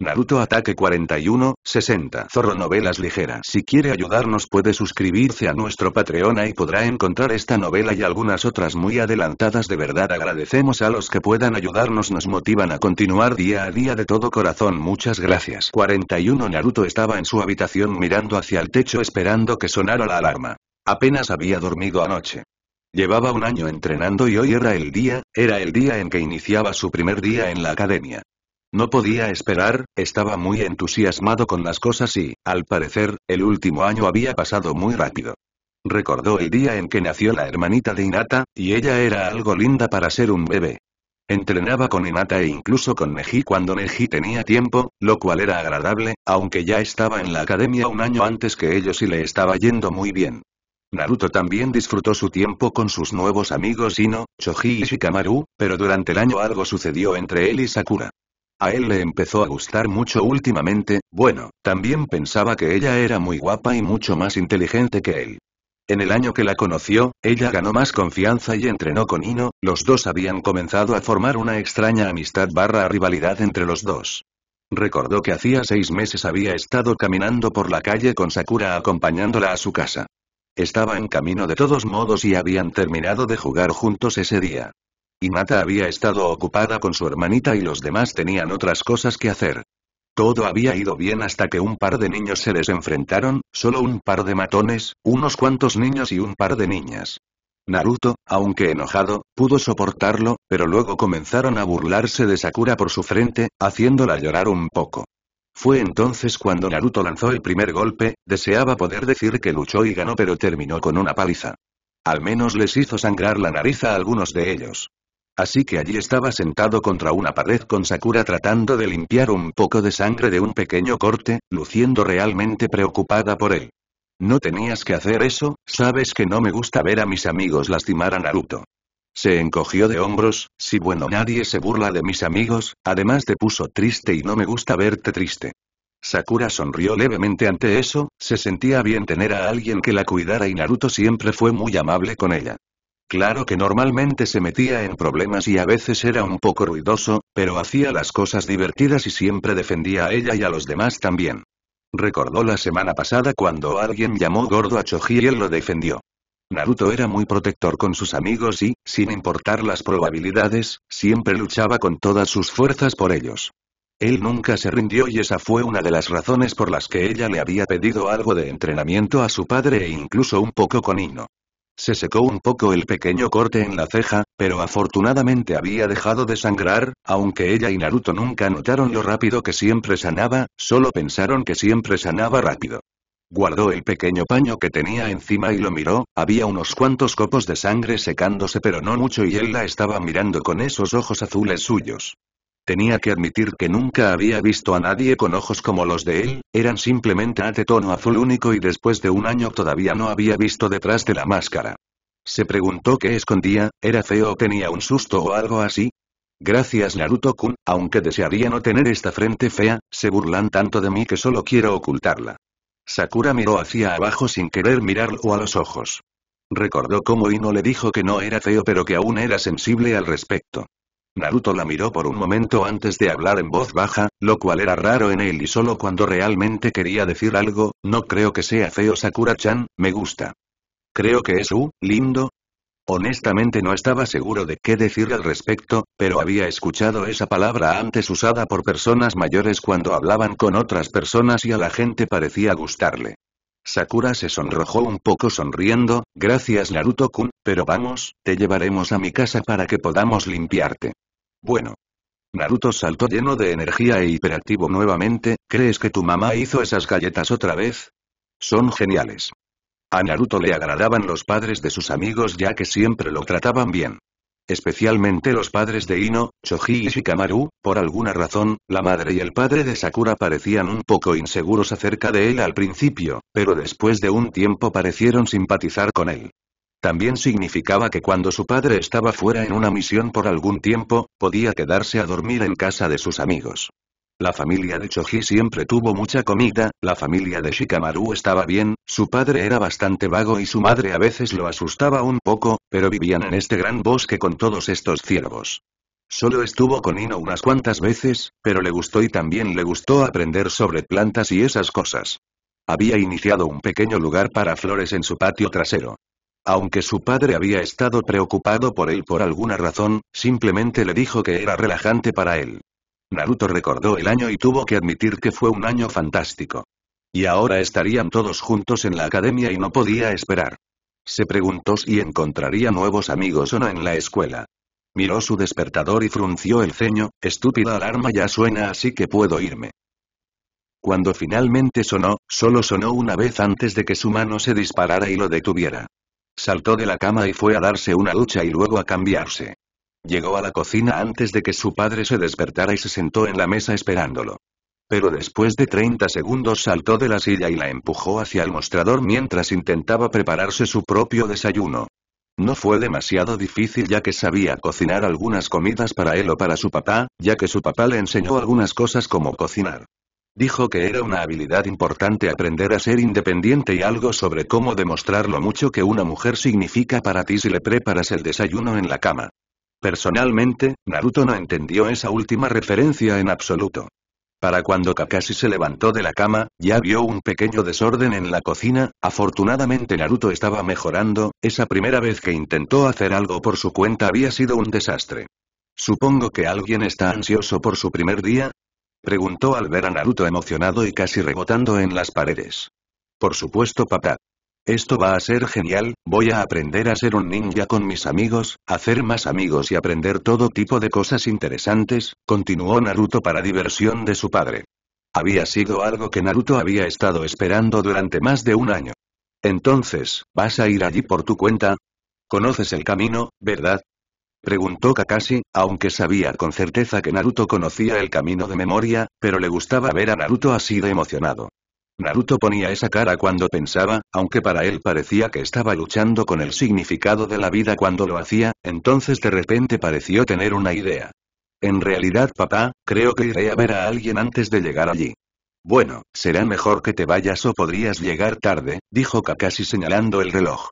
Naruto Ataque 41, 60 Zorro Novelas Ligeras Si quiere ayudarnos puede suscribirse a nuestro Patreon y podrá encontrar esta novela y algunas otras muy adelantadas de verdad agradecemos a los que puedan ayudarnos nos motivan a continuar día a día de todo corazón muchas gracias 41 Naruto estaba en su habitación mirando hacia el techo esperando que sonara la alarma. Apenas había dormido anoche. Llevaba un año entrenando y hoy era el día, era el día en que iniciaba su primer día en la academia. No podía esperar, estaba muy entusiasmado con las cosas y, al parecer, el último año había pasado muy rápido. Recordó el día en que nació la hermanita de Inata, y ella era algo linda para ser un bebé. Entrenaba con Inata e incluso con Neji cuando Neji tenía tiempo, lo cual era agradable, aunque ya estaba en la academia un año antes que ellos y le estaba yendo muy bien. Naruto también disfrutó su tiempo con sus nuevos amigos Ino, Choji y Shikamaru, pero durante el año algo sucedió entre él y Sakura. A él le empezó a gustar mucho últimamente, bueno, también pensaba que ella era muy guapa y mucho más inteligente que él. En el año que la conoció, ella ganó más confianza y entrenó con Ino, los dos habían comenzado a formar una extraña amistad barra rivalidad entre los dos. Recordó que hacía seis meses había estado caminando por la calle con Sakura acompañándola a su casa. Estaba en camino de todos modos y habían terminado de jugar juntos ese día. Mata había estado ocupada con su hermanita y los demás tenían otras cosas que hacer. Todo había ido bien hasta que un par de niños se les enfrentaron, solo un par de matones, unos cuantos niños y un par de niñas. Naruto, aunque enojado, pudo soportarlo, pero luego comenzaron a burlarse de Sakura por su frente, haciéndola llorar un poco. Fue entonces cuando Naruto lanzó el primer golpe, deseaba poder decir que luchó y ganó pero terminó con una paliza. Al menos les hizo sangrar la nariz a algunos de ellos. Así que allí estaba sentado contra una pared con Sakura tratando de limpiar un poco de sangre de un pequeño corte, luciendo realmente preocupada por él. No tenías que hacer eso, sabes que no me gusta ver a mis amigos lastimar a Naruto. Se encogió de hombros, si bueno nadie se burla de mis amigos, además te puso triste y no me gusta verte triste. Sakura sonrió levemente ante eso, se sentía bien tener a alguien que la cuidara y Naruto siempre fue muy amable con ella. Claro que normalmente se metía en problemas y a veces era un poco ruidoso, pero hacía las cosas divertidas y siempre defendía a ella y a los demás también. Recordó la semana pasada cuando alguien llamó gordo a Choji y él lo defendió. Naruto era muy protector con sus amigos y, sin importar las probabilidades, siempre luchaba con todas sus fuerzas por ellos. Él nunca se rindió y esa fue una de las razones por las que ella le había pedido algo de entrenamiento a su padre e incluso un poco con Ino. Se secó un poco el pequeño corte en la ceja, pero afortunadamente había dejado de sangrar, aunque ella y Naruto nunca notaron lo rápido que siempre sanaba, solo pensaron que siempre sanaba rápido. Guardó el pequeño paño que tenía encima y lo miró, había unos cuantos copos de sangre secándose pero no mucho y él la estaba mirando con esos ojos azules suyos. Tenía que admitir que nunca había visto a nadie con ojos como los de él, eran simplemente a de tono azul único y después de un año todavía no había visto detrás de la máscara. Se preguntó qué escondía, era feo o tenía un susto o algo así. Gracias Naruto-kun, aunque desearía no tener esta frente fea, se burlan tanto de mí que solo quiero ocultarla. Sakura miró hacia abajo sin querer mirarlo a los ojos. Recordó cómo Ino le dijo que no era feo pero que aún era sensible al respecto. Naruto la miró por un momento antes de hablar en voz baja, lo cual era raro en él y solo cuando realmente quería decir algo, no creo que sea feo Sakura-chan, me gusta. Creo que es u, uh, lindo. Honestamente no estaba seguro de qué decir al respecto, pero había escuchado esa palabra antes usada por personas mayores cuando hablaban con otras personas y a la gente parecía gustarle. Sakura se sonrojó un poco sonriendo, gracias Naruto-kun, pero vamos, te llevaremos a mi casa para que podamos limpiarte. Bueno. Naruto saltó lleno de energía e hiperactivo nuevamente, ¿crees que tu mamá hizo esas galletas otra vez? Son geniales. A Naruto le agradaban los padres de sus amigos ya que siempre lo trataban bien. Especialmente los padres de Ino, Choji y Shikamaru, por alguna razón, la madre y el padre de Sakura parecían un poco inseguros acerca de él al principio, pero después de un tiempo parecieron simpatizar con él. También significaba que cuando su padre estaba fuera en una misión por algún tiempo, podía quedarse a dormir en casa de sus amigos. La familia de Choji siempre tuvo mucha comida, la familia de Shikamaru estaba bien, su padre era bastante vago y su madre a veces lo asustaba un poco, pero vivían en este gran bosque con todos estos ciervos. Solo estuvo con Ino unas cuantas veces, pero le gustó y también le gustó aprender sobre plantas y esas cosas. Había iniciado un pequeño lugar para flores en su patio trasero. Aunque su padre había estado preocupado por él por alguna razón, simplemente le dijo que era relajante para él. Naruto recordó el año y tuvo que admitir que fue un año fantástico. Y ahora estarían todos juntos en la academia y no podía esperar. Se preguntó si encontraría nuevos amigos o no en la escuela. Miró su despertador y frunció el ceño, estúpida alarma ya suena así que puedo irme. Cuando finalmente sonó, solo sonó una vez antes de que su mano se disparara y lo detuviera. Saltó de la cama y fue a darse una lucha y luego a cambiarse. Llegó a la cocina antes de que su padre se despertara y se sentó en la mesa esperándolo. Pero después de 30 segundos saltó de la silla y la empujó hacia el mostrador mientras intentaba prepararse su propio desayuno. No fue demasiado difícil ya que sabía cocinar algunas comidas para él o para su papá, ya que su papá le enseñó algunas cosas como cocinar. Dijo que era una habilidad importante aprender a ser independiente y algo sobre cómo demostrar lo mucho que una mujer significa para ti si le preparas el desayuno en la cama. Personalmente, Naruto no entendió esa última referencia en absoluto. Para cuando Kakashi se levantó de la cama, ya vio un pequeño desorden en la cocina, afortunadamente Naruto estaba mejorando, esa primera vez que intentó hacer algo por su cuenta había sido un desastre. Supongo que alguien está ansioso por su primer día, preguntó al ver a Naruto emocionado y casi rebotando en las paredes. Por supuesto papá. Esto va a ser genial, voy a aprender a ser un ninja con mis amigos, hacer más amigos y aprender todo tipo de cosas interesantes, continuó Naruto para diversión de su padre. Había sido algo que Naruto había estado esperando durante más de un año. Entonces, ¿vas a ir allí por tu cuenta? ¿Conoces el camino, verdad? Preguntó Kakashi, aunque sabía con certeza que Naruto conocía el camino de memoria, pero le gustaba ver a Naruto así de emocionado. Naruto ponía esa cara cuando pensaba, aunque para él parecía que estaba luchando con el significado de la vida cuando lo hacía, entonces de repente pareció tener una idea. En realidad papá, creo que iré a ver a alguien antes de llegar allí. Bueno, será mejor que te vayas o podrías llegar tarde, dijo Kakashi señalando el reloj.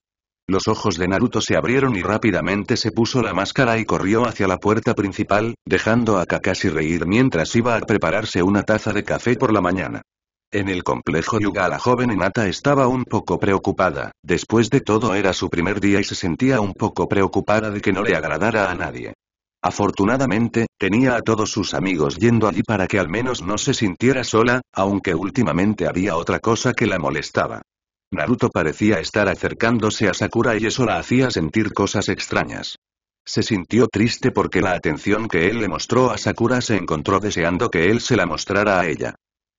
Los ojos de Naruto se abrieron y rápidamente se puso la máscara y corrió hacia la puerta principal, dejando a Kakashi reír mientras iba a prepararse una taza de café por la mañana. En el complejo Yuga la joven Inata estaba un poco preocupada, después de todo era su primer día y se sentía un poco preocupada de que no le agradara a nadie. Afortunadamente, tenía a todos sus amigos yendo allí para que al menos no se sintiera sola, aunque últimamente había otra cosa que la molestaba. Naruto parecía estar acercándose a Sakura y eso la hacía sentir cosas extrañas. Se sintió triste porque la atención que él le mostró a Sakura se encontró deseando que él se la mostrara a ella.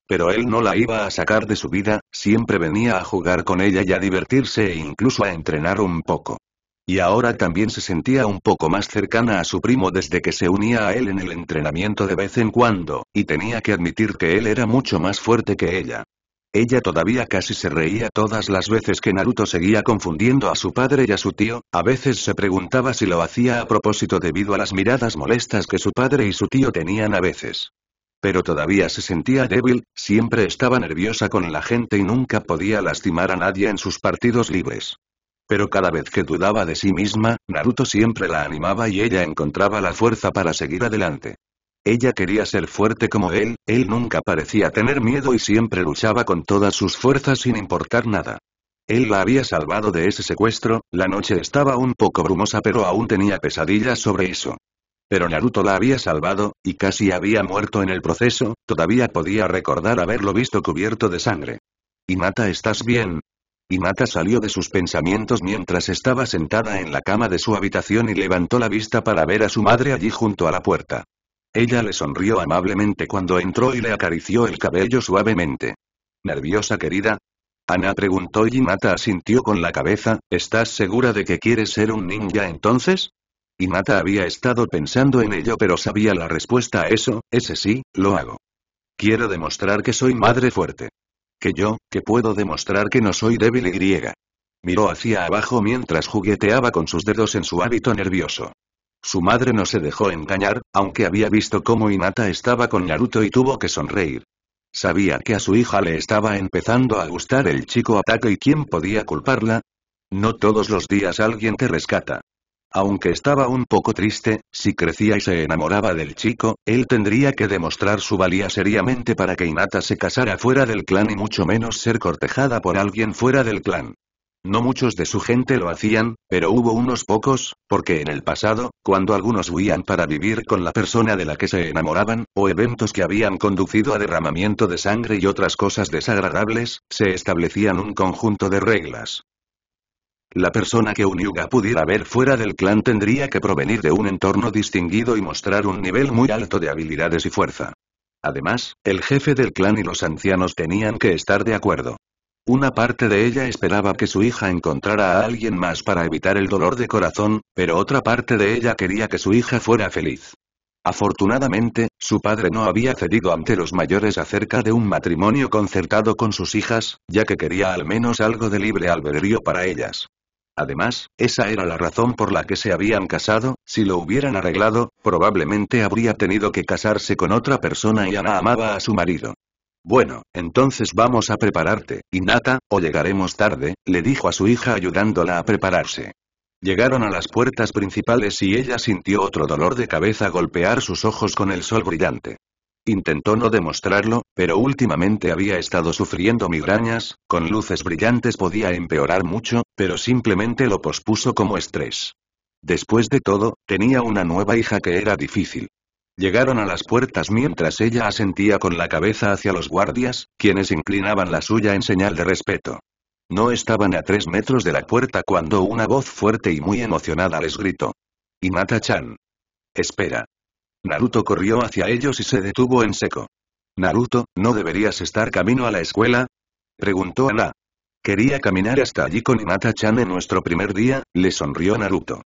Pero él no la iba a sacar de su vida, siempre venía a jugar con ella y a divertirse e incluso a entrenar un poco. Y ahora también se sentía un poco más cercana a su primo desde que se unía a él en el entrenamiento de vez en cuando, y tenía que admitir que él era mucho más fuerte que ella. Ella todavía casi se reía todas las veces que Naruto seguía confundiendo a su padre y a su tío, a veces se preguntaba si lo hacía a propósito debido a las miradas molestas que su padre y su tío tenían a veces. Pero todavía se sentía débil, siempre estaba nerviosa con la gente y nunca podía lastimar a nadie en sus partidos libres. Pero cada vez que dudaba de sí misma, Naruto siempre la animaba y ella encontraba la fuerza para seguir adelante. Ella quería ser fuerte como él, él nunca parecía tener miedo y siempre luchaba con todas sus fuerzas sin importar nada. Él la había salvado de ese secuestro, la noche estaba un poco brumosa pero aún tenía pesadillas sobre eso. Pero Naruto la había salvado, y casi había muerto en el proceso, todavía podía recordar haberlo visto cubierto de sangre. Imata, ¿estás bien? Mata salió de sus pensamientos mientras estaba sentada en la cama de su habitación y levantó la vista para ver a su madre allí junto a la puerta. Ella le sonrió amablemente cuando entró y le acarició el cabello suavemente. ¿Nerviosa querida? Ana preguntó y Mata asintió con la cabeza, ¿estás segura de que quieres ser un ninja entonces? Inata había estado pensando en ello pero sabía la respuesta a eso, ese sí, lo hago. Quiero demostrar que soy madre fuerte. Que yo, que puedo demostrar que no soy débil y griega. Miró hacia abajo mientras jugueteaba con sus dedos en su hábito nervioso. Su madre no se dejó engañar, aunque había visto cómo Inata estaba con Naruto y tuvo que sonreír. Sabía que a su hija le estaba empezando a gustar el chico ataque y quién podía culparla. No todos los días alguien te rescata. Aunque estaba un poco triste, si crecía y se enamoraba del chico, él tendría que demostrar su valía seriamente para que Inata se casara fuera del clan y mucho menos ser cortejada por alguien fuera del clan. No muchos de su gente lo hacían, pero hubo unos pocos, porque en el pasado, cuando algunos huían para vivir con la persona de la que se enamoraban, o eventos que habían conducido a derramamiento de sangre y otras cosas desagradables, se establecían un conjunto de reglas. La persona que un pudiera ver fuera del clan tendría que provenir de un entorno distinguido y mostrar un nivel muy alto de habilidades y fuerza. Además, el jefe del clan y los ancianos tenían que estar de acuerdo. Una parte de ella esperaba que su hija encontrara a alguien más para evitar el dolor de corazón, pero otra parte de ella quería que su hija fuera feliz. Afortunadamente, su padre no había cedido ante los mayores acerca de un matrimonio concertado con sus hijas, ya que quería al menos algo de libre albedrío para ellas. Además, esa era la razón por la que se habían casado, si lo hubieran arreglado, probablemente habría tenido que casarse con otra persona y Ana amaba a su marido. Bueno, entonces vamos a prepararte, Inata, o llegaremos tarde, le dijo a su hija ayudándola a prepararse. Llegaron a las puertas principales y ella sintió otro dolor de cabeza golpear sus ojos con el sol brillante. Intentó no demostrarlo, pero últimamente había estado sufriendo migrañas, con luces brillantes podía empeorar mucho, pero simplemente lo pospuso como estrés. Después de todo, tenía una nueva hija que era difícil. Llegaron a las puertas mientras ella asentía con la cabeza hacia los guardias, quienes inclinaban la suya en señal de respeto. No estaban a tres metros de la puerta cuando una voz fuerte y muy emocionada les gritó. —¡Y mata chan Espera. Naruto corrió hacia ellos y se detuvo en seco. Naruto, ¿no deberías estar camino a la escuela? Preguntó Ana. Quería caminar hasta allí con inata chan en nuestro primer día, le sonrió Naruto.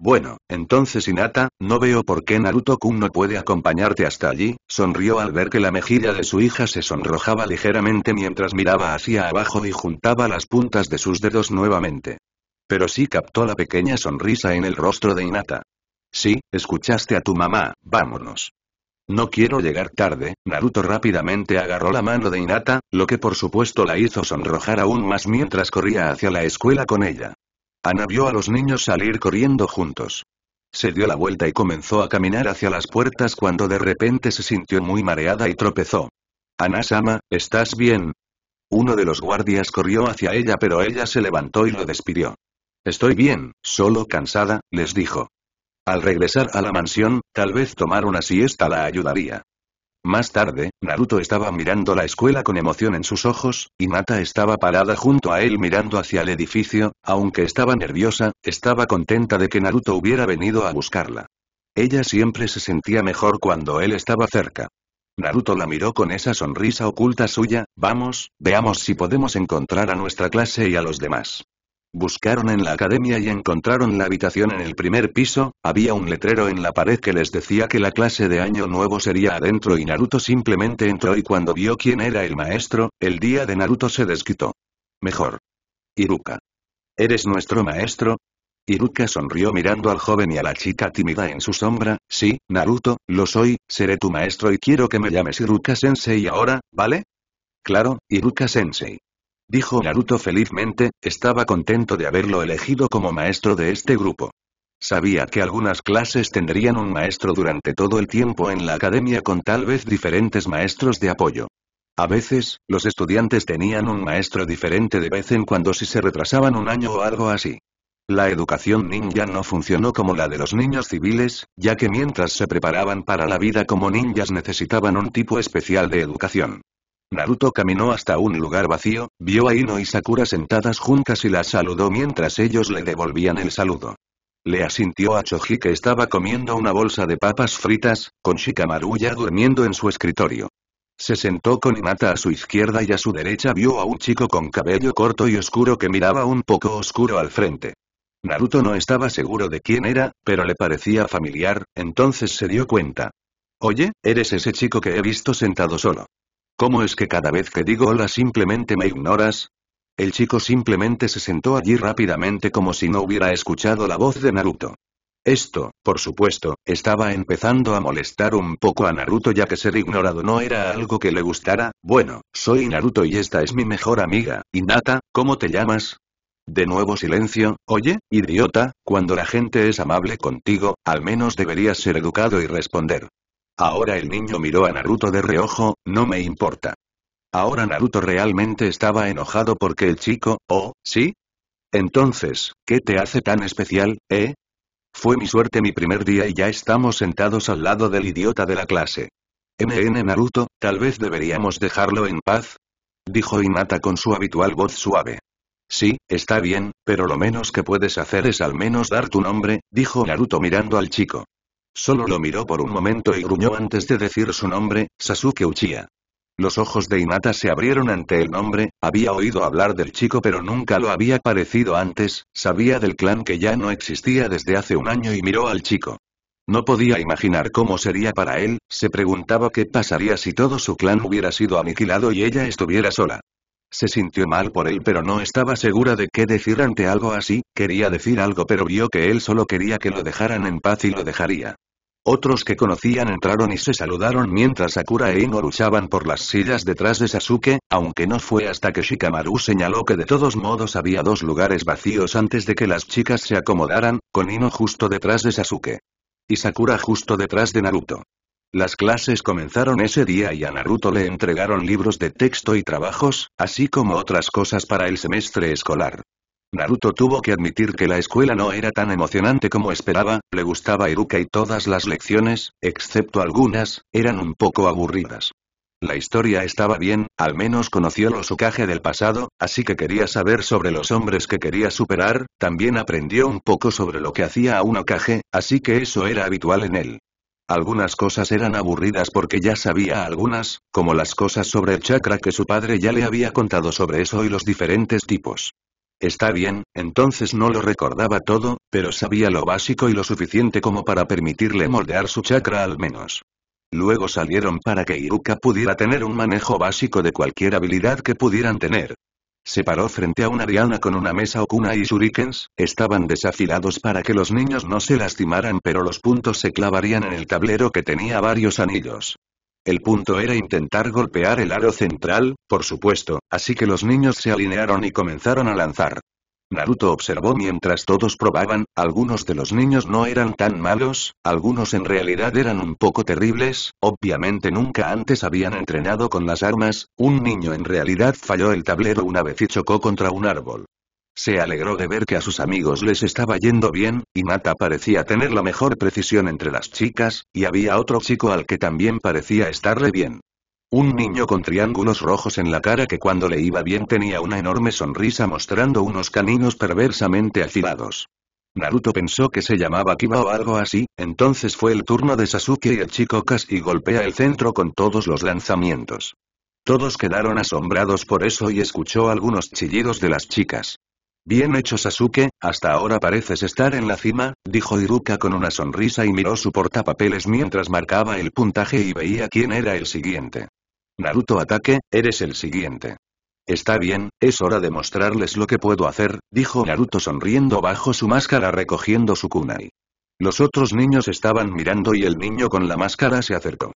Bueno, entonces inata no veo por qué Naruto-kun no puede acompañarte hasta allí, sonrió al ver que la mejilla de su hija se sonrojaba ligeramente mientras miraba hacia abajo y juntaba las puntas de sus dedos nuevamente. Pero sí captó la pequeña sonrisa en el rostro de inata Sí, escuchaste a tu mamá, vámonos. No quiero llegar tarde, Naruto rápidamente agarró la mano de Hinata, lo que por supuesto la hizo sonrojar aún más mientras corría hacia la escuela con ella. Ana vio a los niños salir corriendo juntos. Se dio la vuelta y comenzó a caminar hacia las puertas cuando de repente se sintió muy mareada y tropezó. Ana-sama, ¿estás bien? Uno de los guardias corrió hacia ella pero ella se levantó y lo despidió. Estoy bien, solo cansada, les dijo. Al regresar a la mansión, tal vez tomar una siesta la ayudaría. Más tarde, Naruto estaba mirando la escuela con emoción en sus ojos, y Nata estaba parada junto a él mirando hacia el edificio, aunque estaba nerviosa, estaba contenta de que Naruto hubiera venido a buscarla. Ella siempre se sentía mejor cuando él estaba cerca. Naruto la miró con esa sonrisa oculta suya, vamos, veamos si podemos encontrar a nuestra clase y a los demás. Buscaron en la academia y encontraron la habitación en el primer piso, había un letrero en la pared que les decía que la clase de año nuevo sería adentro y Naruto simplemente entró y cuando vio quién era el maestro, el día de Naruto se desquitó. Mejor. Iruka. ¿Eres nuestro maestro? Iruka sonrió mirando al joven y a la chica tímida en su sombra, sí, Naruto, lo soy, seré tu maestro y quiero que me llames Iruka-sensei ahora, ¿vale? Claro, Iruka-sensei dijo Naruto felizmente, estaba contento de haberlo elegido como maestro de este grupo. Sabía que algunas clases tendrían un maestro durante todo el tiempo en la academia con tal vez diferentes maestros de apoyo. A veces, los estudiantes tenían un maestro diferente de vez en cuando si se retrasaban un año o algo así. La educación ninja no funcionó como la de los niños civiles, ya que mientras se preparaban para la vida como ninjas necesitaban un tipo especial de educación. Naruto caminó hasta un lugar vacío, vio a Ino y Sakura sentadas juntas y las saludó mientras ellos le devolvían el saludo. Le asintió a Choji que estaba comiendo una bolsa de papas fritas, con Shikamaru ya durmiendo en su escritorio. Se sentó con Inata a su izquierda y a su derecha vio a un chico con cabello corto y oscuro que miraba un poco oscuro al frente. Naruto no estaba seguro de quién era, pero le parecía familiar, entonces se dio cuenta. Oye, eres ese chico que he visto sentado solo. ¿Cómo es que cada vez que digo hola simplemente me ignoras? El chico simplemente se sentó allí rápidamente como si no hubiera escuchado la voz de Naruto. Esto, por supuesto, estaba empezando a molestar un poco a Naruto ya que ser ignorado no era algo que le gustara, bueno, soy Naruto y esta es mi mejor amiga, Hinata, ¿cómo te llamas? De nuevo silencio, oye, idiota, cuando la gente es amable contigo, al menos deberías ser educado y responder. Ahora el niño miró a Naruto de reojo, no me importa. Ahora Naruto realmente estaba enojado porque el chico, ¿oh, sí? Entonces, ¿qué te hace tan especial, eh? Fue mi suerte mi primer día y ya estamos sentados al lado del idiota de la clase. MN Naruto, tal vez deberíamos dejarlo en paz. Dijo Inata con su habitual voz suave. Sí, está bien, pero lo menos que puedes hacer es al menos dar tu nombre, dijo Naruto mirando al chico. Solo lo miró por un momento y gruñó antes de decir su nombre, Sasuke Uchiha. Los ojos de Inata se abrieron ante el nombre, había oído hablar del chico pero nunca lo había parecido antes, sabía del clan que ya no existía desde hace un año y miró al chico. No podía imaginar cómo sería para él, se preguntaba qué pasaría si todo su clan hubiera sido aniquilado y ella estuviera sola. Se sintió mal por él pero no estaba segura de qué decir ante algo así, quería decir algo pero vio que él solo quería que lo dejaran en paz y lo dejaría. Otros que conocían entraron y se saludaron mientras Sakura e Ino luchaban por las sillas detrás de Sasuke, aunque no fue hasta que Shikamaru señaló que de todos modos había dos lugares vacíos antes de que las chicas se acomodaran, con Ino justo detrás de Sasuke. Y Sakura justo detrás de Naruto. Las clases comenzaron ese día y a Naruto le entregaron libros de texto y trabajos, así como otras cosas para el semestre escolar. Naruto tuvo que admitir que la escuela no era tan emocionante como esperaba, le gustaba Iruka y todas las lecciones, excepto algunas, eran un poco aburridas. La historia estaba bien, al menos conoció los Okage del pasado, así que quería saber sobre los hombres que quería superar, también aprendió un poco sobre lo que hacía a un Okage, así que eso era habitual en él. Algunas cosas eran aburridas porque ya sabía algunas, como las cosas sobre el chakra que su padre ya le había contado sobre eso y los diferentes tipos. Está bien, entonces no lo recordaba todo, pero sabía lo básico y lo suficiente como para permitirle moldear su chakra al menos. Luego salieron para que Iruka pudiera tener un manejo básico de cualquier habilidad que pudieran tener. Se paró frente a una diana con una mesa cuna y shurikens, estaban desafilados para que los niños no se lastimaran pero los puntos se clavarían en el tablero que tenía varios anillos. El punto era intentar golpear el aro central, por supuesto, así que los niños se alinearon y comenzaron a lanzar. Naruto observó mientras todos probaban, algunos de los niños no eran tan malos, algunos en realidad eran un poco terribles, obviamente nunca antes habían entrenado con las armas, un niño en realidad falló el tablero una vez y chocó contra un árbol. Se alegró de ver que a sus amigos les estaba yendo bien, y Mata parecía tener la mejor precisión entre las chicas, y había otro chico al que también parecía estarle bien. Un niño con triángulos rojos en la cara que cuando le iba bien tenía una enorme sonrisa mostrando unos caninos perversamente afilados. Naruto pensó que se llamaba Kiba o algo así, entonces fue el turno de Sasuke y el chico casi golpea el centro con todos los lanzamientos. Todos quedaron asombrados por eso y escuchó algunos chillidos de las chicas. Bien hecho Sasuke, hasta ahora pareces estar en la cima, dijo Iruka con una sonrisa y miró su portapapeles mientras marcaba el puntaje y veía quién era el siguiente. Naruto ataque, eres el siguiente. Está bien, es hora de mostrarles lo que puedo hacer, dijo Naruto sonriendo bajo su máscara recogiendo su kunai. Los otros niños estaban mirando y el niño con la máscara se acercó.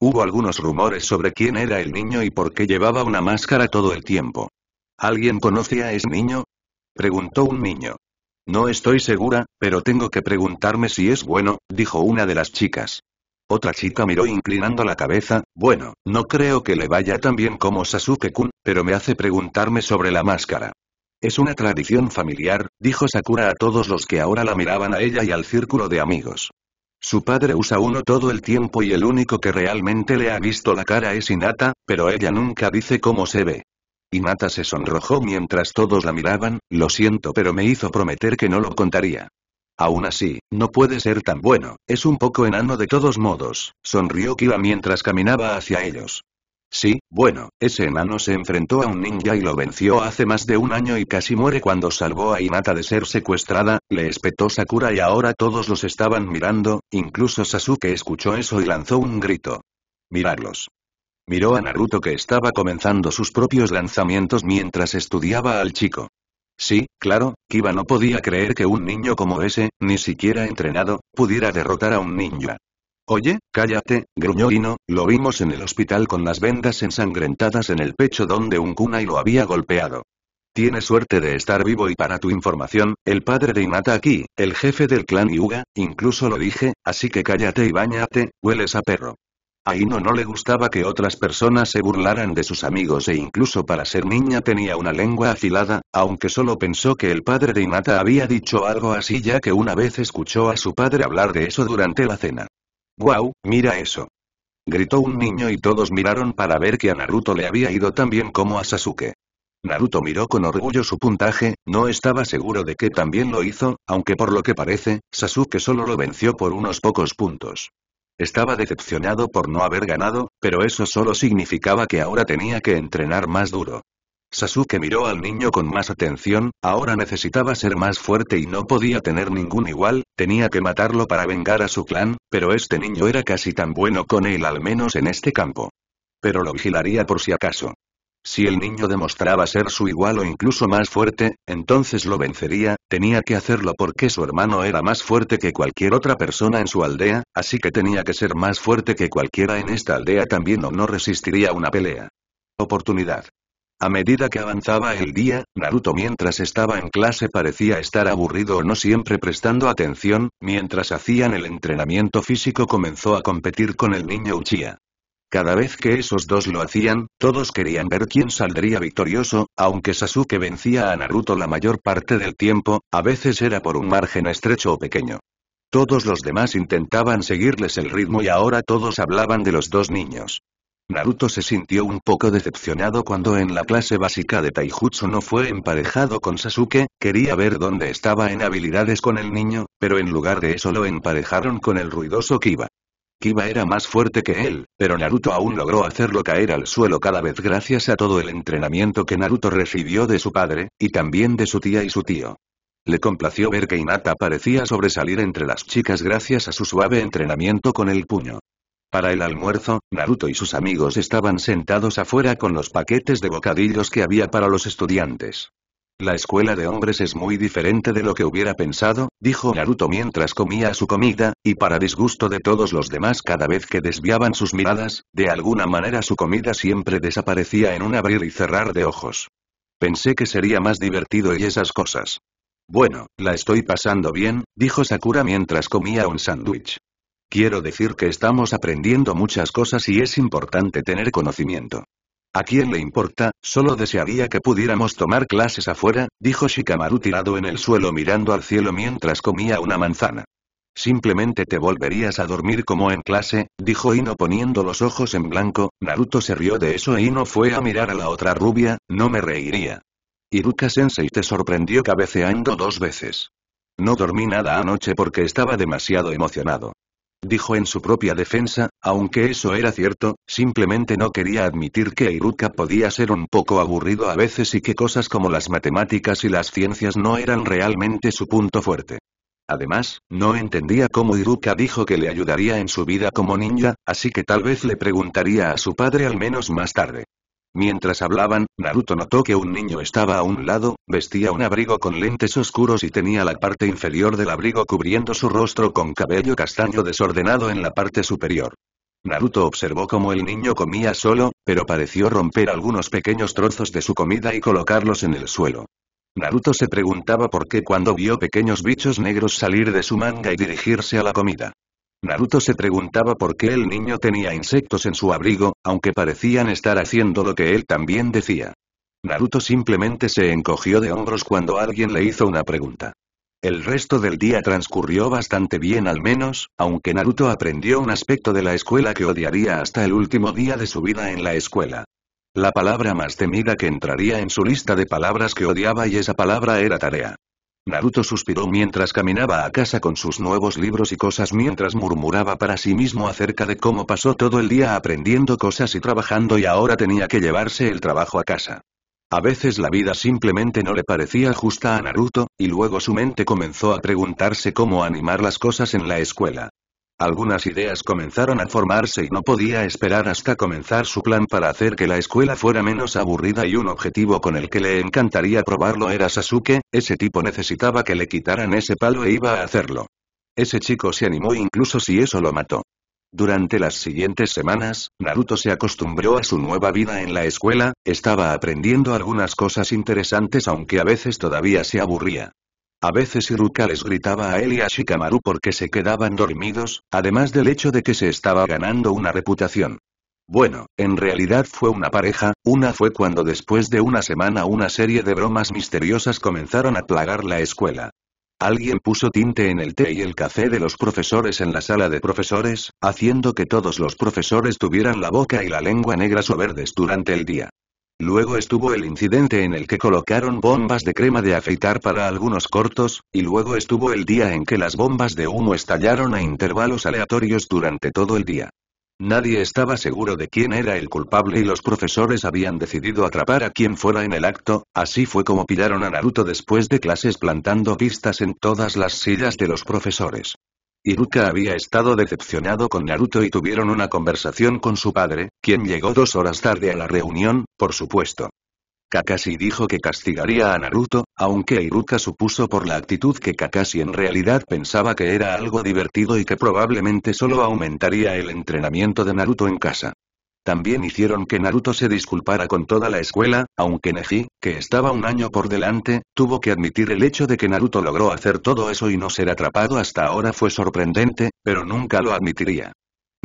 Hubo algunos rumores sobre quién era el niño y por qué llevaba una máscara todo el tiempo. ¿Alguien conoce a ese niño? preguntó un niño. No estoy segura, pero tengo que preguntarme si es bueno, dijo una de las chicas. Otra chica miró inclinando la cabeza, bueno, no creo que le vaya tan bien como Sasuke-kun, pero me hace preguntarme sobre la máscara. Es una tradición familiar, dijo Sakura a todos los que ahora la miraban a ella y al círculo de amigos. Su padre usa uno todo el tiempo y el único que realmente le ha visto la cara es Inata, pero ella nunca dice cómo se ve. Mata se sonrojó mientras todos la miraban, lo siento pero me hizo prometer que no lo contaría. Aún así, no puede ser tan bueno, es un poco enano de todos modos, sonrió Kiba mientras caminaba hacia ellos. Sí, bueno, ese enano se enfrentó a un ninja y lo venció hace más de un año y casi muere cuando salvó a Mata de ser secuestrada, le espetó Sakura y ahora todos los estaban mirando, incluso Sasuke escuchó eso y lanzó un grito. Mirarlos. Miró a Naruto que estaba comenzando sus propios lanzamientos mientras estudiaba al chico. Sí, claro, Kiba no podía creer que un niño como ese, ni siquiera entrenado, pudiera derrotar a un niño. Oye, cállate, gruñó Ino, lo vimos en el hospital con las vendas ensangrentadas en el pecho donde un kunai lo había golpeado. Tiene suerte de estar vivo y para tu información, el padre de Inata aquí, el jefe del clan Yuga, incluso lo dije, así que cállate y bañate, hueles a perro. A Ino no le gustaba que otras personas se burlaran de sus amigos e incluso para ser niña tenía una lengua afilada, aunque solo pensó que el padre de Inata había dicho algo así ya que una vez escuchó a su padre hablar de eso durante la cena. ¡Guau, mira eso! Gritó un niño y todos miraron para ver que a Naruto le había ido tan bien como a Sasuke. Naruto miró con orgullo su puntaje, no estaba seguro de que también lo hizo, aunque por lo que parece, Sasuke solo lo venció por unos pocos puntos. Estaba decepcionado por no haber ganado, pero eso solo significaba que ahora tenía que entrenar más duro. Sasuke miró al niño con más atención, ahora necesitaba ser más fuerte y no podía tener ningún igual, tenía que matarlo para vengar a su clan, pero este niño era casi tan bueno con él al menos en este campo. Pero lo vigilaría por si acaso. Si el niño demostraba ser su igual o incluso más fuerte, entonces lo vencería, tenía que hacerlo porque su hermano era más fuerte que cualquier otra persona en su aldea, así que tenía que ser más fuerte que cualquiera en esta aldea también o no resistiría una pelea. Oportunidad. A medida que avanzaba el día, Naruto mientras estaba en clase parecía estar aburrido o no siempre prestando atención, mientras hacían el entrenamiento físico comenzó a competir con el niño Uchiha. Cada vez que esos dos lo hacían, todos querían ver quién saldría victorioso, aunque Sasuke vencía a Naruto la mayor parte del tiempo, a veces era por un margen estrecho o pequeño. Todos los demás intentaban seguirles el ritmo y ahora todos hablaban de los dos niños. Naruto se sintió un poco decepcionado cuando en la clase básica de Taijutsu no fue emparejado con Sasuke, quería ver dónde estaba en habilidades con el niño, pero en lugar de eso lo emparejaron con el ruidoso Kiba. Kiba era más fuerte que él, pero Naruto aún logró hacerlo caer al suelo cada vez gracias a todo el entrenamiento que Naruto recibió de su padre, y también de su tía y su tío. Le complació ver que Hinata parecía sobresalir entre las chicas gracias a su suave entrenamiento con el puño. Para el almuerzo, Naruto y sus amigos estaban sentados afuera con los paquetes de bocadillos que había para los estudiantes. La escuela de hombres es muy diferente de lo que hubiera pensado, dijo Naruto mientras comía su comida, y para disgusto de todos los demás cada vez que desviaban sus miradas, de alguna manera su comida siempre desaparecía en un abrir y cerrar de ojos. Pensé que sería más divertido y esas cosas. Bueno, la estoy pasando bien, dijo Sakura mientras comía un sándwich. Quiero decir que estamos aprendiendo muchas cosas y es importante tener conocimiento. ¿A quién le importa? Solo desearía que pudiéramos tomar clases afuera, dijo Shikamaru tirado en el suelo mirando al cielo mientras comía una manzana. Simplemente te volverías a dormir como en clase, dijo Ino poniendo los ojos en blanco, Naruto se rió de eso e Ino fue a mirar a la otra rubia, no me reiría. Iruka-sensei te sorprendió cabeceando dos veces. No dormí nada anoche porque estaba demasiado emocionado dijo en su propia defensa, aunque eso era cierto, simplemente no quería admitir que Iruka podía ser un poco aburrido a veces y que cosas como las matemáticas y las ciencias no eran realmente su punto fuerte. Además, no entendía cómo Iruka dijo que le ayudaría en su vida como ninja, así que tal vez le preguntaría a su padre al menos más tarde. Mientras hablaban, Naruto notó que un niño estaba a un lado, vestía un abrigo con lentes oscuros y tenía la parte inferior del abrigo cubriendo su rostro con cabello castaño desordenado en la parte superior. Naruto observó cómo el niño comía solo, pero pareció romper algunos pequeños trozos de su comida y colocarlos en el suelo. Naruto se preguntaba por qué cuando vio pequeños bichos negros salir de su manga y dirigirse a la comida. Naruto se preguntaba por qué el niño tenía insectos en su abrigo, aunque parecían estar haciendo lo que él también decía. Naruto simplemente se encogió de hombros cuando alguien le hizo una pregunta. El resto del día transcurrió bastante bien al menos, aunque Naruto aprendió un aspecto de la escuela que odiaría hasta el último día de su vida en la escuela. La palabra más temida que entraría en su lista de palabras que odiaba y esa palabra era tarea. Naruto suspiró mientras caminaba a casa con sus nuevos libros y cosas mientras murmuraba para sí mismo acerca de cómo pasó todo el día aprendiendo cosas y trabajando y ahora tenía que llevarse el trabajo a casa. A veces la vida simplemente no le parecía justa a Naruto, y luego su mente comenzó a preguntarse cómo animar las cosas en la escuela. Algunas ideas comenzaron a formarse y no podía esperar hasta comenzar su plan para hacer que la escuela fuera menos aburrida y un objetivo con el que le encantaría probarlo era Sasuke, ese tipo necesitaba que le quitaran ese palo e iba a hacerlo. Ese chico se animó incluso si eso lo mató. Durante las siguientes semanas, Naruto se acostumbró a su nueva vida en la escuela, estaba aprendiendo algunas cosas interesantes aunque a veces todavía se aburría. A veces Iruka les gritaba a él y a Shikamaru porque se quedaban dormidos, además del hecho de que se estaba ganando una reputación. Bueno, en realidad fue una pareja, una fue cuando después de una semana una serie de bromas misteriosas comenzaron a plagar la escuela. Alguien puso tinte en el té y el café de los profesores en la sala de profesores, haciendo que todos los profesores tuvieran la boca y la lengua negras o verdes durante el día. Luego estuvo el incidente en el que colocaron bombas de crema de afeitar para algunos cortos, y luego estuvo el día en que las bombas de humo estallaron a intervalos aleatorios durante todo el día. Nadie estaba seguro de quién era el culpable y los profesores habían decidido atrapar a quien fuera en el acto, así fue como pillaron a Naruto después de clases plantando pistas en todas las sillas de los profesores. Iruka había estado decepcionado con Naruto y tuvieron una conversación con su padre, quien llegó dos horas tarde a la reunión, por supuesto. Kakashi dijo que castigaría a Naruto, aunque Iruka supuso por la actitud que Kakashi en realidad pensaba que era algo divertido y que probablemente solo aumentaría el entrenamiento de Naruto en casa. También hicieron que Naruto se disculpara con toda la escuela, aunque Neji, que estaba un año por delante, tuvo que admitir el hecho de que Naruto logró hacer todo eso y no ser atrapado hasta ahora fue sorprendente, pero nunca lo admitiría.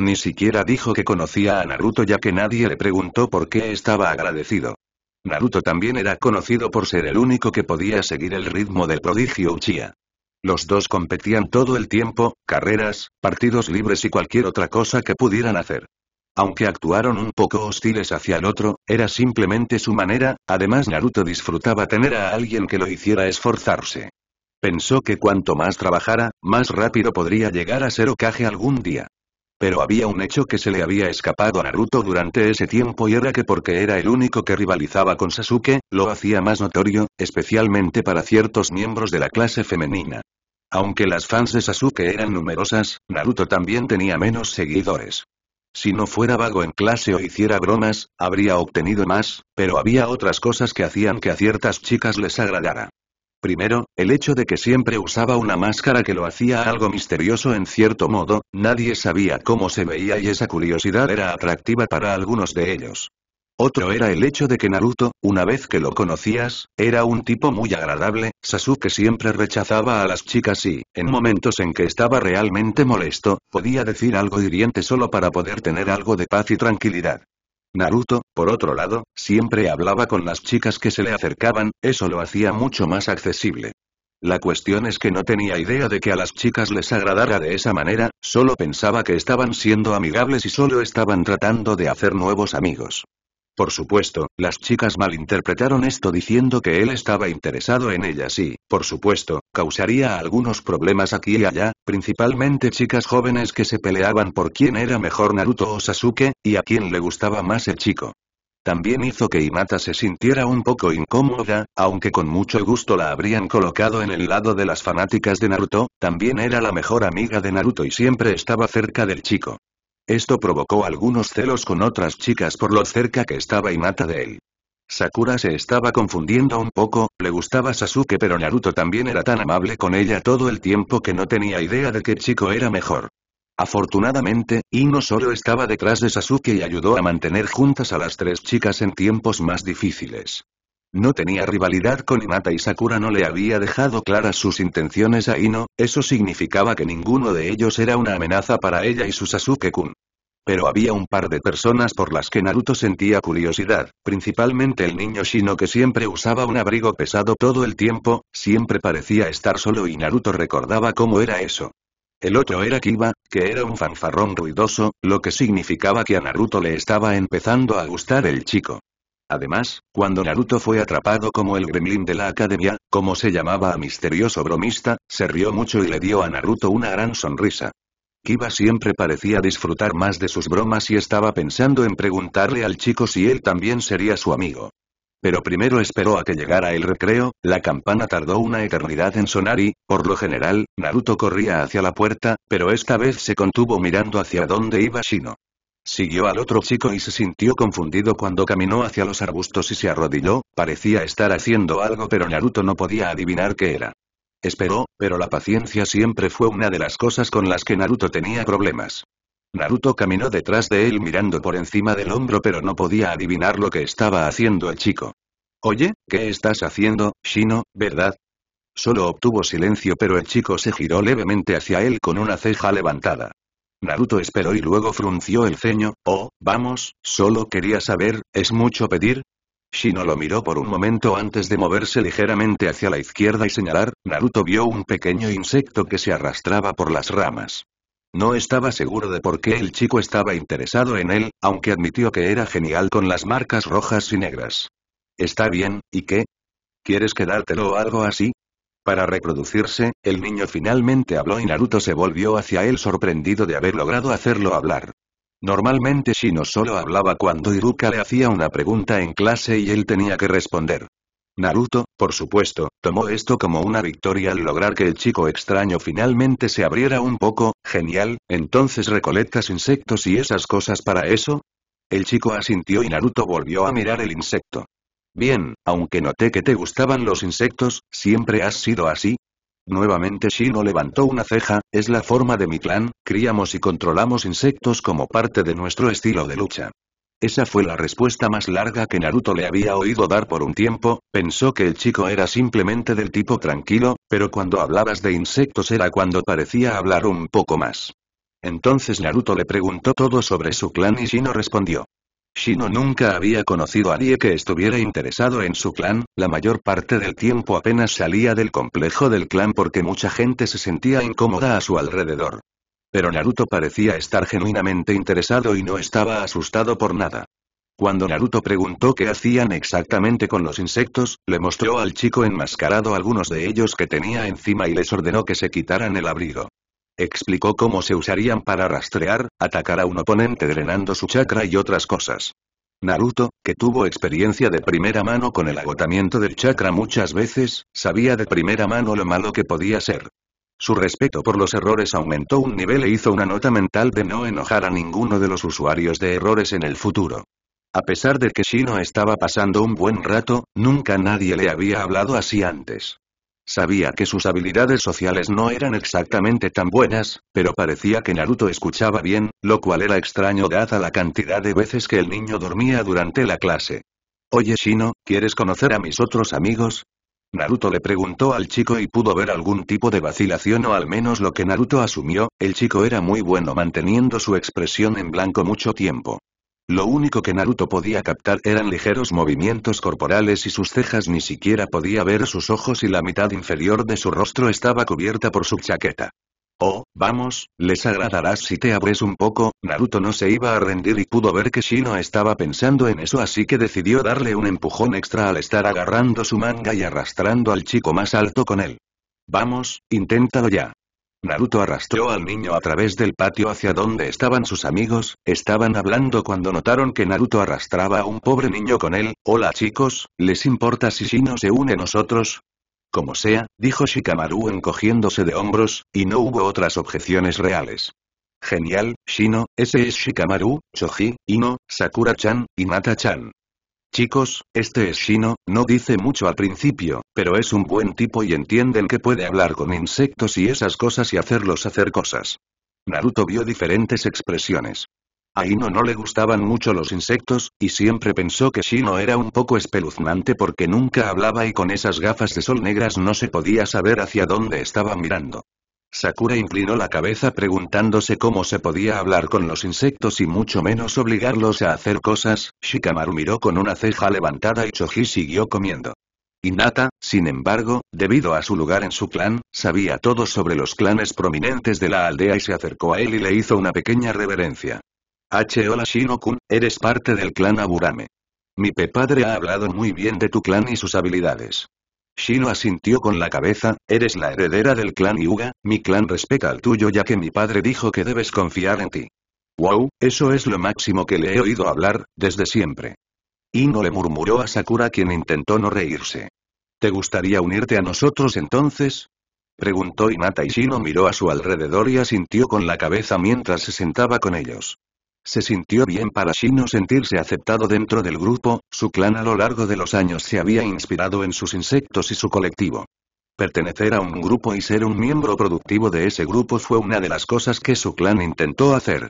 Ni siquiera dijo que conocía a Naruto ya que nadie le preguntó por qué estaba agradecido. Naruto también era conocido por ser el único que podía seguir el ritmo del prodigio Uchiha. Los dos competían todo el tiempo, carreras, partidos libres y cualquier otra cosa que pudieran hacer. Aunque actuaron un poco hostiles hacia el otro, era simplemente su manera, además Naruto disfrutaba tener a alguien que lo hiciera esforzarse. Pensó que cuanto más trabajara, más rápido podría llegar a ser Okage algún día. Pero había un hecho que se le había escapado a Naruto durante ese tiempo y era que porque era el único que rivalizaba con Sasuke, lo hacía más notorio, especialmente para ciertos miembros de la clase femenina. Aunque las fans de Sasuke eran numerosas, Naruto también tenía menos seguidores. Si no fuera vago en clase o hiciera bromas, habría obtenido más, pero había otras cosas que hacían que a ciertas chicas les agradara. Primero, el hecho de que siempre usaba una máscara que lo hacía algo misterioso en cierto modo, nadie sabía cómo se veía y esa curiosidad era atractiva para algunos de ellos. Otro era el hecho de que Naruto, una vez que lo conocías, era un tipo muy agradable, Sasuke siempre rechazaba a las chicas y, en momentos en que estaba realmente molesto, podía decir algo hiriente solo para poder tener algo de paz y tranquilidad. Naruto, por otro lado, siempre hablaba con las chicas que se le acercaban, eso lo hacía mucho más accesible. La cuestión es que no tenía idea de que a las chicas les agradara de esa manera, solo pensaba que estaban siendo amigables y solo estaban tratando de hacer nuevos amigos. Por supuesto, las chicas malinterpretaron esto diciendo que él estaba interesado en ellas y, por supuesto, causaría algunos problemas aquí y allá, principalmente chicas jóvenes que se peleaban por quién era mejor Naruto o Sasuke, y a quién le gustaba más el chico. También hizo que Imata se sintiera un poco incómoda, aunque con mucho gusto la habrían colocado en el lado de las fanáticas de Naruto, también era la mejor amiga de Naruto y siempre estaba cerca del chico. Esto provocó algunos celos con otras chicas por lo cerca que estaba mata de él. Sakura se estaba confundiendo un poco, le gustaba Sasuke pero Naruto también era tan amable con ella todo el tiempo que no tenía idea de qué chico era mejor. Afortunadamente, Ino solo estaba detrás de Sasuke y ayudó a mantener juntas a las tres chicas en tiempos más difíciles. No tenía rivalidad con Imata y Sakura no le había dejado claras sus intenciones a Ino, eso significaba que ninguno de ellos era una amenaza para ella y su Sasuke-kun. Pero había un par de personas por las que Naruto sentía curiosidad, principalmente el niño Shino que siempre usaba un abrigo pesado todo el tiempo, siempre parecía estar solo y Naruto recordaba cómo era eso. El otro era Kiba, que era un fanfarrón ruidoso, lo que significaba que a Naruto le estaba empezando a gustar el chico. Además, cuando Naruto fue atrapado como el gremlin de la academia, como se llamaba a misterioso bromista, se rió mucho y le dio a Naruto una gran sonrisa. Kiba siempre parecía disfrutar más de sus bromas y estaba pensando en preguntarle al chico si él también sería su amigo. Pero primero esperó a que llegara el recreo, la campana tardó una eternidad en sonar y, por lo general, Naruto corría hacia la puerta, pero esta vez se contuvo mirando hacia dónde iba Shino. Siguió al otro chico y se sintió confundido cuando caminó hacia los arbustos y se arrodilló, parecía estar haciendo algo pero Naruto no podía adivinar qué era. Esperó, pero la paciencia siempre fue una de las cosas con las que Naruto tenía problemas. Naruto caminó detrás de él mirando por encima del hombro pero no podía adivinar lo que estaba haciendo el chico. Oye, ¿qué estás haciendo, Shino, verdad? Solo obtuvo silencio pero el chico se giró levemente hacia él con una ceja levantada. Naruto esperó y luego frunció el ceño, oh, vamos, solo quería saber, ¿es mucho pedir? Shino lo miró por un momento antes de moverse ligeramente hacia la izquierda y señalar, Naruto vio un pequeño insecto que se arrastraba por las ramas. No estaba seguro de por qué el chico estaba interesado en él, aunque admitió que era genial con las marcas rojas y negras. Está bien, ¿y qué? ¿Quieres quedártelo o algo así? Para reproducirse, el niño finalmente habló y Naruto se volvió hacia él sorprendido de haber logrado hacerlo hablar. Normalmente Shino solo hablaba cuando Iruka le hacía una pregunta en clase y él tenía que responder. Naruto, por supuesto, tomó esto como una victoria al lograr que el chico extraño finalmente se abriera un poco, genial, entonces recolectas insectos y esas cosas para eso. El chico asintió y Naruto volvió a mirar el insecto. Bien, aunque noté que te gustaban los insectos, ¿siempre has sido así? Nuevamente Shino levantó una ceja, es la forma de mi clan, criamos y controlamos insectos como parte de nuestro estilo de lucha. Esa fue la respuesta más larga que Naruto le había oído dar por un tiempo, pensó que el chico era simplemente del tipo tranquilo, pero cuando hablabas de insectos era cuando parecía hablar un poco más. Entonces Naruto le preguntó todo sobre su clan y Shino respondió. Shino nunca había conocido a nadie que estuviera interesado en su clan, la mayor parte del tiempo apenas salía del complejo del clan porque mucha gente se sentía incómoda a su alrededor. Pero Naruto parecía estar genuinamente interesado y no estaba asustado por nada. Cuando Naruto preguntó qué hacían exactamente con los insectos, le mostró al chico enmascarado algunos de ellos que tenía encima y les ordenó que se quitaran el abrigo. Explicó cómo se usarían para rastrear, atacar a un oponente drenando su chakra y otras cosas. Naruto, que tuvo experiencia de primera mano con el agotamiento del chakra muchas veces, sabía de primera mano lo malo que podía ser. Su respeto por los errores aumentó un nivel e hizo una nota mental de no enojar a ninguno de los usuarios de errores en el futuro. A pesar de que Shino estaba pasando un buen rato, nunca nadie le había hablado así antes. Sabía que sus habilidades sociales no eran exactamente tan buenas, pero parecía que Naruto escuchaba bien, lo cual era extraño dada la cantidad de veces que el niño dormía durante la clase. Oye Shino, ¿quieres conocer a mis otros amigos? Naruto le preguntó al chico y pudo ver algún tipo de vacilación o al menos lo que Naruto asumió, el chico era muy bueno manteniendo su expresión en blanco mucho tiempo. Lo único que Naruto podía captar eran ligeros movimientos corporales y sus cejas ni siquiera podía ver sus ojos y la mitad inferior de su rostro estaba cubierta por su chaqueta. Oh, vamos, les agradarás si te abres un poco, Naruto no se iba a rendir y pudo ver que Shino estaba pensando en eso así que decidió darle un empujón extra al estar agarrando su manga y arrastrando al chico más alto con él. Vamos, inténtalo ya. Naruto arrastró al niño a través del patio hacia donde estaban sus amigos, estaban hablando cuando notaron que Naruto arrastraba a un pobre niño con él, hola chicos, ¿les importa si Shino se une a nosotros? Como sea, dijo Shikamaru encogiéndose de hombros, y no hubo otras objeciones reales. Genial, Shino, ese es Shikamaru, Choji, Ino, Sakura-chan, y mata chan Chicos, este es Shino, no dice mucho al principio, pero es un buen tipo y el que puede hablar con insectos y esas cosas y hacerlos hacer cosas. Naruto vio diferentes expresiones. A Ino no le gustaban mucho los insectos, y siempre pensó que Shino era un poco espeluznante porque nunca hablaba y con esas gafas de sol negras no se podía saber hacia dónde estaba mirando. Sakura inclinó la cabeza preguntándose cómo se podía hablar con los insectos y mucho menos obligarlos a hacer cosas, Shikamaru miró con una ceja levantada y Choji siguió comiendo. Inata, sin embargo, debido a su lugar en su clan, sabía todo sobre los clanes prominentes de la aldea y se acercó a él y le hizo una pequeña reverencia. Hola Shinokun, eres parte del clan Aburame. Mi pepadre ha hablado muy bien de tu clan y sus habilidades. Shino asintió con la cabeza, eres la heredera del clan Yuga, mi clan respeta al tuyo ya que mi padre dijo que debes confiar en ti. Wow, eso es lo máximo que le he oído hablar, desde siempre. Ino le murmuró a Sakura quien intentó no reírse. ¿Te gustaría unirte a nosotros entonces? Preguntó Inata y Shino miró a su alrededor y asintió con la cabeza mientras se sentaba con ellos. Se sintió bien para Shino sentirse aceptado dentro del grupo, su clan a lo largo de los años se había inspirado en sus insectos y su colectivo. Pertenecer a un grupo y ser un miembro productivo de ese grupo fue una de las cosas que su clan intentó hacer.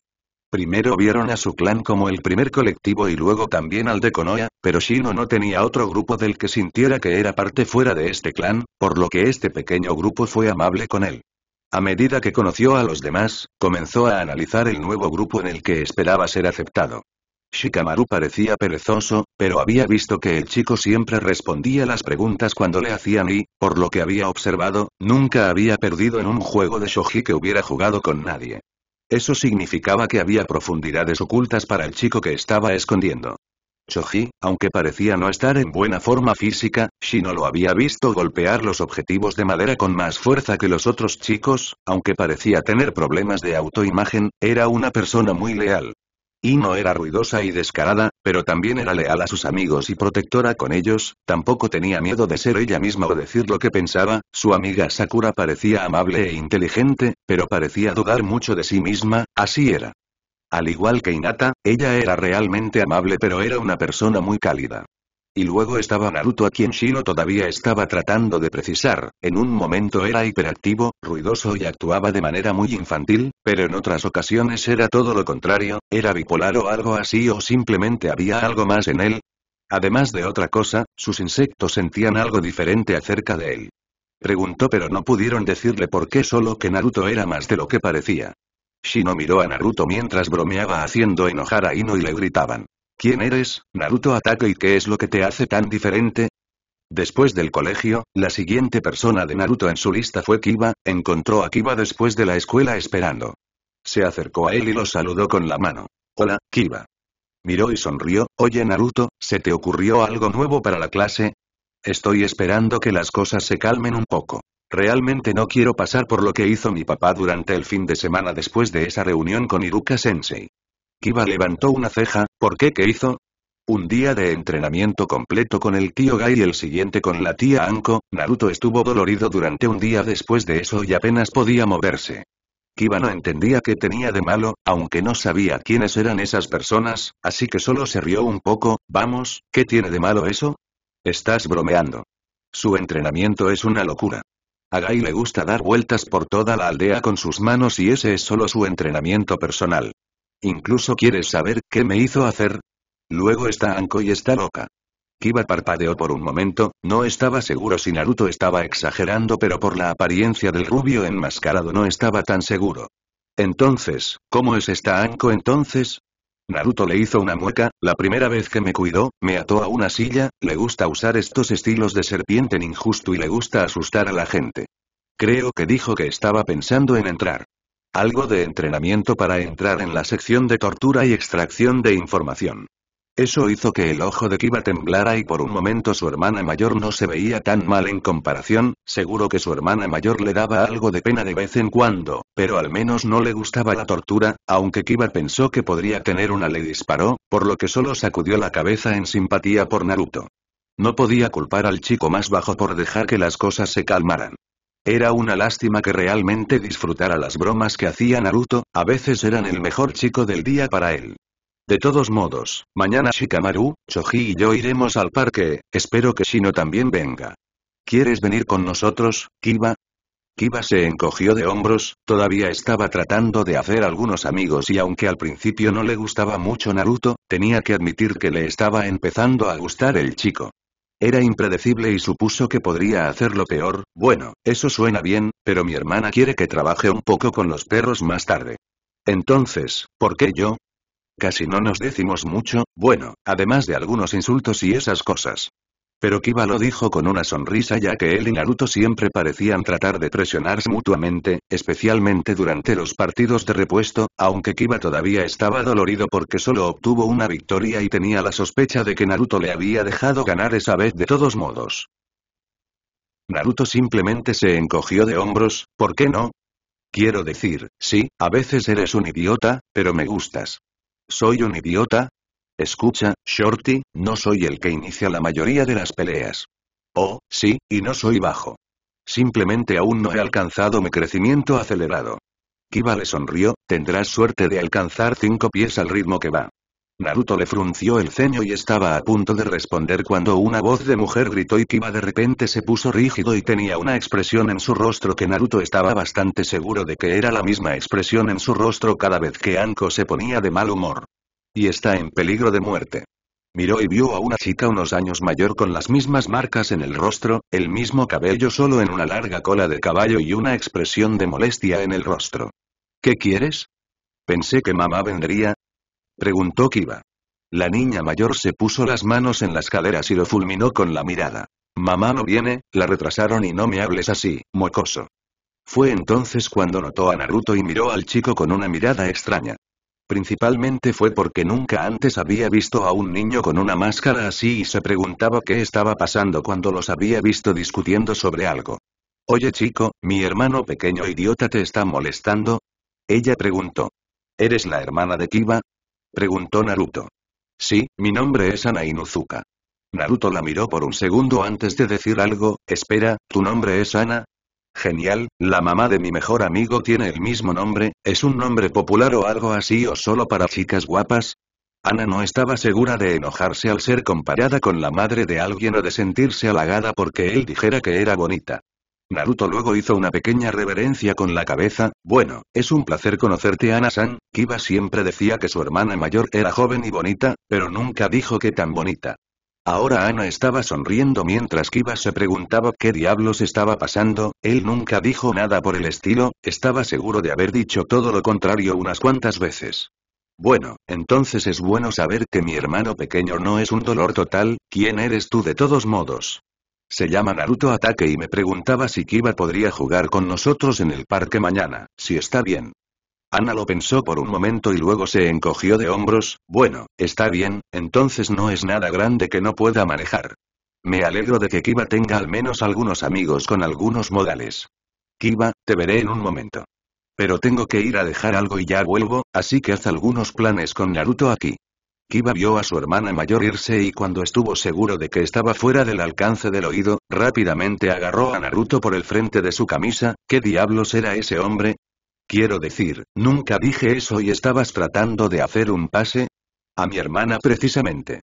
Primero vieron a su clan como el primer colectivo y luego también al de Konoha, pero Shino no tenía otro grupo del que sintiera que era parte fuera de este clan, por lo que este pequeño grupo fue amable con él. A medida que conoció a los demás, comenzó a analizar el nuevo grupo en el que esperaba ser aceptado. Shikamaru parecía perezoso, pero había visto que el chico siempre respondía las preguntas cuando le hacían y, por lo que había observado, nunca había perdido en un juego de shoji que hubiera jugado con nadie. Eso significaba que había profundidades ocultas para el chico que estaba escondiendo. Choji, aunque parecía no estar en buena forma física, Shino lo había visto golpear los objetivos de madera con más fuerza que los otros chicos, aunque parecía tener problemas de autoimagen, era una persona muy leal. Ino era ruidosa y descarada, pero también era leal a sus amigos y protectora con ellos, tampoco tenía miedo de ser ella misma o decir lo que pensaba, su amiga Sakura parecía amable e inteligente, pero parecía dudar mucho de sí misma, así era. Al igual que inata ella era realmente amable pero era una persona muy cálida. Y luego estaba Naruto a quien Shino todavía estaba tratando de precisar, en un momento era hiperactivo, ruidoso y actuaba de manera muy infantil, pero en otras ocasiones era todo lo contrario, era bipolar o algo así o simplemente había algo más en él. Además de otra cosa, sus insectos sentían algo diferente acerca de él. Preguntó pero no pudieron decirle por qué solo que Naruto era más de lo que parecía. Shino miró a Naruto mientras bromeaba haciendo enojar a Ino y le gritaban. ¿Quién eres, Naruto Ataque y qué es lo que te hace tan diferente? Después del colegio, la siguiente persona de Naruto en su lista fue Kiba, encontró a Kiba después de la escuela esperando. Se acercó a él y lo saludó con la mano. Hola, Kiba. Miró y sonrió, oye Naruto, ¿se te ocurrió algo nuevo para la clase? Estoy esperando que las cosas se calmen un poco. Realmente no quiero pasar por lo que hizo mi papá durante el fin de semana después de esa reunión con Iruka-sensei. Kiba levantó una ceja, ¿por qué qué hizo? Un día de entrenamiento completo con el tío Gai y el siguiente con la tía Anko, Naruto estuvo dolorido durante un día después de eso y apenas podía moverse. Kiba no entendía qué tenía de malo, aunque no sabía quiénes eran esas personas, así que solo se rió un poco, vamos, ¿qué tiene de malo eso? Estás bromeando. Su entrenamiento es una locura. A Gai le gusta dar vueltas por toda la aldea con sus manos y ese es solo su entrenamiento personal. Incluso quieres saber qué me hizo hacer. Luego está Anko y está loca. Kiba parpadeó por un momento, no estaba seguro si Naruto estaba exagerando pero por la apariencia del rubio enmascarado no estaba tan seguro. Entonces, ¿cómo es esta Anko entonces? Naruto le hizo una mueca, la primera vez que me cuidó, me ató a una silla, le gusta usar estos estilos de serpiente injusto y le gusta asustar a la gente. Creo que dijo que estaba pensando en entrar. Algo de entrenamiento para entrar en la sección de tortura y extracción de información. Eso hizo que el ojo de Kiba temblara y por un momento su hermana mayor no se veía tan mal en comparación, seguro que su hermana mayor le daba algo de pena de vez en cuando, pero al menos no le gustaba la tortura, aunque Kiba pensó que podría tener una le disparó, por lo que solo sacudió la cabeza en simpatía por Naruto. No podía culpar al chico más bajo por dejar que las cosas se calmaran. Era una lástima que realmente disfrutara las bromas que hacía Naruto, a veces eran el mejor chico del día para él. De todos modos, mañana Shikamaru, Choji y yo iremos al parque, espero que Shino también venga. ¿Quieres venir con nosotros, Kiba? Kiba se encogió de hombros, todavía estaba tratando de hacer algunos amigos y aunque al principio no le gustaba mucho Naruto, tenía que admitir que le estaba empezando a gustar el chico. Era impredecible y supuso que podría hacerlo peor, bueno, eso suena bien, pero mi hermana quiere que trabaje un poco con los perros más tarde. Entonces, ¿por qué yo? Casi no nos decimos mucho, bueno, además de algunos insultos y esas cosas. Pero Kiba lo dijo con una sonrisa ya que él y Naruto siempre parecían tratar de presionarse mutuamente, especialmente durante los partidos de repuesto, aunque Kiba todavía estaba dolorido porque solo obtuvo una victoria y tenía la sospecha de que Naruto le había dejado ganar esa vez de todos modos. Naruto simplemente se encogió de hombros, ¿por qué no? Quiero decir, sí, a veces eres un idiota, pero me gustas. ¿Soy un idiota? Escucha, Shorty, no soy el que inicia la mayoría de las peleas. Oh, sí, y no soy bajo. Simplemente aún no he alcanzado mi crecimiento acelerado. Kiba le sonrió, tendrás suerte de alcanzar cinco pies al ritmo que va. Naruto le frunció el ceño y estaba a punto de responder cuando una voz de mujer gritó y Kiba de repente se puso rígido y tenía una expresión en su rostro que Naruto estaba bastante seguro de que era la misma expresión en su rostro cada vez que Anko se ponía de mal humor. Y está en peligro de muerte. Miró y vio a una chica unos años mayor con las mismas marcas en el rostro, el mismo cabello solo en una larga cola de caballo y una expresión de molestia en el rostro. ¿Qué quieres? Pensé que mamá vendría, preguntó Kiba. La niña mayor se puso las manos en las caderas y lo fulminó con la mirada. Mamá no viene, la retrasaron y no me hables así, mocoso. Fue entonces cuando notó a Naruto y miró al chico con una mirada extraña. Principalmente fue porque nunca antes había visto a un niño con una máscara así y se preguntaba qué estaba pasando cuando los había visto discutiendo sobre algo. Oye chico, mi hermano pequeño idiota te está molestando? Ella preguntó. ¿Eres la hermana de Kiba? Preguntó Naruto. Sí, mi nombre es Ana Inuzuka. Naruto la miró por un segundo antes de decir algo, espera, ¿tu nombre es Ana? Genial, la mamá de mi mejor amigo tiene el mismo nombre, ¿es un nombre popular o algo así o solo para chicas guapas? Ana no estaba segura de enojarse al ser comparada con la madre de alguien o de sentirse halagada porque él dijera que era bonita. Naruto luego hizo una pequeña reverencia con la cabeza, bueno, es un placer conocerte Ana-san, Kiba siempre decía que su hermana mayor era joven y bonita, pero nunca dijo que tan bonita. Ahora Ana estaba sonriendo mientras Kiba se preguntaba qué diablos estaba pasando, él nunca dijo nada por el estilo, estaba seguro de haber dicho todo lo contrario unas cuantas veces. Bueno, entonces es bueno saber que mi hermano pequeño no es un dolor total, ¿quién eres tú de todos modos? Se llama Naruto Ataque y me preguntaba si Kiba podría jugar con nosotros en el parque mañana, si está bien. Ana lo pensó por un momento y luego se encogió de hombros, bueno, está bien, entonces no es nada grande que no pueda manejar. Me alegro de que Kiba tenga al menos algunos amigos con algunos modales. Kiba, te veré en un momento. Pero tengo que ir a dejar algo y ya vuelvo, así que haz algunos planes con Naruto aquí. Kiba vio a su hermana mayor irse y cuando estuvo seguro de que estaba fuera del alcance del oído, rápidamente agarró a Naruto por el frente de su camisa, ¿qué diablos era ese hombre? Quiero decir, nunca dije eso y estabas tratando de hacer un pase. A mi hermana precisamente.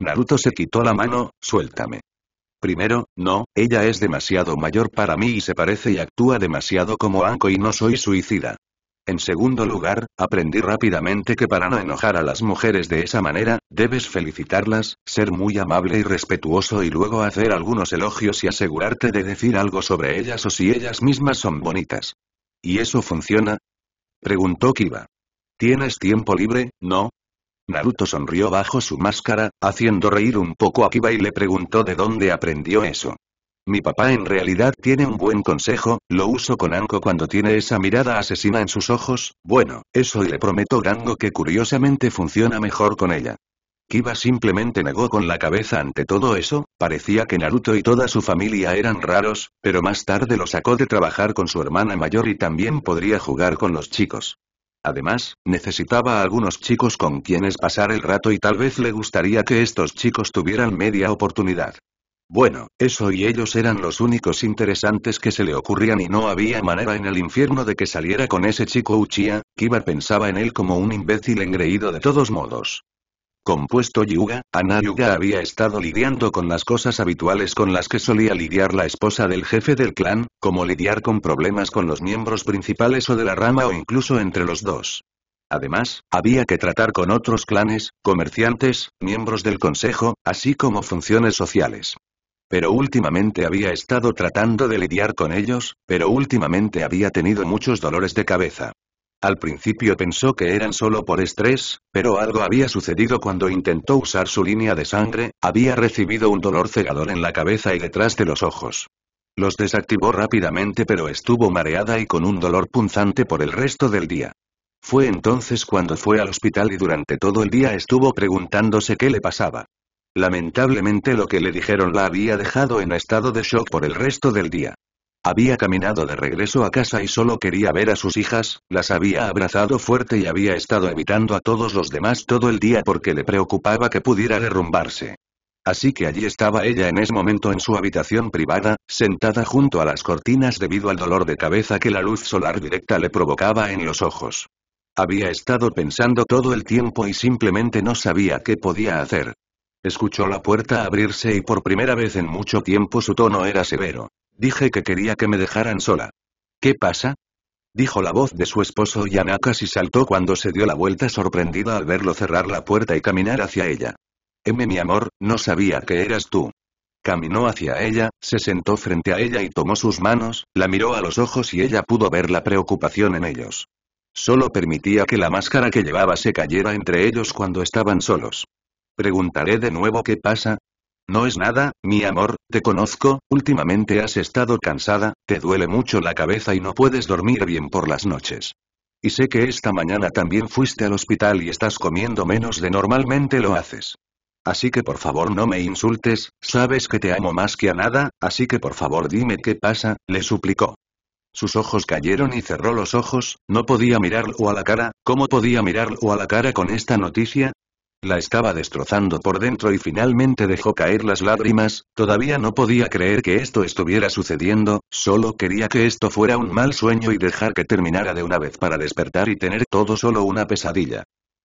Naruto se quitó la mano, suéltame. Primero, no, ella es demasiado mayor para mí y se parece y actúa demasiado como Anko y no soy suicida. En segundo lugar, aprendí rápidamente que para no enojar a las mujeres de esa manera, debes felicitarlas, ser muy amable y respetuoso y luego hacer algunos elogios y asegurarte de decir algo sobre ellas o si ellas mismas son bonitas. ¿Y eso funciona? Preguntó Kiba. ¿Tienes tiempo libre, no? Naruto sonrió bajo su máscara, haciendo reír un poco a Kiba y le preguntó de dónde aprendió eso. Mi papá en realidad tiene un buen consejo, lo uso con Anko cuando tiene esa mirada asesina en sus ojos, bueno, eso y le prometo Gango que curiosamente funciona mejor con ella. Kiba simplemente negó con la cabeza ante todo eso, parecía que Naruto y toda su familia eran raros, pero más tarde lo sacó de trabajar con su hermana mayor y también podría jugar con los chicos. Además, necesitaba a algunos chicos con quienes pasar el rato y tal vez le gustaría que estos chicos tuvieran media oportunidad. Bueno, eso y ellos eran los únicos interesantes que se le ocurrían y no había manera en el infierno de que saliera con ese chico Uchiha, Kiba pensaba en él como un imbécil engreído de todos modos. Compuesto Yuga, Ana Yuga había estado lidiando con las cosas habituales con las que solía lidiar la esposa del jefe del clan, como lidiar con problemas con los miembros principales o de la rama o incluso entre los dos. Además, había que tratar con otros clanes, comerciantes, miembros del consejo, así como funciones sociales pero últimamente había estado tratando de lidiar con ellos, pero últimamente había tenido muchos dolores de cabeza. Al principio pensó que eran solo por estrés, pero algo había sucedido cuando intentó usar su línea de sangre, había recibido un dolor cegador en la cabeza y detrás de los ojos. Los desactivó rápidamente pero estuvo mareada y con un dolor punzante por el resto del día. Fue entonces cuando fue al hospital y durante todo el día estuvo preguntándose qué le pasaba. Lamentablemente lo que le dijeron la había dejado en estado de shock por el resto del día. Había caminado de regreso a casa y solo quería ver a sus hijas, las había abrazado fuerte y había estado evitando a todos los demás todo el día porque le preocupaba que pudiera derrumbarse. Así que allí estaba ella en ese momento en su habitación privada, sentada junto a las cortinas debido al dolor de cabeza que la luz solar directa le provocaba en los ojos. Había estado pensando todo el tiempo y simplemente no sabía qué podía hacer. Escuchó la puerta abrirse y por primera vez en mucho tiempo su tono era severo. Dije que quería que me dejaran sola. ¿Qué pasa? Dijo la voz de su esposo y Ana y saltó cuando se dio la vuelta sorprendida al verlo cerrar la puerta y caminar hacia ella. M mi amor, no sabía que eras tú. Caminó hacia ella, se sentó frente a ella y tomó sus manos, la miró a los ojos y ella pudo ver la preocupación en ellos. Solo permitía que la máscara que llevaba se cayera entre ellos cuando estaban solos. Preguntaré de nuevo qué pasa. No es nada, mi amor, te conozco, últimamente has estado cansada, te duele mucho la cabeza y no puedes dormir bien por las noches. Y sé que esta mañana también fuiste al hospital y estás comiendo menos de normalmente lo haces. Así que por favor no me insultes, sabes que te amo más que a nada, así que por favor dime qué pasa, le suplicó. Sus ojos cayeron y cerró los ojos, no podía mirarlo a la cara, ¿cómo podía mirarlo a la cara con esta noticia? La estaba destrozando por dentro y finalmente dejó caer las lágrimas, todavía no podía creer que esto estuviera sucediendo, solo quería que esto fuera un mal sueño y dejar que terminara de una vez para despertar y tener todo solo una pesadilla.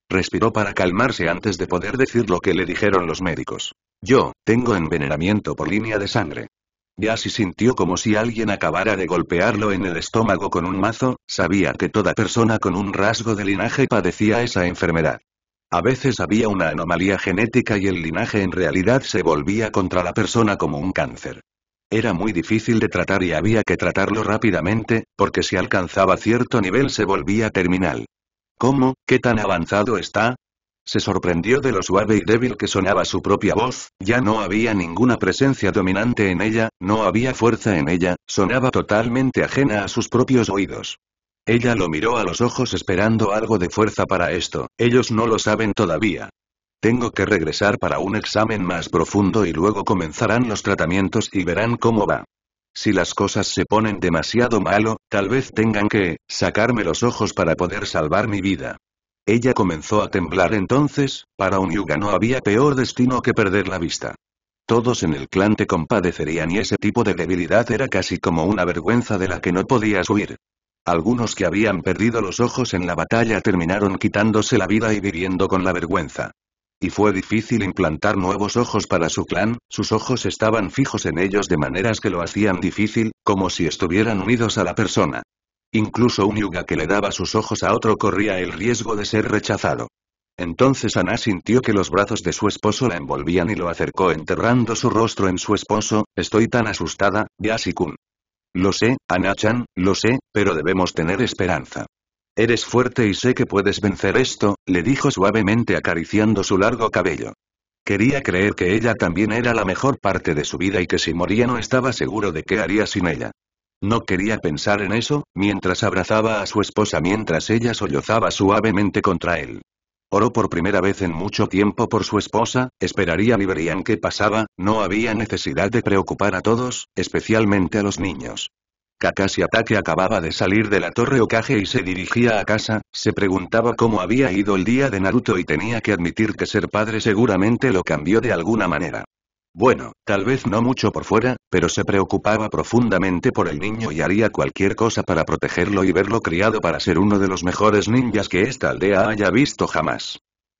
Respiró para calmarse antes de poder decir lo que le dijeron los médicos. Yo, tengo envenenamiento por línea de sangre. Yasi sintió como si alguien acabara de golpearlo en el estómago con un mazo, sabía que toda persona con un rasgo de linaje padecía esa enfermedad. A veces había una anomalía genética y el linaje en realidad se volvía contra la persona como un cáncer. Era muy difícil de tratar y había que tratarlo rápidamente, porque si alcanzaba cierto nivel se volvía terminal. ¿Cómo? ¿Qué tan avanzado está? Se sorprendió de lo suave y débil que sonaba su propia voz, ya no había ninguna presencia dominante en ella, no había fuerza en ella, sonaba totalmente ajena a sus propios oídos. Ella lo miró a los ojos esperando algo de fuerza para esto, ellos no lo saben todavía. Tengo que regresar para un examen más profundo y luego comenzarán los tratamientos y verán cómo va. Si las cosas se ponen demasiado malo, tal vez tengan que sacarme los ojos para poder salvar mi vida. Ella comenzó a temblar entonces, para un yuga no había peor destino que perder la vista. Todos en el clan te compadecerían y ese tipo de debilidad era casi como una vergüenza de la que no podías huir. Algunos que habían perdido los ojos en la batalla terminaron quitándose la vida y viviendo con la vergüenza. Y fue difícil implantar nuevos ojos para su clan, sus ojos estaban fijos en ellos de maneras que lo hacían difícil, como si estuvieran unidos a la persona. Incluso un yuga que le daba sus ojos a otro corría el riesgo de ser rechazado. Entonces Ana sintió que los brazos de su esposo la envolvían y lo acercó enterrando su rostro en su esposo, estoy tan asustada, Yasikun. Lo sé, Anachan, lo sé, pero debemos tener esperanza. Eres fuerte y sé que puedes vencer esto, le dijo suavemente acariciando su largo cabello. Quería creer que ella también era la mejor parte de su vida y que si moría no estaba seguro de qué haría sin ella. No quería pensar en eso, mientras abrazaba a su esposa mientras ella sollozaba suavemente contra él. Oró por primera vez en mucho tiempo por su esposa, esperaría y verían qué pasaba, no había necesidad de preocupar a todos, especialmente a los niños. Kakashi Atake acababa de salir de la torre Okage y se dirigía a casa, se preguntaba cómo había ido el día de Naruto y tenía que admitir que ser padre seguramente lo cambió de alguna manera. Bueno, tal vez no mucho por fuera, pero se preocupaba profundamente por el niño y haría cualquier cosa para protegerlo y verlo criado para ser uno de los mejores ninjas que esta aldea haya visto jamás.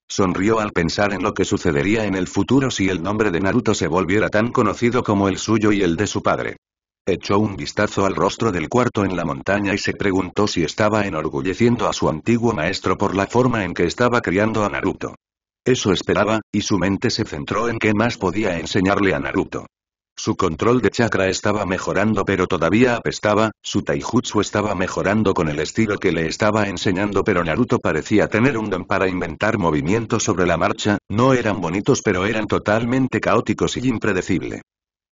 Sonrió al pensar en lo que sucedería en el futuro si el nombre de Naruto se volviera tan conocido como el suyo y el de su padre. Echó un vistazo al rostro del cuarto en la montaña y se preguntó si estaba enorgulleciendo a su antiguo maestro por la forma en que estaba criando a Naruto. Eso esperaba, y su mente se centró en qué más podía enseñarle a Naruto. Su control de chakra estaba mejorando pero todavía apestaba, su taijutsu estaba mejorando con el estilo que le estaba enseñando pero Naruto parecía tener un don para inventar movimientos sobre la marcha, no eran bonitos pero eran totalmente caóticos y impredecible.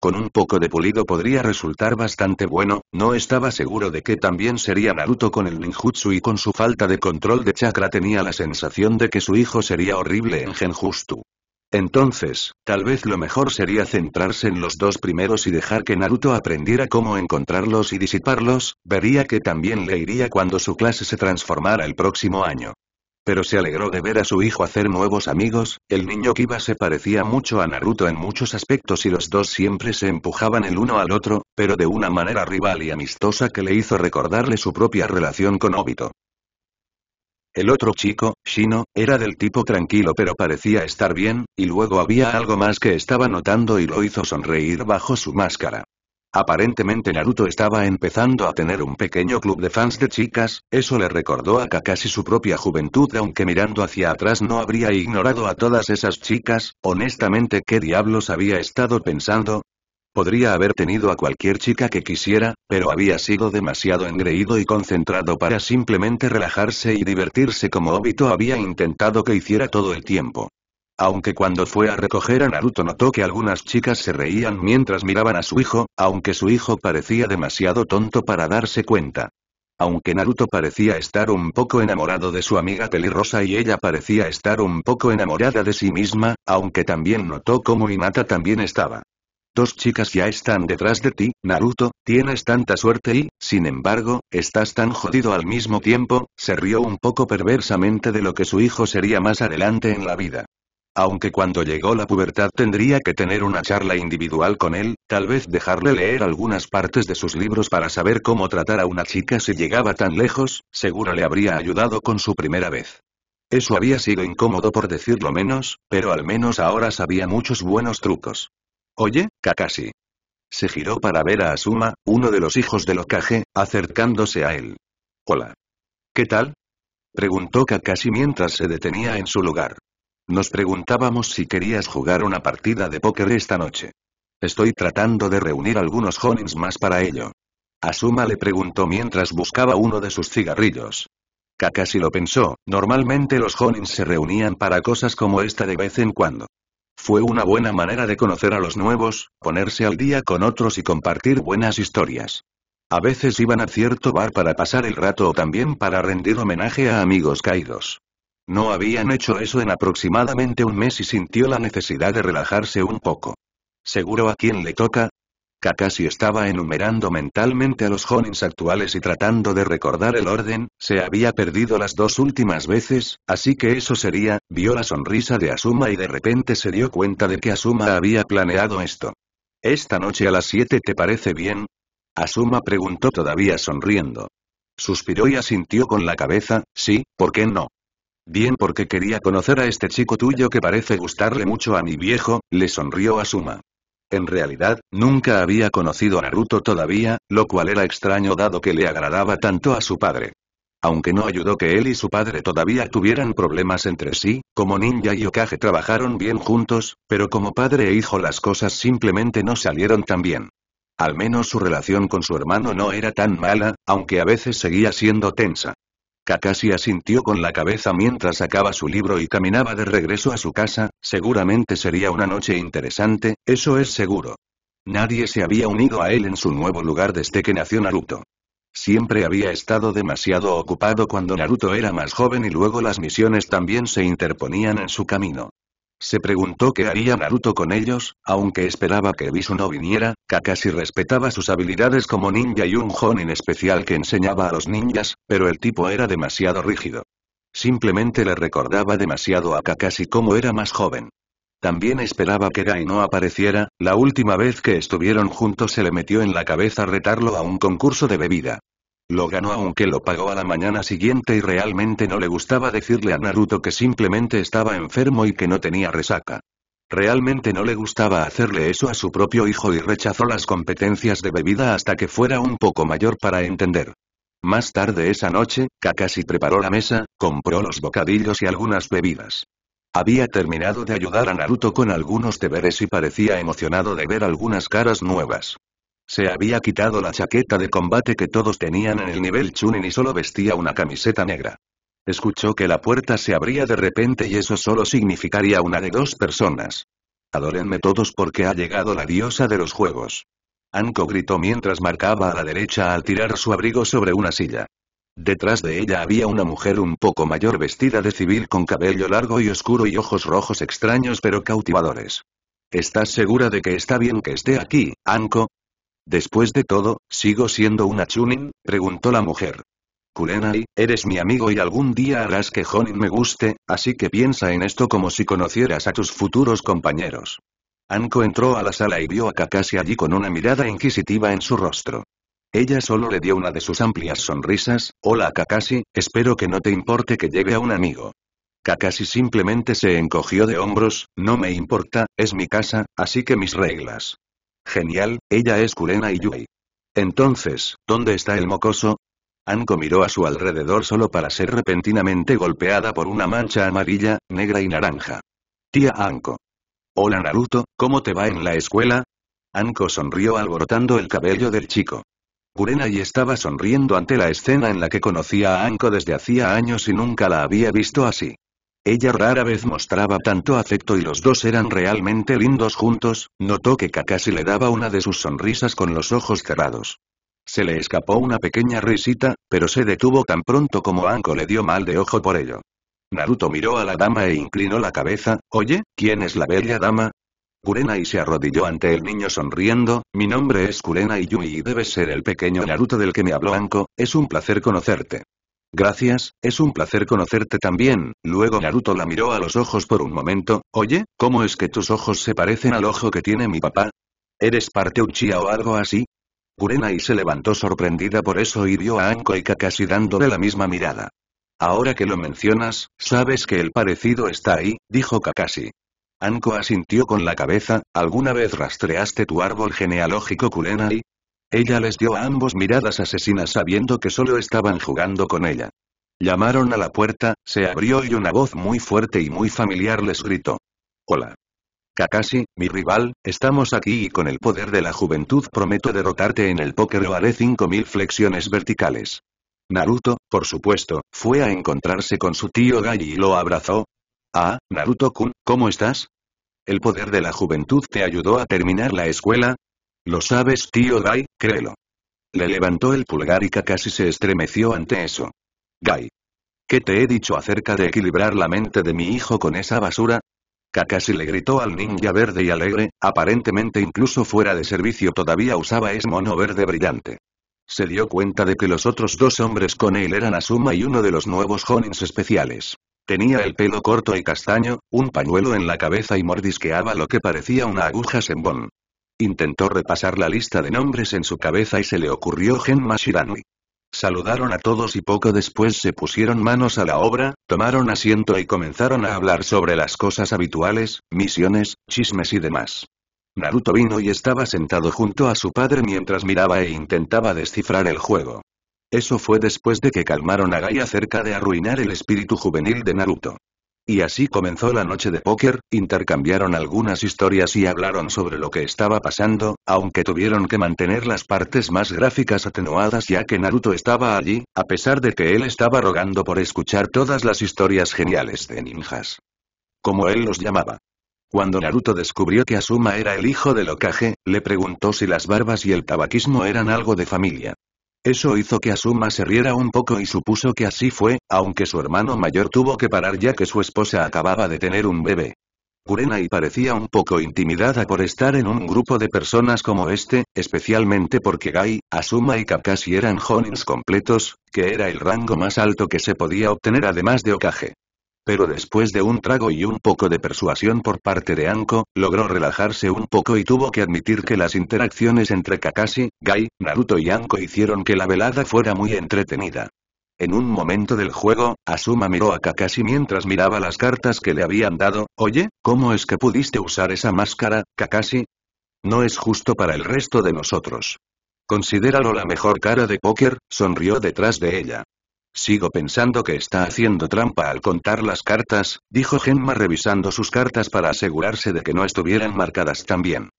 Con un poco de pulido podría resultar bastante bueno, no estaba seguro de que también sería Naruto con el ninjutsu y con su falta de control de chakra tenía la sensación de que su hijo sería horrible en genjutsu. Entonces, tal vez lo mejor sería centrarse en los dos primeros y dejar que Naruto aprendiera cómo encontrarlos y disiparlos, vería que también le iría cuando su clase se transformara el próximo año pero se alegró de ver a su hijo hacer nuevos amigos, el niño Kiba se parecía mucho a Naruto en muchos aspectos y los dos siempre se empujaban el uno al otro, pero de una manera rival y amistosa que le hizo recordarle su propia relación con Obito. El otro chico, Shino, era del tipo tranquilo pero parecía estar bien, y luego había algo más que estaba notando y lo hizo sonreír bajo su máscara. Aparentemente Naruto estaba empezando a tener un pequeño club de fans de chicas, eso le recordó a Kakashi su propia juventud aunque mirando hacia atrás no habría ignorado a todas esas chicas, honestamente ¿qué diablos había estado pensando? Podría haber tenido a cualquier chica que quisiera, pero había sido demasiado engreído y concentrado para simplemente relajarse y divertirse como Obito había intentado que hiciera todo el tiempo aunque cuando fue a recoger a Naruto notó que algunas chicas se reían mientras miraban a su hijo, aunque su hijo parecía demasiado tonto para darse cuenta. Aunque Naruto parecía estar un poco enamorado de su amiga pelirrosa y ella parecía estar un poco enamorada de sí misma, aunque también notó cómo Hinata también estaba. Dos chicas ya están detrás de ti, Naruto, tienes tanta suerte y, sin embargo, estás tan jodido al mismo tiempo, se rió un poco perversamente de lo que su hijo sería más adelante en la vida. Aunque cuando llegó la pubertad tendría que tener una charla individual con él, tal vez dejarle leer algunas partes de sus libros para saber cómo tratar a una chica si llegaba tan lejos, seguro le habría ayudado con su primera vez. Eso había sido incómodo por decirlo menos, pero al menos ahora sabía muchos buenos trucos. Oye, Kakashi. Se giró para ver a Asuma, uno de los hijos del okaje, acercándose a él. Hola. ¿Qué tal? Preguntó Kakashi mientras se detenía en su lugar. Nos preguntábamos si querías jugar una partida de póker esta noche. Estoy tratando de reunir algunos honins más para ello. Asuma le preguntó mientras buscaba uno de sus cigarrillos. Kakashi lo pensó, normalmente los honins se reunían para cosas como esta de vez en cuando. Fue una buena manera de conocer a los nuevos, ponerse al día con otros y compartir buenas historias. A veces iban a cierto bar para pasar el rato o también para rendir homenaje a amigos caídos. No habían hecho eso en aproximadamente un mes y sintió la necesidad de relajarse un poco. ¿Seguro a quién le toca? Kakashi estaba enumerando mentalmente a los Honins actuales y tratando de recordar el orden, se había perdido las dos últimas veces, así que eso sería, vio la sonrisa de Asuma y de repente se dio cuenta de que Asuma había planeado esto. ¿Esta noche a las 7 te parece bien? Asuma preguntó todavía sonriendo. Suspiró y asintió con la cabeza, sí, ¿por qué no? Bien porque quería conocer a este chico tuyo que parece gustarle mucho a mi viejo, le sonrió a Suma. En realidad, nunca había conocido a Naruto todavía, lo cual era extraño dado que le agradaba tanto a su padre. Aunque no ayudó que él y su padre todavía tuvieran problemas entre sí, como ninja y Okage trabajaron bien juntos, pero como padre e hijo las cosas simplemente no salieron tan bien. Al menos su relación con su hermano no era tan mala, aunque a veces seguía siendo tensa. Kakashi asintió con la cabeza mientras sacaba su libro y caminaba de regreso a su casa, seguramente sería una noche interesante, eso es seguro. Nadie se había unido a él en su nuevo lugar desde que nació Naruto. Siempre había estado demasiado ocupado cuando Naruto era más joven y luego las misiones también se interponían en su camino. Se preguntó qué haría Naruto con ellos, aunque esperaba que Bisu no viniera, Kakashi respetaba sus habilidades como ninja y un en especial que enseñaba a los ninjas, pero el tipo era demasiado rígido. Simplemente le recordaba demasiado a Kakashi como era más joven. También esperaba que Gai no apareciera, la última vez que estuvieron juntos se le metió en la cabeza retarlo a un concurso de bebida. Lo ganó aunque lo pagó a la mañana siguiente y realmente no le gustaba decirle a Naruto que simplemente estaba enfermo y que no tenía resaca. Realmente no le gustaba hacerle eso a su propio hijo y rechazó las competencias de bebida hasta que fuera un poco mayor para entender. Más tarde esa noche, Kakashi preparó la mesa, compró los bocadillos y algunas bebidas. Había terminado de ayudar a Naruto con algunos deberes y parecía emocionado de ver algunas caras nuevas. Se había quitado la chaqueta de combate que todos tenían en el nivel Chunin y solo vestía una camiseta negra. Escuchó que la puerta se abría de repente y eso solo significaría una de dos personas. Adórenme todos porque ha llegado la diosa de los juegos. Anko gritó mientras marcaba a la derecha al tirar su abrigo sobre una silla. Detrás de ella había una mujer un poco mayor vestida de civil con cabello largo y oscuro y ojos rojos extraños pero cautivadores. ¿Estás segura de que está bien que esté aquí, Anko? Después de todo, ¿sigo siendo una Chunin? preguntó la mujer. Kurenai, eres mi amigo y algún día harás que Honin me guste, así que piensa en esto como si conocieras a tus futuros compañeros. Anko entró a la sala y vio a Kakashi allí con una mirada inquisitiva en su rostro. Ella solo le dio una de sus amplias sonrisas, hola Kakashi, espero que no te importe que lleve a un amigo. Kakashi simplemente se encogió de hombros, no me importa, es mi casa, así que mis reglas. Genial, ella es Kurena Yui. Entonces, ¿dónde está el mocoso? Anko miró a su alrededor solo para ser repentinamente golpeada por una mancha amarilla, negra y naranja. Tía Anko. Hola Naruto, ¿cómo te va en la escuela? Anko sonrió alborotando el cabello del chico. y estaba sonriendo ante la escena en la que conocía a Anko desde hacía años y nunca la había visto así. Ella rara vez mostraba tanto afecto y los dos eran realmente lindos juntos, notó que Kakashi le daba una de sus sonrisas con los ojos cerrados. Se le escapó una pequeña risita, pero se detuvo tan pronto como Anko le dio mal de ojo por ello. Naruto miró a la dama e inclinó la cabeza, oye, ¿quién es la bella dama? Kurena y se arrodilló ante el niño sonriendo, mi nombre es Kurena Yui y debes ser el pequeño Naruto del que me habló Anko, es un placer conocerte. Gracias, es un placer conocerte también. Luego Naruto la miró a los ojos por un momento. Oye, ¿cómo es que tus ojos se parecen al ojo que tiene mi papá? ¿Eres parte Uchiha o algo así? Kurenai se levantó sorprendida por eso y vio a Anko y Kakashi dándole la misma mirada. Ahora que lo mencionas, sabes que el parecido está ahí, dijo Kakashi. Anko asintió con la cabeza, ¿alguna vez rastreaste tu árbol genealógico Kurenai? Ella les dio a ambos miradas asesinas sabiendo que solo estaban jugando con ella. Llamaron a la puerta, se abrió y una voz muy fuerte y muy familiar les gritó. Hola. Kakashi, mi rival, estamos aquí y con el poder de la juventud prometo derrotarte en el póker o haré 5000 flexiones verticales. Naruto, por supuesto, fue a encontrarse con su tío Gai y lo abrazó. Ah, Naruto-kun, ¿cómo estás? ¿El poder de la juventud te ayudó a terminar la escuela? ¿Lo sabes, tío Gai? Créelo. Le levantó el pulgar y Kakashi se estremeció ante eso. Gai. ¿Qué te he dicho acerca de equilibrar la mente de mi hijo con esa basura? Kakashi le gritó al ninja verde y alegre, aparentemente incluso fuera de servicio todavía usaba ese mono verde brillante. Se dio cuenta de que los otros dos hombres con él eran Asuma y uno de los nuevos Honins especiales. Tenía el pelo corto y castaño, un pañuelo en la cabeza y mordisqueaba lo que parecía una aguja sembón. Intentó repasar la lista de nombres en su cabeza y se le ocurrió Genma Shiranui. Saludaron a todos y poco después se pusieron manos a la obra, tomaron asiento y comenzaron a hablar sobre las cosas habituales, misiones, chismes y demás. Naruto vino y estaba sentado junto a su padre mientras miraba e intentaba descifrar el juego. Eso fue después de que calmaron a Gai acerca de arruinar el espíritu juvenil de Naruto. Y así comenzó la noche de póker, intercambiaron algunas historias y hablaron sobre lo que estaba pasando, aunque tuvieron que mantener las partes más gráficas atenuadas ya que Naruto estaba allí, a pesar de que él estaba rogando por escuchar todas las historias geniales de ninjas. Como él los llamaba. Cuando Naruto descubrió que Asuma era el hijo del Okage, le preguntó si las barbas y el tabaquismo eran algo de familia. Eso hizo que Asuma se riera un poco y supuso que así fue, aunque su hermano mayor tuvo que parar ya que su esposa acababa de tener un bebé. Kurenai parecía un poco intimidada por estar en un grupo de personas como este, especialmente porque Gai, Asuma y Kakashi eran jones completos, que era el rango más alto que se podía obtener además de Okage. Pero después de un trago y un poco de persuasión por parte de Anko, logró relajarse un poco y tuvo que admitir que las interacciones entre Kakashi, Gai, Naruto y Anko hicieron que la velada fuera muy entretenida. En un momento del juego, Asuma miró a Kakashi mientras miraba las cartas que le habían dado, oye, ¿cómo es que pudiste usar esa máscara, Kakashi? No es justo para el resto de nosotros. Considéralo la mejor cara de póker, sonrió detrás de ella. Sigo pensando que está haciendo trampa al contar las cartas, dijo Gemma revisando sus cartas para asegurarse de que no estuvieran marcadas también.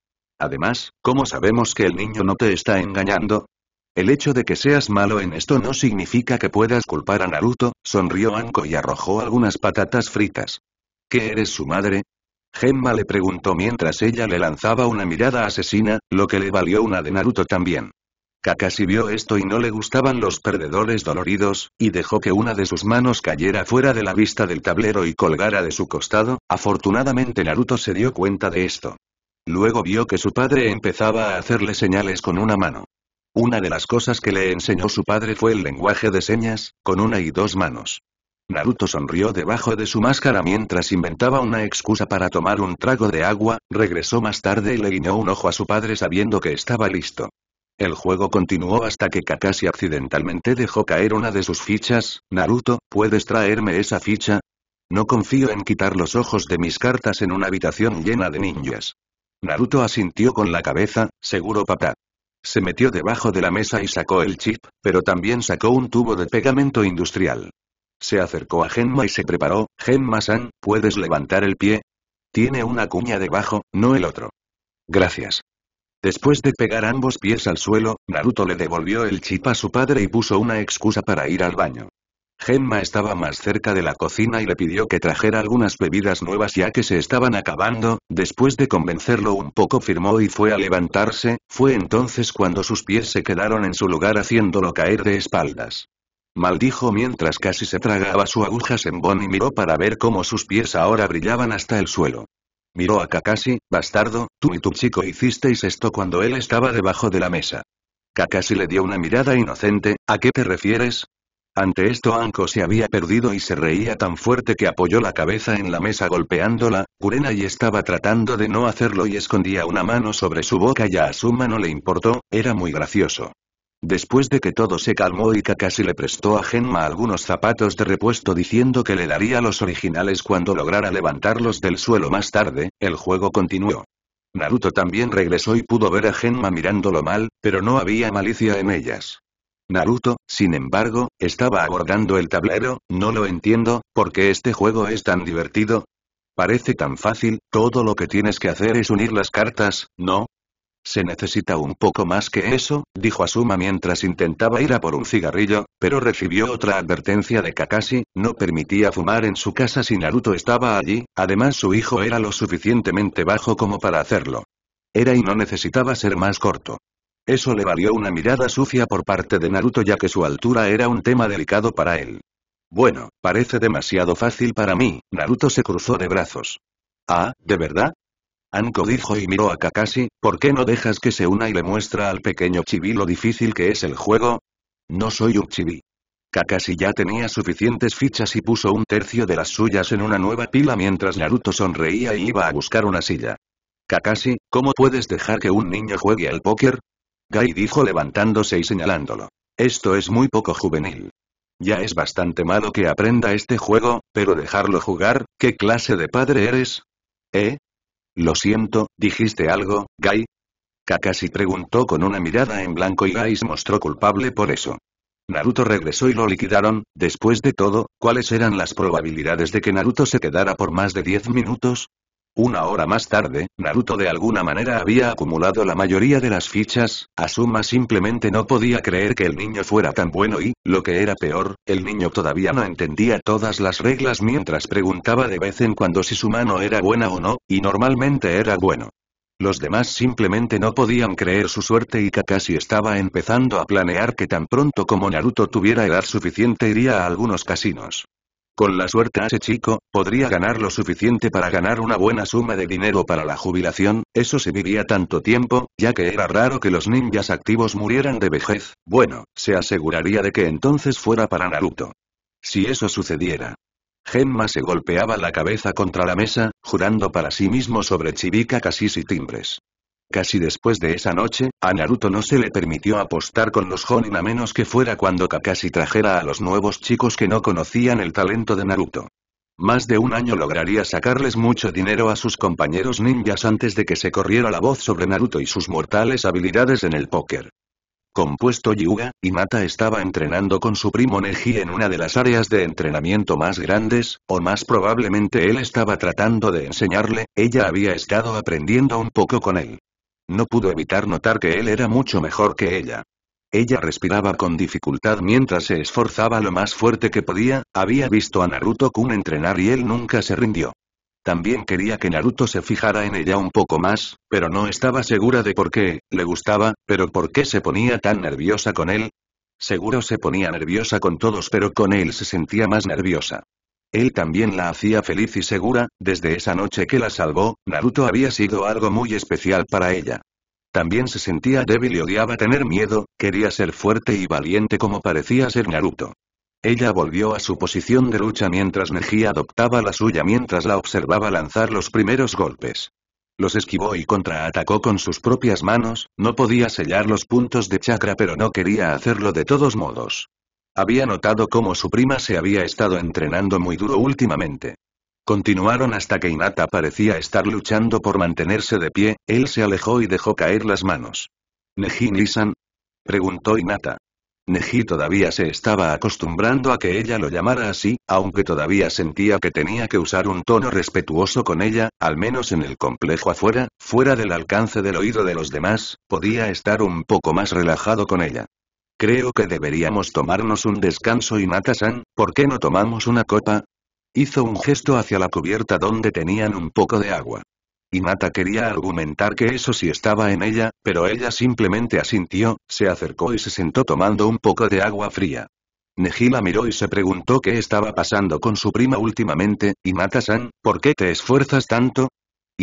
Además, ¿cómo sabemos que el niño no te está engañando? El hecho de que seas malo en esto no significa que puedas culpar a Naruto, sonrió Anko y arrojó algunas patatas fritas. ¿Qué eres su madre? Gemma le preguntó mientras ella le lanzaba una mirada asesina, lo que le valió una de Naruto también. Kakashi vio esto y no le gustaban los perdedores doloridos, y dejó que una de sus manos cayera fuera de la vista del tablero y colgara de su costado, afortunadamente Naruto se dio cuenta de esto. Luego vio que su padre empezaba a hacerle señales con una mano. Una de las cosas que le enseñó su padre fue el lenguaje de señas, con una y dos manos. Naruto sonrió debajo de su máscara mientras inventaba una excusa para tomar un trago de agua, regresó más tarde y le guiñó un ojo a su padre sabiendo que estaba listo. El juego continuó hasta que Kakashi accidentalmente dejó caer una de sus fichas, Naruto, ¿puedes traerme esa ficha? No confío en quitar los ojos de mis cartas en una habitación llena de ninjas. Naruto asintió con la cabeza, seguro papá. Se metió debajo de la mesa y sacó el chip, pero también sacó un tubo de pegamento industrial. Se acercó a Genma y se preparó, Genma-san, ¿puedes levantar el pie? Tiene una cuña debajo, no el otro. Gracias. Después de pegar ambos pies al suelo, Naruto le devolvió el chip a su padre y puso una excusa para ir al baño. Gemma estaba más cerca de la cocina y le pidió que trajera algunas bebidas nuevas ya que se estaban acabando, después de convencerlo un poco firmó y fue a levantarse, fue entonces cuando sus pies se quedaron en su lugar haciéndolo caer de espaldas. Maldijo mientras casi se tragaba su aguja sembón y miró para ver cómo sus pies ahora brillaban hasta el suelo. Miró a Kakashi, bastardo, tú y tu chico hicisteis esto cuando él estaba debajo de la mesa. Kakashi le dio una mirada inocente, ¿a qué te refieres? Ante esto Anko se había perdido y se reía tan fuerte que apoyó la cabeza en la mesa golpeándola, y estaba tratando de no hacerlo y escondía una mano sobre su boca ya a su no le importó, era muy gracioso. Después de que todo se calmó y Kakashi le prestó a Genma algunos zapatos de repuesto diciendo que le daría los originales cuando lograra levantarlos del suelo más tarde, el juego continuó. Naruto también regresó y pudo ver a Genma mirándolo mal, pero no había malicia en ellas. Naruto, sin embargo, estaba abordando el tablero, no lo entiendo, ¿por qué este juego es tan divertido? Parece tan fácil, todo lo que tienes que hacer es unir las cartas, ¿no? Se necesita un poco más que eso, dijo Asuma mientras intentaba ir a por un cigarrillo, pero recibió otra advertencia de Kakashi, no permitía fumar en su casa si Naruto estaba allí, además su hijo era lo suficientemente bajo como para hacerlo. Era y no necesitaba ser más corto. Eso le valió una mirada sucia por parte de Naruto ya que su altura era un tema delicado para él. Bueno, parece demasiado fácil para mí, Naruto se cruzó de brazos. Ah, ¿de verdad? Anko dijo y miró a Kakashi, ¿por qué no dejas que se una y le muestra al pequeño Chibi lo difícil que es el juego? No soy un Chibi. Kakashi ya tenía suficientes fichas y puso un tercio de las suyas en una nueva pila mientras Naruto sonreía y iba a buscar una silla. Kakashi, ¿cómo puedes dejar que un niño juegue al póker? Gai dijo levantándose y señalándolo. Esto es muy poco juvenil. Ya es bastante malo que aprenda este juego, pero dejarlo jugar, ¿qué clase de padre eres? ¿Eh? Lo siento, ¿dijiste algo, Gai?». Kakashi preguntó con una mirada en blanco y Gai se mostró culpable por eso. Naruto regresó y lo liquidaron, después de todo, ¿cuáles eran las probabilidades de que Naruto se quedara por más de 10 minutos? Una hora más tarde, Naruto de alguna manera había acumulado la mayoría de las fichas, Asuma simplemente no podía creer que el niño fuera tan bueno y, lo que era peor, el niño todavía no entendía todas las reglas mientras preguntaba de vez en cuando si su mano era buena o no, y normalmente era bueno. Los demás simplemente no podían creer su suerte y Kakashi estaba empezando a planear que tan pronto como Naruto tuviera edad suficiente iría a algunos casinos. Con la suerte a ese chico, podría ganar lo suficiente para ganar una buena suma de dinero para la jubilación, eso se vivía tanto tiempo, ya que era raro que los ninjas activos murieran de vejez, bueno, se aseguraría de que entonces fuera para Naruto. Si eso sucediera. Gemma se golpeaba la cabeza contra la mesa, jurando para sí mismo sobre Chibika casi y timbres. Casi después de esa noche, a Naruto no se le permitió apostar con los Jonin a menos que fuera cuando Kakashi trajera a los nuevos chicos que no conocían el talento de Naruto. Más de un año lograría sacarles mucho dinero a sus compañeros ninjas antes de que se corriera la voz sobre Naruto y sus mortales habilidades en el póker. Compuesto Yuga, Mata estaba entrenando con su primo Neji en una de las áreas de entrenamiento más grandes, o más probablemente él estaba tratando de enseñarle, ella había estado aprendiendo un poco con él. No pudo evitar notar que él era mucho mejor que ella. Ella respiraba con dificultad mientras se esforzaba lo más fuerte que podía, había visto a Naruto-kun entrenar y él nunca se rindió. También quería que Naruto se fijara en ella un poco más, pero no estaba segura de por qué, le gustaba, pero por qué se ponía tan nerviosa con él. Seguro se ponía nerviosa con todos pero con él se sentía más nerviosa. Él también la hacía feliz y segura, desde esa noche que la salvó, Naruto había sido algo muy especial para ella. También se sentía débil y odiaba tener miedo, quería ser fuerte y valiente como parecía ser Naruto. Ella volvió a su posición de lucha mientras Neji adoptaba la suya mientras la observaba lanzar los primeros golpes. Los esquivó y contraatacó con sus propias manos, no podía sellar los puntos de chakra pero no quería hacerlo de todos modos. Había notado cómo su prima se había estado entrenando muy duro últimamente. Continuaron hasta que Inata parecía estar luchando por mantenerse de pie, él se alejó y dejó caer las manos. neji nissan preguntó Inata. Neji todavía se estaba acostumbrando a que ella lo llamara así, aunque todavía sentía que tenía que usar un tono respetuoso con ella, al menos en el complejo afuera, fuera del alcance del oído de los demás, podía estar un poco más relajado con ella. Creo que deberíamos tomarnos un descanso y Mata-San, ¿por qué no tomamos una copa? Hizo un gesto hacia la cubierta donde tenían un poco de agua. y Mata quería argumentar que eso sí estaba en ella, pero ella simplemente asintió, se acercó y se sentó tomando un poco de agua fría. Nejila miró y se preguntó qué estaba pasando con su prima últimamente, Y san ¿por qué te esfuerzas tanto?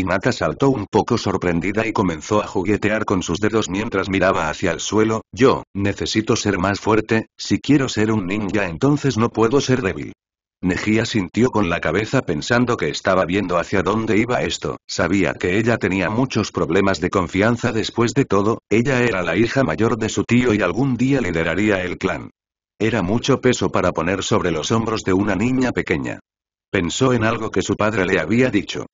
mata saltó un poco sorprendida y comenzó a juguetear con sus dedos mientras miraba hacia el suelo, yo, necesito ser más fuerte, si quiero ser un ninja entonces no puedo ser débil. Negia sintió con la cabeza pensando que estaba viendo hacia dónde iba esto, sabía que ella tenía muchos problemas de confianza después de todo, ella era la hija mayor de su tío y algún día lideraría el clan. Era mucho peso para poner sobre los hombros de una niña pequeña. Pensó en algo que su padre le había dicho.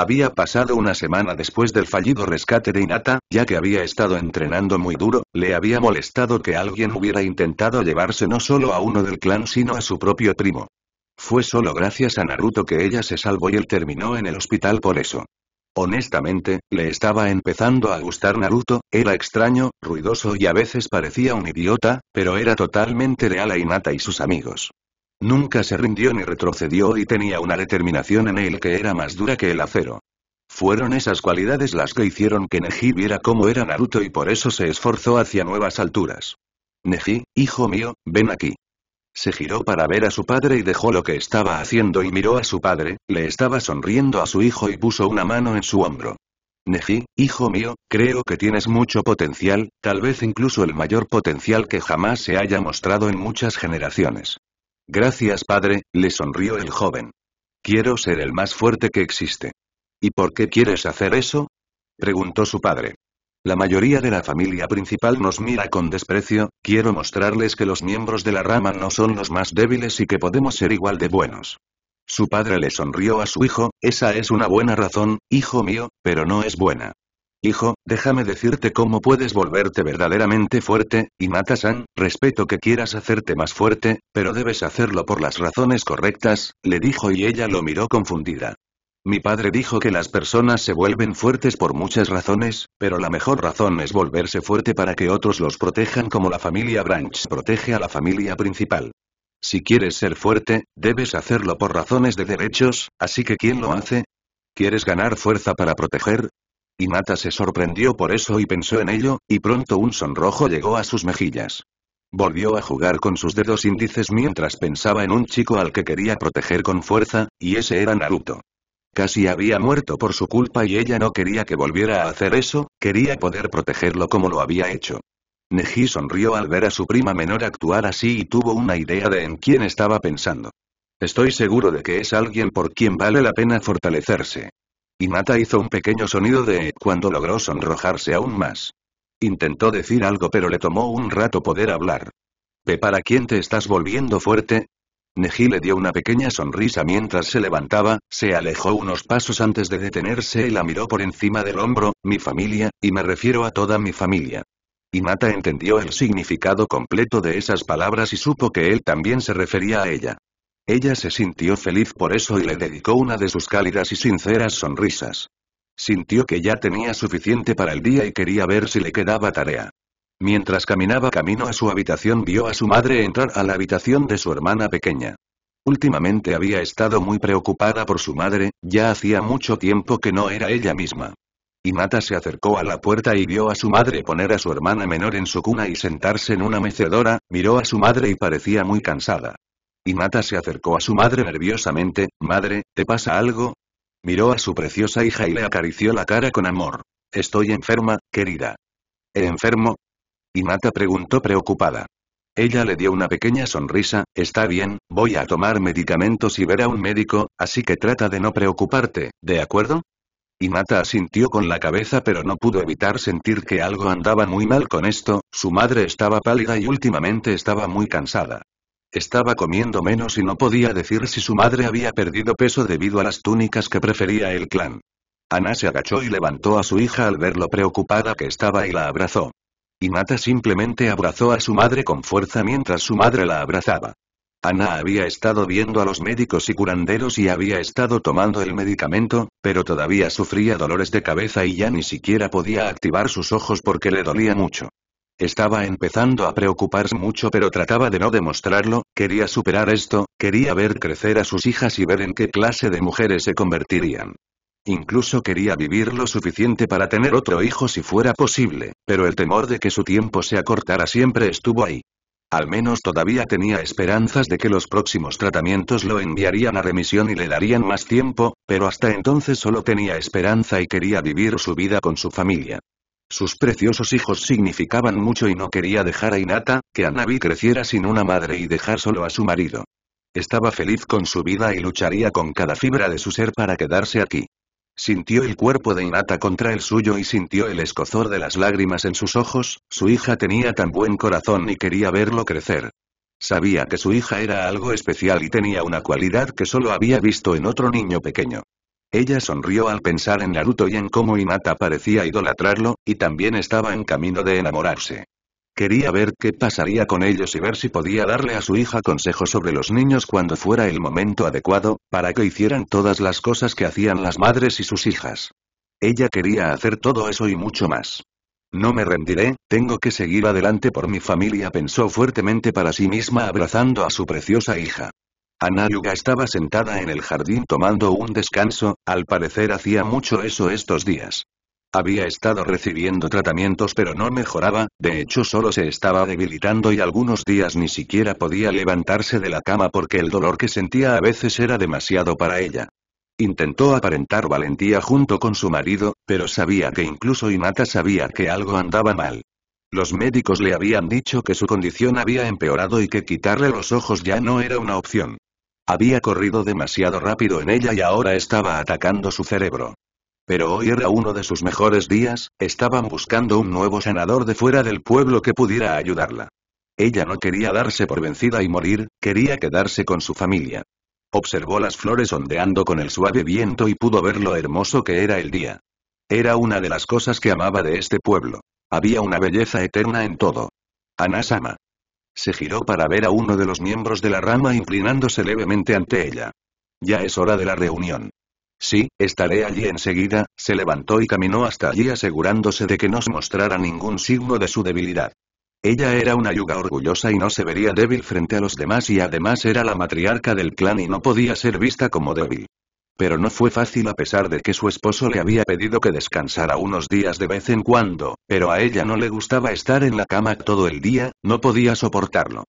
Había pasado una semana después del fallido rescate de Inata, ya que había estado entrenando muy duro, le había molestado que alguien hubiera intentado llevarse no solo a uno del clan sino a su propio primo. Fue solo gracias a Naruto que ella se salvó y él terminó en el hospital por eso. Honestamente, le estaba empezando a gustar Naruto, era extraño, ruidoso y a veces parecía un idiota, pero era totalmente leal a Inata y sus amigos. Nunca se rindió ni retrocedió y tenía una determinación en él que era más dura que el acero. Fueron esas cualidades las que hicieron que Neji viera cómo era Naruto y por eso se esforzó hacia nuevas alturas. Neji, hijo mío, ven aquí. Se giró para ver a su padre y dejó lo que estaba haciendo y miró a su padre, le estaba sonriendo a su hijo y puso una mano en su hombro. Neji, hijo mío, creo que tienes mucho potencial, tal vez incluso el mayor potencial que jamás se haya mostrado en muchas generaciones. Gracias padre, le sonrió el joven. Quiero ser el más fuerte que existe. ¿Y por qué quieres hacer eso? preguntó su padre. La mayoría de la familia principal nos mira con desprecio, quiero mostrarles que los miembros de la rama no son los más débiles y que podemos ser igual de buenos. Su padre le sonrió a su hijo, esa es una buena razón, hijo mío, pero no es buena. Hijo, déjame decirte cómo puedes volverte verdaderamente fuerte, y san respeto que quieras hacerte más fuerte, pero debes hacerlo por las razones correctas, le dijo y ella lo miró confundida. Mi padre dijo que las personas se vuelven fuertes por muchas razones, pero la mejor razón es volverse fuerte para que otros los protejan como la familia Branch protege a la familia principal. Si quieres ser fuerte, debes hacerlo por razones de derechos, así que ¿quién lo hace? ¿Quieres ganar fuerza para proteger? Mata se sorprendió por eso y pensó en ello, y pronto un sonrojo llegó a sus mejillas. Volvió a jugar con sus dedos índices mientras pensaba en un chico al que quería proteger con fuerza, y ese era Naruto. Casi había muerto por su culpa y ella no quería que volviera a hacer eso, quería poder protegerlo como lo había hecho. Neji sonrió al ver a su prima menor actuar así y tuvo una idea de en quién estaba pensando. Estoy seguro de que es alguien por quien vale la pena fortalecerse. Y Mata hizo un pequeño sonido de cuando logró sonrojarse aún más. Intentó decir algo pero le tomó un rato poder hablar. para quién te estás volviendo fuerte? Neji le dio una pequeña sonrisa mientras se levantaba, se alejó unos pasos antes de detenerse y la miró por encima del hombro, mi familia, y me refiero a toda mi familia. Y Mata entendió el significado completo de esas palabras y supo que él también se refería a ella. Ella se sintió feliz por eso y le dedicó una de sus cálidas y sinceras sonrisas. Sintió que ya tenía suficiente para el día y quería ver si le quedaba tarea. Mientras caminaba camino a su habitación vio a su madre entrar a la habitación de su hermana pequeña. Últimamente había estado muy preocupada por su madre, ya hacía mucho tiempo que no era ella misma. Y Mata se acercó a la puerta y vio a su madre poner a su hermana menor en su cuna y sentarse en una mecedora, miró a su madre y parecía muy cansada. Y se acercó a su madre nerviosamente, Madre, ¿te pasa algo? Miró a su preciosa hija y le acarició la cara con amor. Estoy enferma, querida. ¿E enfermo? Y preguntó preocupada. Ella le dio una pequeña sonrisa, está bien, voy a tomar medicamentos y ver a un médico, así que trata de no preocuparte, ¿de acuerdo? Inata asintió con la cabeza pero no pudo evitar sentir que algo andaba muy mal con esto, su madre estaba pálida y últimamente estaba muy cansada. Estaba comiendo menos y no podía decir si su madre había perdido peso debido a las túnicas que prefería el clan. Ana se agachó y levantó a su hija al ver lo preocupada que estaba y la abrazó. Y Mata simplemente abrazó a su madre con fuerza mientras su madre la abrazaba. Ana había estado viendo a los médicos y curanderos y había estado tomando el medicamento, pero todavía sufría dolores de cabeza y ya ni siquiera podía activar sus ojos porque le dolía mucho. Estaba empezando a preocuparse mucho pero trataba de no demostrarlo, quería superar esto, quería ver crecer a sus hijas y ver en qué clase de mujeres se convertirían. Incluso quería vivir lo suficiente para tener otro hijo si fuera posible, pero el temor de que su tiempo se acortara siempre estuvo ahí. Al menos todavía tenía esperanzas de que los próximos tratamientos lo enviarían a remisión y le darían más tiempo, pero hasta entonces solo tenía esperanza y quería vivir su vida con su familia. Sus preciosos hijos significaban mucho y no quería dejar a Inata, que Anabi creciera sin una madre y dejar solo a su marido. Estaba feliz con su vida y lucharía con cada fibra de su ser para quedarse aquí. Sintió el cuerpo de Inata contra el suyo y sintió el escozor de las lágrimas en sus ojos, su hija tenía tan buen corazón y quería verlo crecer. Sabía que su hija era algo especial y tenía una cualidad que solo había visto en otro niño pequeño. Ella sonrió al pensar en Naruto y en cómo Hinata parecía idolatrarlo, y también estaba en camino de enamorarse. Quería ver qué pasaría con ellos y ver si podía darle a su hija consejos sobre los niños cuando fuera el momento adecuado, para que hicieran todas las cosas que hacían las madres y sus hijas. Ella quería hacer todo eso y mucho más. No me rendiré, tengo que seguir adelante por mi familia pensó fuertemente para sí misma abrazando a su preciosa hija. Anayuga estaba sentada en el jardín tomando un descanso, al parecer hacía mucho eso estos días. Había estado recibiendo tratamientos pero no mejoraba, de hecho solo se estaba debilitando y algunos días ni siquiera podía levantarse de la cama porque el dolor que sentía a veces era demasiado para ella. Intentó aparentar valentía junto con su marido, pero sabía que incluso Inata sabía que algo andaba mal. Los médicos le habían dicho que su condición había empeorado y que quitarle los ojos ya no era una opción. Había corrido demasiado rápido en ella y ahora estaba atacando su cerebro. Pero hoy era uno de sus mejores días, estaban buscando un nuevo sanador de fuera del pueblo que pudiera ayudarla. Ella no quería darse por vencida y morir, quería quedarse con su familia. Observó las flores ondeando con el suave viento y pudo ver lo hermoso que era el día. Era una de las cosas que amaba de este pueblo. Había una belleza eterna en todo. Anasama. Se giró para ver a uno de los miembros de la rama inclinándose levemente ante ella. Ya es hora de la reunión. Sí, estaré allí enseguida, se levantó y caminó hasta allí asegurándose de que no se mostrara ningún signo de su debilidad. Ella era una yuga orgullosa y no se vería débil frente a los demás y además era la matriarca del clan y no podía ser vista como débil. Pero no fue fácil a pesar de que su esposo le había pedido que descansara unos días de vez en cuando, pero a ella no le gustaba estar en la cama todo el día, no podía soportarlo.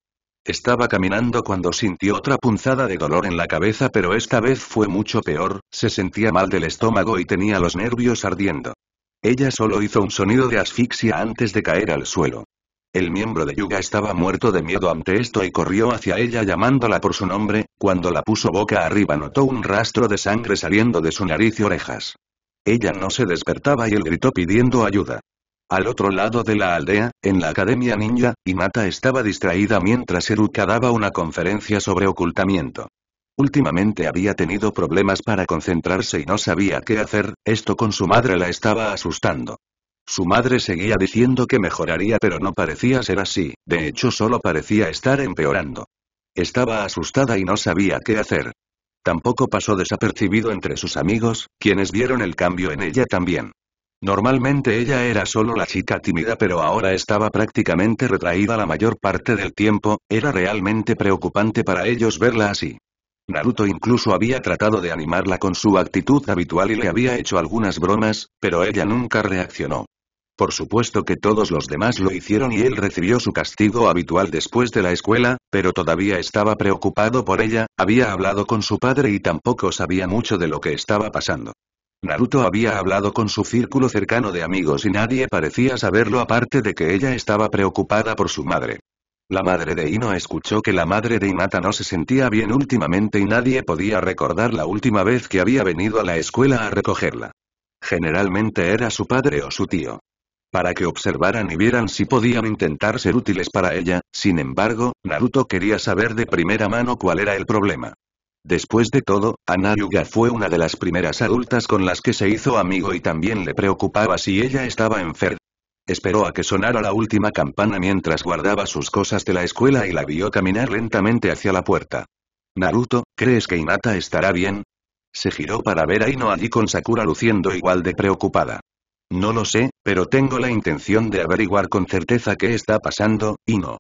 Estaba caminando cuando sintió otra punzada de dolor en la cabeza pero esta vez fue mucho peor, se sentía mal del estómago y tenía los nervios ardiendo. Ella solo hizo un sonido de asfixia antes de caer al suelo. El miembro de Yuga estaba muerto de miedo ante esto y corrió hacia ella llamándola por su nombre, cuando la puso boca arriba notó un rastro de sangre saliendo de su nariz y orejas. Ella no se despertaba y él gritó pidiendo ayuda. Al otro lado de la aldea, en la Academia Ninja, Inata estaba distraída mientras Eruka daba una conferencia sobre ocultamiento. Últimamente había tenido problemas para concentrarse y no sabía qué hacer, esto con su madre la estaba asustando. Su madre seguía diciendo que mejoraría pero no parecía ser así, de hecho solo parecía estar empeorando. Estaba asustada y no sabía qué hacer. Tampoco pasó desapercibido entre sus amigos, quienes vieron el cambio en ella también. Normalmente ella era solo la chica tímida pero ahora estaba prácticamente retraída la mayor parte del tiempo, era realmente preocupante para ellos verla así. Naruto incluso había tratado de animarla con su actitud habitual y le había hecho algunas bromas, pero ella nunca reaccionó. Por supuesto que todos los demás lo hicieron y él recibió su castigo habitual después de la escuela, pero todavía estaba preocupado por ella, había hablado con su padre y tampoco sabía mucho de lo que estaba pasando. Naruto había hablado con su círculo cercano de amigos y nadie parecía saberlo aparte de que ella estaba preocupada por su madre. La madre de Ino escuchó que la madre de Inata no se sentía bien últimamente y nadie podía recordar la última vez que había venido a la escuela a recogerla. Generalmente era su padre o su tío para que observaran y vieran si podían intentar ser útiles para ella, sin embargo, Naruto quería saber de primera mano cuál era el problema. Después de todo, Anayuga fue una de las primeras adultas con las que se hizo amigo y también le preocupaba si ella estaba enferma. Esperó a que sonara la última campana mientras guardaba sus cosas de la escuela y la vio caminar lentamente hacia la puerta. Naruto, ¿crees que Inata estará bien? Se giró para ver a Ino allí con Sakura luciendo igual de preocupada. No lo sé, pero tengo la intención de averiguar con certeza qué está pasando, y no.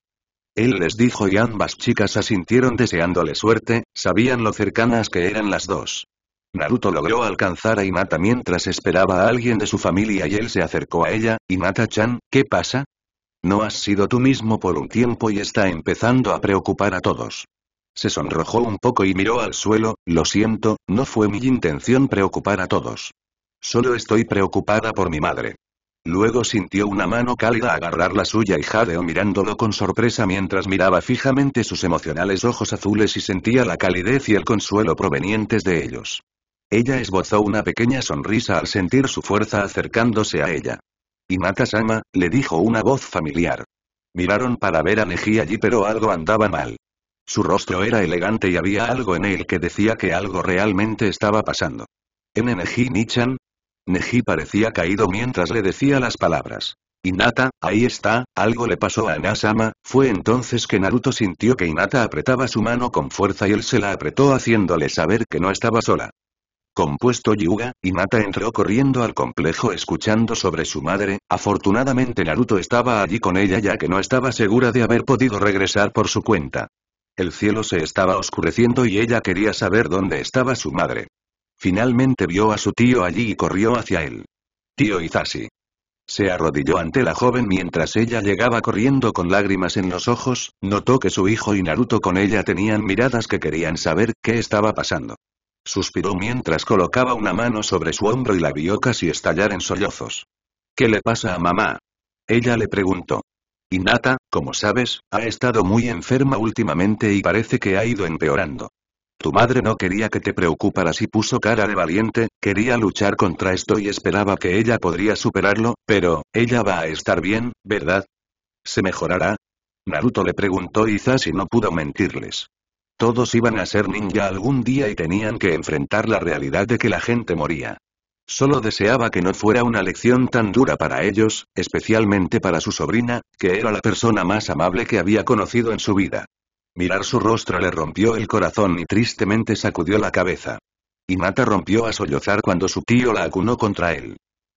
Él les dijo y ambas chicas asintieron deseándole suerte, sabían lo cercanas que eran las dos. Naruto logró alcanzar a Inata mientras esperaba a alguien de su familia y él se acercó a ella, Inata, chan ¿qué pasa? No has sido tú mismo por un tiempo y está empezando a preocupar a todos. Se sonrojó un poco y miró al suelo, lo siento, no fue mi intención preocupar a todos. Solo estoy preocupada por mi madre. Luego sintió una mano cálida agarrar la suya y Jadeo mirándolo con sorpresa mientras miraba fijamente sus emocionales ojos azules y sentía la calidez y el consuelo provenientes de ellos. Ella esbozó una pequeña sonrisa al sentir su fuerza acercándose a ella. Y sama le dijo una voz familiar. Miraron para ver a Neji allí pero algo andaba mal. Su rostro era elegante y había algo en él que decía que algo realmente estaba pasando. Neji Nichan, Neji parecía caído mientras le decía las palabras. Hinata, ahí está, algo le pasó a Nasama, fue entonces que Naruto sintió que Inata apretaba su mano con fuerza y él se la apretó haciéndole saber que no estaba sola. Compuesto Yuga, Inata entró corriendo al complejo escuchando sobre su madre, afortunadamente Naruto estaba allí con ella ya que no estaba segura de haber podido regresar por su cuenta. El cielo se estaba oscureciendo y ella quería saber dónde estaba su madre. Finalmente vio a su tío allí y corrió hacia él. Tío izashi Se arrodilló ante la joven mientras ella llegaba corriendo con lágrimas en los ojos, notó que su hijo y Naruto con ella tenían miradas que querían saber qué estaba pasando. Suspiró mientras colocaba una mano sobre su hombro y la vio casi estallar en sollozos. ¿Qué le pasa a mamá? Ella le preguntó. Inata, como sabes, ha estado muy enferma últimamente y parece que ha ido empeorando. Tu madre no quería que te preocuparas y puso cara de valiente, quería luchar contra esto y esperaba que ella podría superarlo, pero, ella va a estar bien, ¿verdad? ¿Se mejorará? Naruto le preguntó y no pudo mentirles. Todos iban a ser ninja algún día y tenían que enfrentar la realidad de que la gente moría. Solo deseaba que no fuera una lección tan dura para ellos, especialmente para su sobrina, que era la persona más amable que había conocido en su vida. Mirar su rostro le rompió el corazón y tristemente sacudió la cabeza. mata rompió a sollozar cuando su tío la acunó contra él.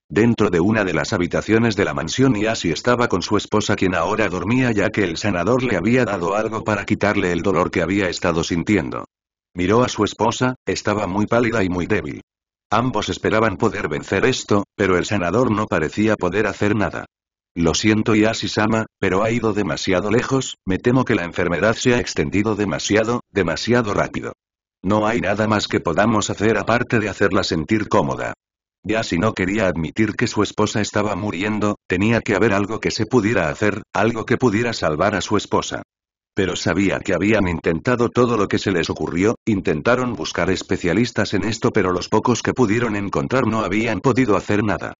Dentro de una de las habitaciones de la mansión así estaba con su esposa quien ahora dormía ya que el sanador le había dado algo para quitarle el dolor que había estado sintiendo. Miró a su esposa, estaba muy pálida y muy débil. Ambos esperaban poder vencer esto, pero el sanador no parecía poder hacer nada. Lo siento Yasisama, pero ha ido demasiado lejos, me temo que la enfermedad se ha extendido demasiado, demasiado rápido. No hay nada más que podamos hacer aparte de hacerla sentir cómoda. si no quería admitir que su esposa estaba muriendo, tenía que haber algo que se pudiera hacer, algo que pudiera salvar a su esposa. Pero sabía que habían intentado todo lo que se les ocurrió, intentaron buscar especialistas en esto pero los pocos que pudieron encontrar no habían podido hacer nada.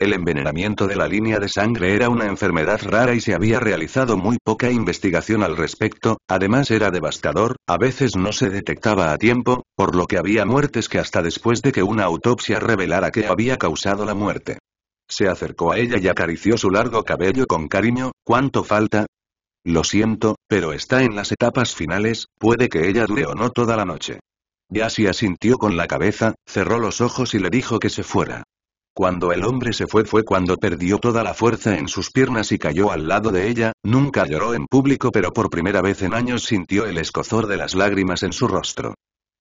El envenenamiento de la línea de sangre era una enfermedad rara y se había realizado muy poca investigación al respecto, además era devastador, a veces no se detectaba a tiempo, por lo que había muertes que hasta después de que una autopsia revelara que había causado la muerte. Se acercó a ella y acarició su largo cabello con cariño, ¿cuánto falta? Lo siento, pero está en las etapas finales, puede que ella dure o no toda la noche. se asintió con la cabeza, cerró los ojos y le dijo que se fuera. Cuando el hombre se fue fue cuando perdió toda la fuerza en sus piernas y cayó al lado de ella, nunca lloró en público pero por primera vez en años sintió el escozor de las lágrimas en su rostro.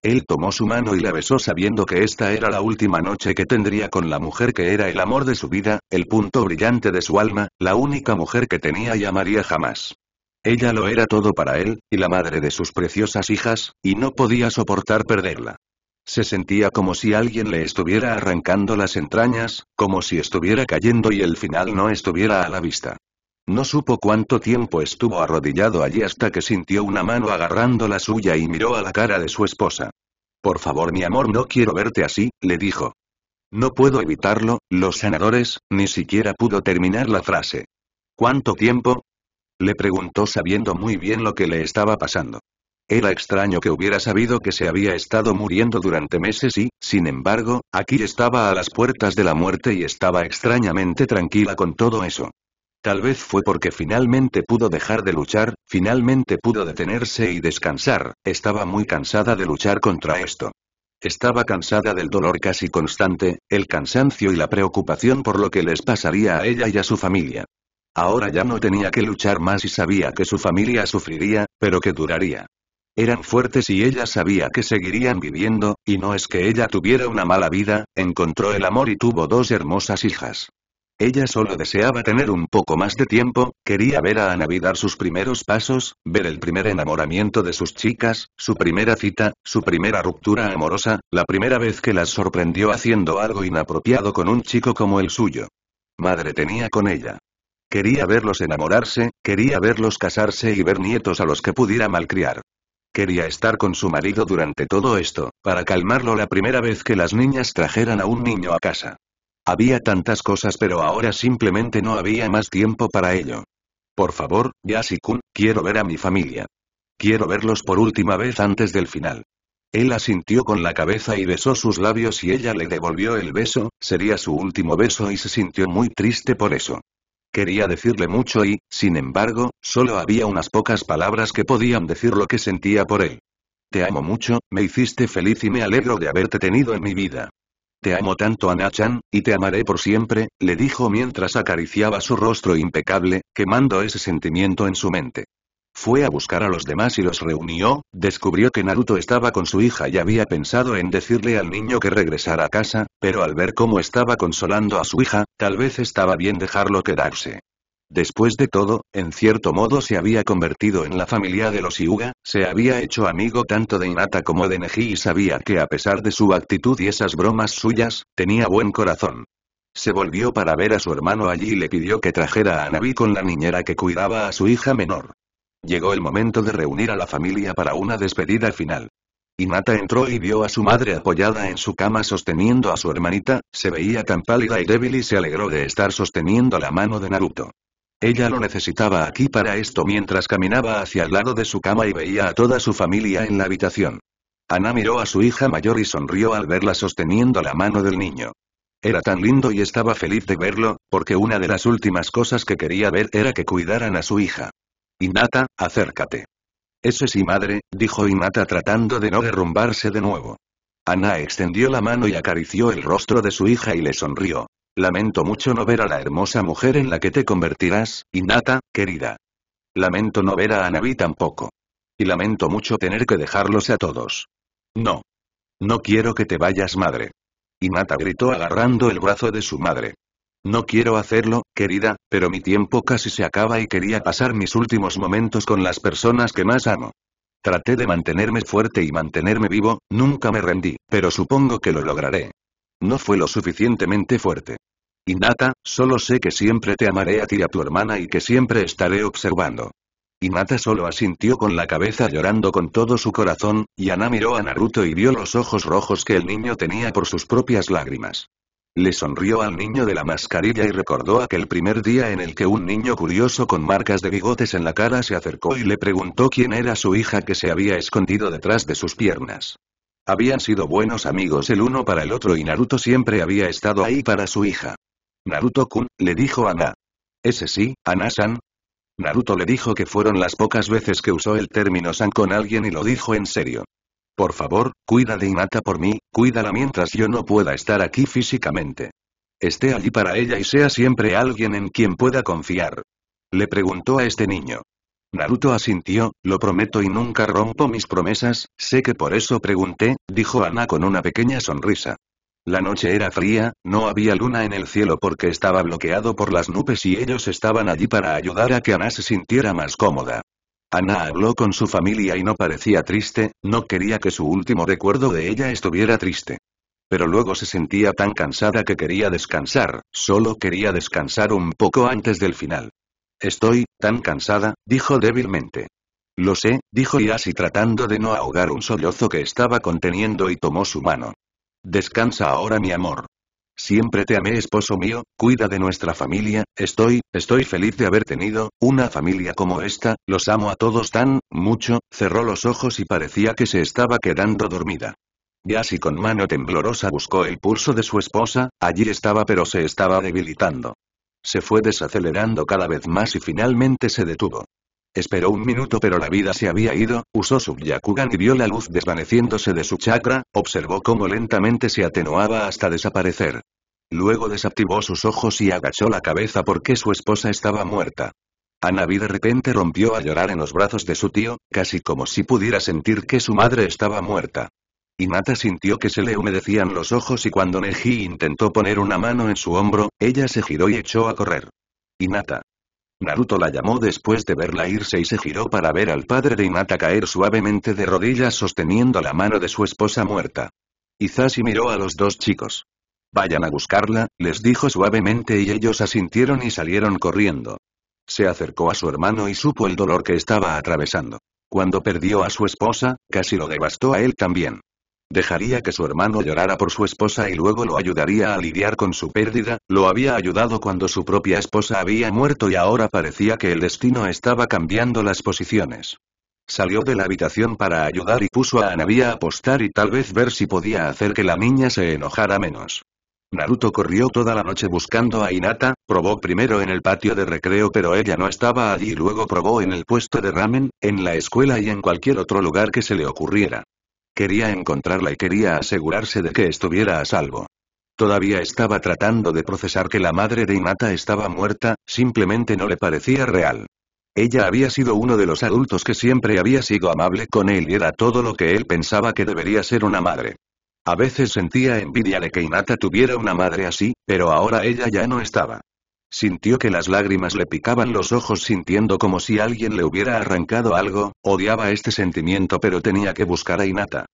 Él tomó su mano y la besó sabiendo que esta era la última noche que tendría con la mujer que era el amor de su vida, el punto brillante de su alma, la única mujer que tenía y amaría jamás. Ella lo era todo para él, y la madre de sus preciosas hijas, y no podía soportar perderla. Se sentía como si alguien le estuviera arrancando las entrañas, como si estuviera cayendo y el final no estuviera a la vista. No supo cuánto tiempo estuvo arrodillado allí hasta que sintió una mano agarrando la suya y miró a la cara de su esposa. Por favor, mi amor, no quiero verte así, le dijo. No puedo evitarlo, los sanadores, ni siquiera pudo terminar la frase. ¿Cuánto tiempo? Le preguntó sabiendo muy bien lo que le estaba pasando. Era extraño que hubiera sabido que se había estado muriendo durante meses y, sin embargo, aquí estaba a las puertas de la muerte y estaba extrañamente tranquila con todo eso. Tal vez fue porque finalmente pudo dejar de luchar, finalmente pudo detenerse y descansar, estaba muy cansada de luchar contra esto. Estaba cansada del dolor casi constante, el cansancio y la preocupación por lo que les pasaría a ella y a su familia. Ahora ya no tenía que luchar más y sabía que su familia sufriría, pero que duraría. Eran fuertes y ella sabía que seguirían viviendo, y no es que ella tuviera una mala vida, encontró el amor y tuvo dos hermosas hijas. Ella solo deseaba tener un poco más de tiempo, quería ver a Anavidar sus primeros pasos, ver el primer enamoramiento de sus chicas, su primera cita, su primera ruptura amorosa, la primera vez que las sorprendió haciendo algo inapropiado con un chico como el suyo. Madre tenía con ella. Quería verlos enamorarse, quería verlos casarse y ver nietos a los que pudiera malcriar. Quería estar con su marido durante todo esto, para calmarlo la primera vez que las niñas trajeran a un niño a casa. Había tantas cosas pero ahora simplemente no había más tiempo para ello. Por favor, Yasikun, quiero ver a mi familia. Quiero verlos por última vez antes del final. Él asintió con la cabeza y besó sus labios y ella le devolvió el beso, sería su último beso y se sintió muy triste por eso. Quería decirle mucho y, sin embargo, solo había unas pocas palabras que podían decir lo que sentía por él. Te amo mucho, me hiciste feliz y me alegro de haberte tenido en mi vida. Te amo tanto Anachan, y te amaré por siempre, le dijo mientras acariciaba su rostro impecable, quemando ese sentimiento en su mente. Fue a buscar a los demás y los reunió, descubrió que Naruto estaba con su hija y había pensado en decirle al niño que regresara a casa, pero al ver cómo estaba consolando a su hija, tal vez estaba bien dejarlo quedarse. Después de todo, en cierto modo se había convertido en la familia de los Yuga, se había hecho amigo tanto de Inata como de Neji y sabía que a pesar de su actitud y esas bromas suyas, tenía buen corazón. Se volvió para ver a su hermano allí y le pidió que trajera a Nabi con la niñera que cuidaba a su hija menor. Llegó el momento de reunir a la familia para una despedida final. Inata entró y vio a su madre apoyada en su cama sosteniendo a su hermanita, se veía tan pálida y débil y se alegró de estar sosteniendo la mano de Naruto. Ella lo necesitaba aquí para esto mientras caminaba hacia el lado de su cama y veía a toda su familia en la habitación. Ana miró a su hija mayor y sonrió al verla sosteniendo la mano del niño. Era tan lindo y estaba feliz de verlo, porque una de las últimas cosas que quería ver era que cuidaran a su hija. Inata, acércate. Eso sí madre, dijo Inata tratando de no derrumbarse de nuevo. Ana extendió la mano y acarició el rostro de su hija y le sonrió. Lamento mucho no ver a la hermosa mujer en la que te convertirás, Inata, querida. Lamento no ver a Anabi tampoco. Y lamento mucho tener que dejarlos a todos. No. No quiero que te vayas, madre. Inata gritó agarrando el brazo de su madre. No quiero hacerlo, querida, pero mi tiempo casi se acaba y quería pasar mis últimos momentos con las personas que más amo. Traté de mantenerme fuerte y mantenerme vivo, nunca me rendí, pero supongo que lo lograré. No fue lo suficientemente fuerte. Inata, solo sé que siempre te amaré a ti y a tu hermana y que siempre estaré observando. Inata solo asintió con la cabeza llorando con todo su corazón, y Ana miró a Naruto y vio los ojos rojos que el niño tenía por sus propias lágrimas. Le sonrió al niño de la mascarilla y recordó aquel primer día en el que un niño curioso con marcas de bigotes en la cara se acercó y le preguntó quién era su hija que se había escondido detrás de sus piernas. Habían sido buenos amigos el uno para el otro y Naruto siempre había estado ahí para su hija. Naruto-kun, le dijo a ¿Ese sí, Ana-san? Naruto le dijo que fueron las pocas veces que usó el término san con alguien y lo dijo en serio. Por favor, cuida de Inata por mí, cuídala mientras yo no pueda estar aquí físicamente. Esté allí para ella y sea siempre alguien en quien pueda confiar. Le preguntó a este niño. Naruto asintió, lo prometo y nunca rompo mis promesas, sé que por eso pregunté, dijo Ana con una pequeña sonrisa. La noche era fría, no había luna en el cielo porque estaba bloqueado por las nubes y ellos estaban allí para ayudar a que Ana se sintiera más cómoda. Ana habló con su familia y no parecía triste, no quería que su último recuerdo de ella estuviera triste. Pero luego se sentía tan cansada que quería descansar, solo quería descansar un poco antes del final. Estoy, tan cansada, dijo débilmente. Lo sé, dijo Yasi tratando de no ahogar un sollozo que estaba conteniendo y tomó su mano. Descansa ahora mi amor. Siempre te amé esposo mío, cuida de nuestra familia, estoy, estoy feliz de haber tenido, una familia como esta, los amo a todos tan, mucho, cerró los ojos y parecía que se estaba quedando dormida. así con mano temblorosa buscó el pulso de su esposa, allí estaba pero se estaba debilitando. Se fue desacelerando cada vez más y finalmente se detuvo. Esperó un minuto pero la vida se había ido, usó su yakugan y vio la luz desvaneciéndose de su chakra, observó cómo lentamente se atenuaba hasta desaparecer. Luego desactivó sus ojos y agachó la cabeza porque su esposa estaba muerta. Anabi de repente rompió a llorar en los brazos de su tío, casi como si pudiera sentir que su madre estaba muerta. Inata sintió que se le humedecían los ojos y cuando Neji intentó poner una mano en su hombro, ella se giró y echó a correr. Inata. Naruto la llamó después de verla irse y se giró para ver al padre de Hinata caer suavemente de rodillas sosteniendo la mano de su esposa muerta. Izashi miró a los dos chicos. Vayan a buscarla, les dijo suavemente y ellos asintieron y salieron corriendo. Se acercó a su hermano y supo el dolor que estaba atravesando. Cuando perdió a su esposa, casi lo devastó a él también. Dejaría que su hermano llorara por su esposa y luego lo ayudaría a lidiar con su pérdida, lo había ayudado cuando su propia esposa había muerto y ahora parecía que el destino estaba cambiando las posiciones. Salió de la habitación para ayudar y puso a Anabia a apostar y tal vez ver si podía hacer que la niña se enojara menos. Naruto corrió toda la noche buscando a Hinata, probó primero en el patio de recreo pero ella no estaba allí y luego probó en el puesto de ramen, en la escuela y en cualquier otro lugar que se le ocurriera. Quería encontrarla y quería asegurarse de que estuviera a salvo. Todavía estaba tratando de procesar que la madre de Inata estaba muerta, simplemente no le parecía real. Ella había sido uno de los adultos que siempre había sido amable con él y era todo lo que él pensaba que debería ser una madre. A veces sentía envidia de que Inata tuviera una madre así, pero ahora ella ya no estaba. Sintió que las lágrimas le picaban los ojos sintiendo como si alguien le hubiera arrancado algo, odiaba este sentimiento pero tenía que buscar a Inata.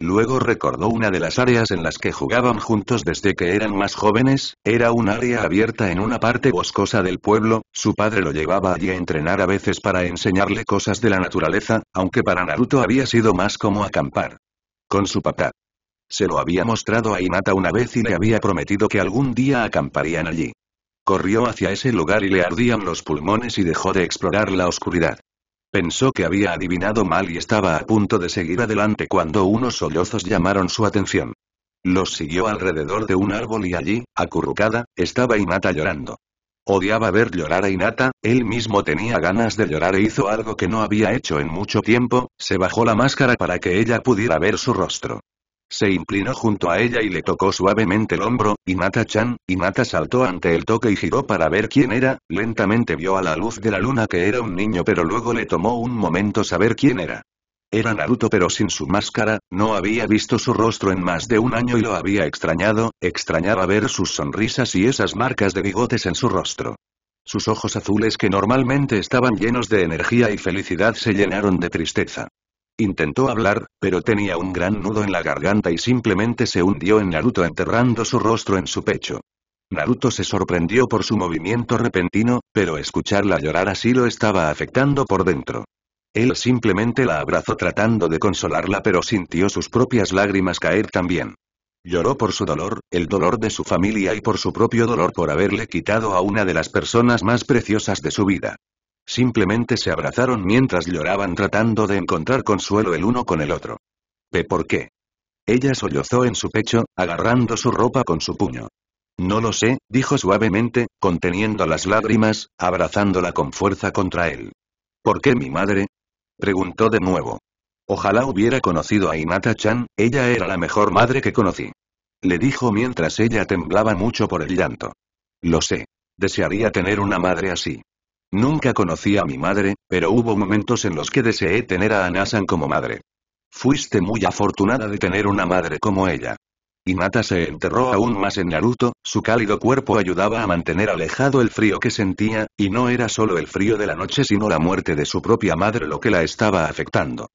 Luego recordó una de las áreas en las que jugaban juntos desde que eran más jóvenes, era un área abierta en una parte boscosa del pueblo, su padre lo llevaba allí a entrenar a veces para enseñarle cosas de la naturaleza, aunque para Naruto había sido más como acampar. Con su papá. Se lo había mostrado a Hinata una vez y le había prometido que algún día acamparían allí. Corrió hacia ese lugar y le ardían los pulmones y dejó de explorar la oscuridad. Pensó que había adivinado mal y estaba a punto de seguir adelante cuando unos sollozos llamaron su atención. Los siguió alrededor de un árbol y allí, acurrucada, estaba Inata llorando. Odiaba ver llorar a Inata, él mismo tenía ganas de llorar e hizo algo que no había hecho en mucho tiempo, se bajó la máscara para que ella pudiera ver su rostro. Se inclinó junto a ella y le tocó suavemente el hombro, y mata chan y Mata saltó ante el toque y giró para ver quién era, lentamente vio a la luz de la luna que era un niño pero luego le tomó un momento saber quién era. Era Naruto pero sin su máscara, no había visto su rostro en más de un año y lo había extrañado, extrañaba ver sus sonrisas y esas marcas de bigotes en su rostro. Sus ojos azules que normalmente estaban llenos de energía y felicidad se llenaron de tristeza. Intentó hablar, pero tenía un gran nudo en la garganta y simplemente se hundió en Naruto enterrando su rostro en su pecho. Naruto se sorprendió por su movimiento repentino, pero escucharla llorar así lo estaba afectando por dentro. Él simplemente la abrazó tratando de consolarla pero sintió sus propias lágrimas caer también. Lloró por su dolor, el dolor de su familia y por su propio dolor por haberle quitado a una de las personas más preciosas de su vida. Simplemente se abrazaron mientras lloraban tratando de encontrar consuelo el uno con el otro. por qué? Ella sollozó en su pecho, agarrando su ropa con su puño. No lo sé, dijo suavemente, conteniendo las lágrimas, abrazándola con fuerza contra él. ¿Por qué mi madre? preguntó de nuevo. Ojalá hubiera conocido a Inata-chan, ella era la mejor madre que conocí. Le dijo mientras ella temblaba mucho por el llanto. Lo sé. Desearía tener una madre así. Nunca conocí a mi madre, pero hubo momentos en los que deseé tener a Anasan como madre. Fuiste muy afortunada de tener una madre como ella. Nata se enterró aún más en Naruto, su cálido cuerpo ayudaba a mantener alejado el frío que sentía, y no era solo el frío de la noche sino la muerte de su propia madre lo que la estaba afectando.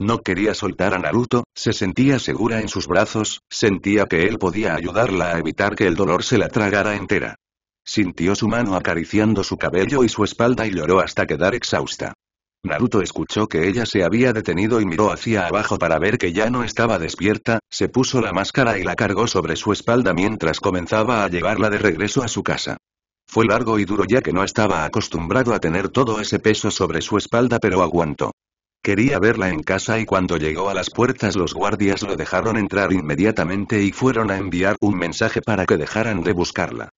No quería soltar a Naruto, se sentía segura en sus brazos, sentía que él podía ayudarla a evitar que el dolor se la tragara entera. Sintió su mano acariciando su cabello y su espalda y lloró hasta quedar exhausta. Naruto escuchó que ella se había detenido y miró hacia abajo para ver que ya no estaba despierta, se puso la máscara y la cargó sobre su espalda mientras comenzaba a llevarla de regreso a su casa. Fue largo y duro ya que no estaba acostumbrado a tener todo ese peso sobre su espalda pero aguantó. Quería verla en casa y cuando llegó a las puertas los guardias lo dejaron entrar inmediatamente y fueron a enviar un mensaje para que dejaran de buscarla.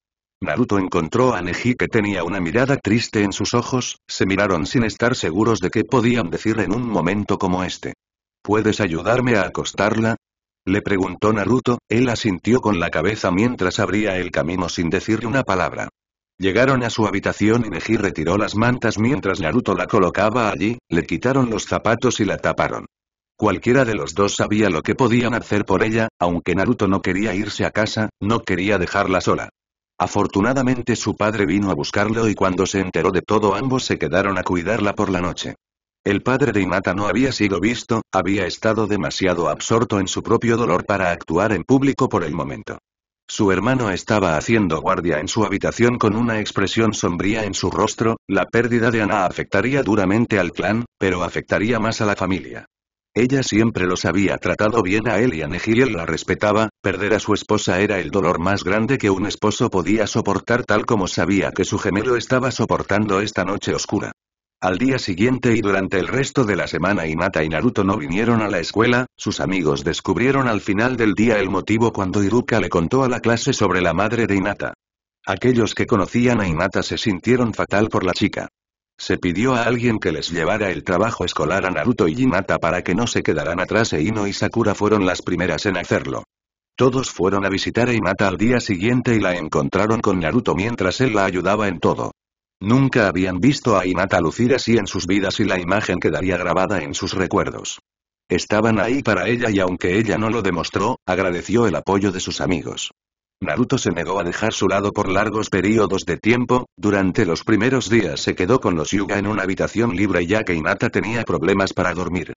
Naruto encontró a Neji que tenía una mirada triste en sus ojos, se miraron sin estar seguros de qué podían decir en un momento como este. ¿Puedes ayudarme a acostarla? Le preguntó Naruto, él asintió con la cabeza mientras abría el camino sin decir una palabra. Llegaron a su habitación y Neji retiró las mantas mientras Naruto la colocaba allí, le quitaron los zapatos y la taparon. Cualquiera de los dos sabía lo que podían hacer por ella, aunque Naruto no quería irse a casa, no quería dejarla sola. Afortunadamente su padre vino a buscarlo y cuando se enteró de todo ambos se quedaron a cuidarla por la noche. El padre de Imata no había sido visto, había estado demasiado absorto en su propio dolor para actuar en público por el momento. Su hermano estaba haciendo guardia en su habitación con una expresión sombría en su rostro, la pérdida de Ana afectaría duramente al clan, pero afectaría más a la familia. Ella siempre los había tratado bien a él y a Negiel la respetaba, perder a su esposa era el dolor más grande que un esposo podía soportar tal como sabía que su gemelo estaba soportando esta noche oscura. Al día siguiente y durante el resto de la semana Inata y Naruto no vinieron a la escuela, sus amigos descubrieron al final del día el motivo cuando Iruka le contó a la clase sobre la madre de Inata. Aquellos que conocían a Inata se sintieron fatal por la chica. Se pidió a alguien que les llevara el trabajo escolar a Naruto y Hinata para que no se quedaran atrás e Ino y Sakura fueron las primeras en hacerlo. Todos fueron a visitar a Hinata al día siguiente y la encontraron con Naruto mientras él la ayudaba en todo. Nunca habían visto a Hinata lucir así en sus vidas y la imagen quedaría grabada en sus recuerdos. Estaban ahí para ella y aunque ella no lo demostró, agradeció el apoyo de sus amigos. Naruto se negó a dejar su lado por largos periodos de tiempo, durante los primeros días se quedó con los Yuga en una habitación libre ya que Inata tenía problemas para dormir.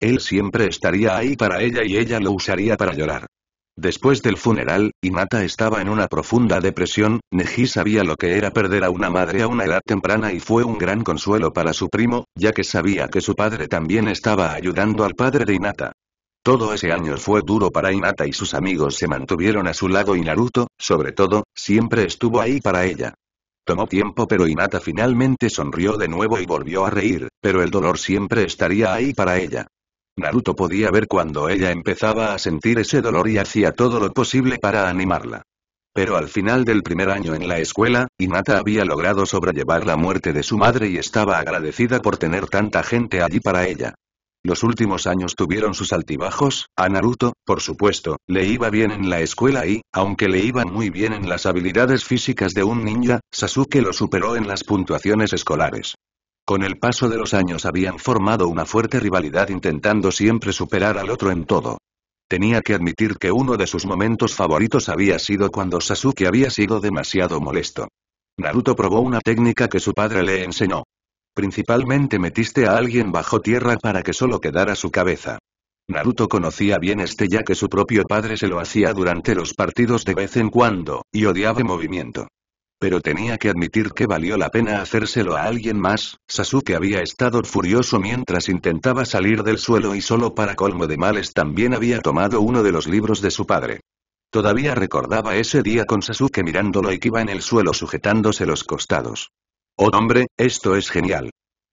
Él siempre estaría ahí para ella y ella lo usaría para llorar. Después del funeral, Inata estaba en una profunda depresión, Neji sabía lo que era perder a una madre a una edad temprana y fue un gran consuelo para su primo, ya que sabía que su padre también estaba ayudando al padre de Inata. Todo ese año fue duro para Hinata y sus amigos se mantuvieron a su lado y Naruto, sobre todo, siempre estuvo ahí para ella. Tomó tiempo pero Inata finalmente sonrió de nuevo y volvió a reír, pero el dolor siempre estaría ahí para ella. Naruto podía ver cuando ella empezaba a sentir ese dolor y hacía todo lo posible para animarla. Pero al final del primer año en la escuela, Hinata había logrado sobrellevar la muerte de su madre y estaba agradecida por tener tanta gente allí para ella. Los últimos años tuvieron sus altibajos, a Naruto, por supuesto, le iba bien en la escuela y, aunque le iban muy bien en las habilidades físicas de un ninja, Sasuke lo superó en las puntuaciones escolares. Con el paso de los años habían formado una fuerte rivalidad intentando siempre superar al otro en todo. Tenía que admitir que uno de sus momentos favoritos había sido cuando Sasuke había sido demasiado molesto. Naruto probó una técnica que su padre le enseñó. Principalmente metiste a alguien bajo tierra para que solo quedara su cabeza. Naruto conocía bien este ya que su propio padre se lo hacía durante los partidos de vez en cuando, y odiaba el movimiento. Pero tenía que admitir que valió la pena hacérselo a alguien más, Sasuke había estado furioso mientras intentaba salir del suelo y solo para colmo de males también había tomado uno de los libros de su padre. Todavía recordaba ese día con Sasuke mirándolo y iba en el suelo sujetándose los costados. ¡Oh hombre, esto es genial!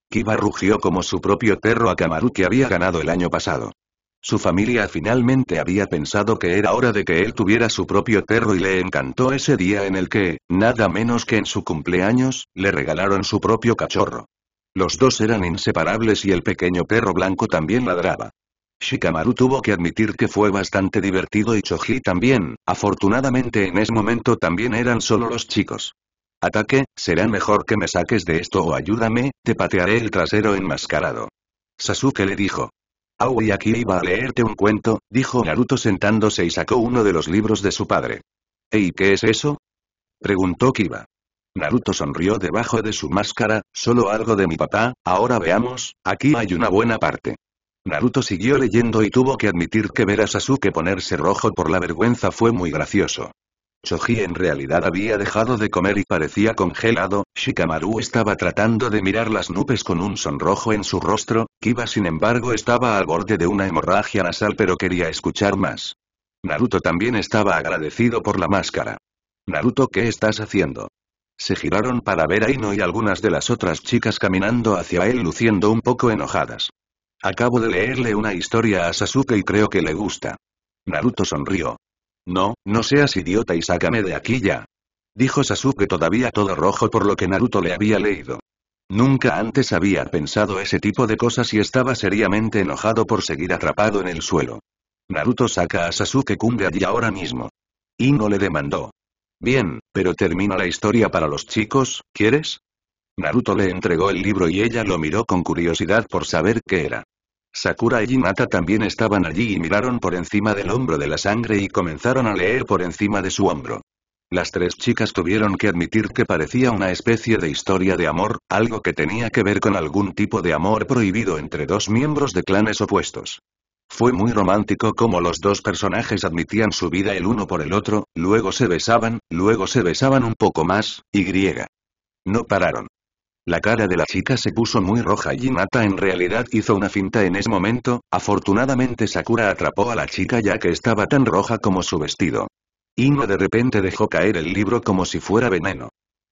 Kiba rugió como su propio perro a Kamaru que había ganado el año pasado. Su familia finalmente había pensado que era hora de que él tuviera su propio perro y le encantó ese día en el que, nada menos que en su cumpleaños, le regalaron su propio cachorro. Los dos eran inseparables y el pequeño perro blanco también ladraba. Shikamaru tuvo que admitir que fue bastante divertido y Choji también, afortunadamente en ese momento también eran solo los chicos. Ataque, será mejor que me saques de esto o ayúdame, te patearé el trasero enmascarado. Sasuke le dijo. Aoi aquí iba a leerte un cuento, dijo Naruto sentándose y sacó uno de los libros de su padre. ¿Y qué es eso? Preguntó Kiba. Naruto sonrió debajo de su máscara, solo algo de mi papá, ahora veamos, aquí hay una buena parte. Naruto siguió leyendo y tuvo que admitir que ver a Sasuke ponerse rojo por la vergüenza fue muy gracioso. Choji en realidad había dejado de comer y parecía congelado, Shikamaru estaba tratando de mirar las nubes con un sonrojo en su rostro, Kiba sin embargo estaba al borde de una hemorragia nasal pero quería escuchar más. Naruto también estaba agradecido por la máscara. Naruto ¿qué estás haciendo? Se giraron para ver a Ino y algunas de las otras chicas caminando hacia él luciendo un poco enojadas. Acabo de leerle una historia a Sasuke y creo que le gusta. Naruto sonrió. No, no seas idiota y sácame de aquí ya. Dijo Sasuke todavía todo rojo por lo que Naruto le había leído. Nunca antes había pensado ese tipo de cosas y estaba seriamente enojado por seguir atrapado en el suelo. Naruto saca a Sasuke Kun allí ahora mismo. no le demandó. Bien, pero termina la historia para los chicos, ¿quieres? Naruto le entregó el libro y ella lo miró con curiosidad por saber qué era. Sakura y Hinata también estaban allí y miraron por encima del hombro de la sangre y comenzaron a leer por encima de su hombro. Las tres chicas tuvieron que admitir que parecía una especie de historia de amor, algo que tenía que ver con algún tipo de amor prohibido entre dos miembros de clanes opuestos. Fue muy romántico como los dos personajes admitían su vida el uno por el otro, luego se besaban, luego se besaban un poco más, y griega. No pararon. La cara de la chica se puso muy roja y Hinata en realidad hizo una finta en ese momento, afortunadamente Sakura atrapó a la chica ya que estaba tan roja como su vestido. Ino de repente dejó caer el libro como si fuera veneno.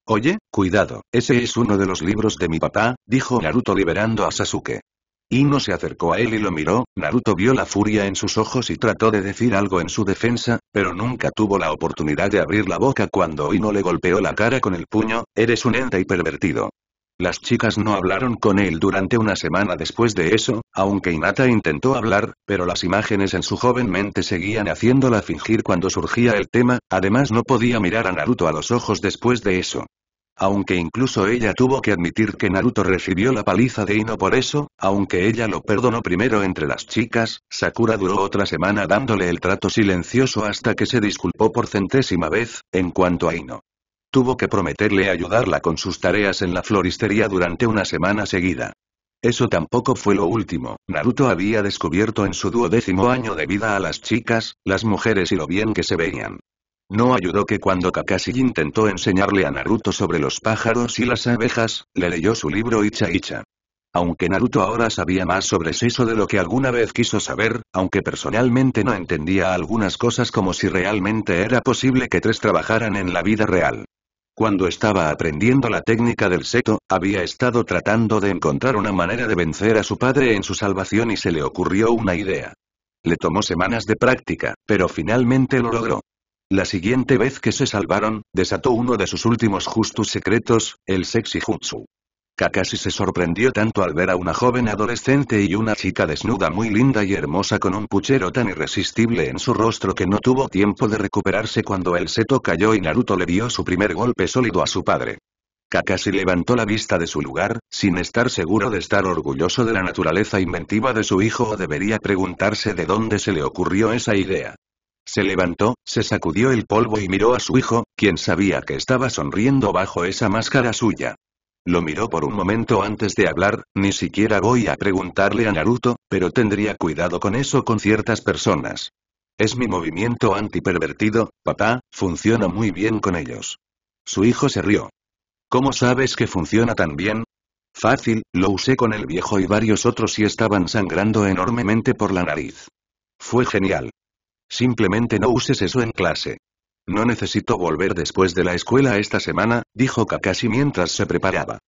Oye, cuidado, ese es uno de los libros de mi papá, dijo Naruto liberando a Sasuke. Ino se acercó a él y lo miró, Naruto vio la furia en sus ojos y trató de decir algo en su defensa, pero nunca tuvo la oportunidad de abrir la boca cuando Ino le golpeó la cara con el puño, eres un ente y pervertido. Las chicas no hablaron con él durante una semana después de eso, aunque Inata intentó hablar, pero las imágenes en su joven mente seguían haciéndola fingir cuando surgía el tema, además no podía mirar a Naruto a los ojos después de eso. Aunque incluso ella tuvo que admitir que Naruto recibió la paliza de Ino por eso, aunque ella lo perdonó primero entre las chicas, Sakura duró otra semana dándole el trato silencioso hasta que se disculpó por centésima vez, en cuanto a Ino. Tuvo que prometerle ayudarla con sus tareas en la floristería durante una semana seguida. Eso tampoco fue lo último, Naruto había descubierto en su duodécimo año de vida a las chicas, las mujeres y lo bien que se veían. No ayudó que cuando Kakashi intentó enseñarle a Naruto sobre los pájaros y las abejas, le leyó su libro Icha Icha. Aunque Naruto ahora sabía más sobre eso de lo que alguna vez quiso saber, aunque personalmente no entendía algunas cosas como si realmente era posible que tres trabajaran en la vida real. Cuando estaba aprendiendo la técnica del seto, había estado tratando de encontrar una manera de vencer a su padre en su salvación y se le ocurrió una idea. Le tomó semanas de práctica, pero finalmente lo logró. La siguiente vez que se salvaron, desató uno de sus últimos justos secretos, el Sexy Jutsu. Kakashi se sorprendió tanto al ver a una joven adolescente y una chica desnuda muy linda y hermosa con un puchero tan irresistible en su rostro que no tuvo tiempo de recuperarse cuando el seto cayó y Naruto le dio su primer golpe sólido a su padre. Kakashi levantó la vista de su lugar, sin estar seguro de estar orgulloso de la naturaleza inventiva de su hijo o debería preguntarse de dónde se le ocurrió esa idea. Se levantó, se sacudió el polvo y miró a su hijo, quien sabía que estaba sonriendo bajo esa máscara suya. Lo miró por un momento antes de hablar, ni siquiera voy a preguntarle a Naruto, pero tendría cuidado con eso con ciertas personas. Es mi movimiento antipervertido, papá, funciona muy bien con ellos. Su hijo se rió. ¿Cómo sabes que funciona tan bien? Fácil, lo usé con el viejo y varios otros y estaban sangrando enormemente por la nariz. Fue genial. Simplemente no uses eso en clase. No necesito volver después de la escuela esta semana, dijo Kakashi mientras se preparaba.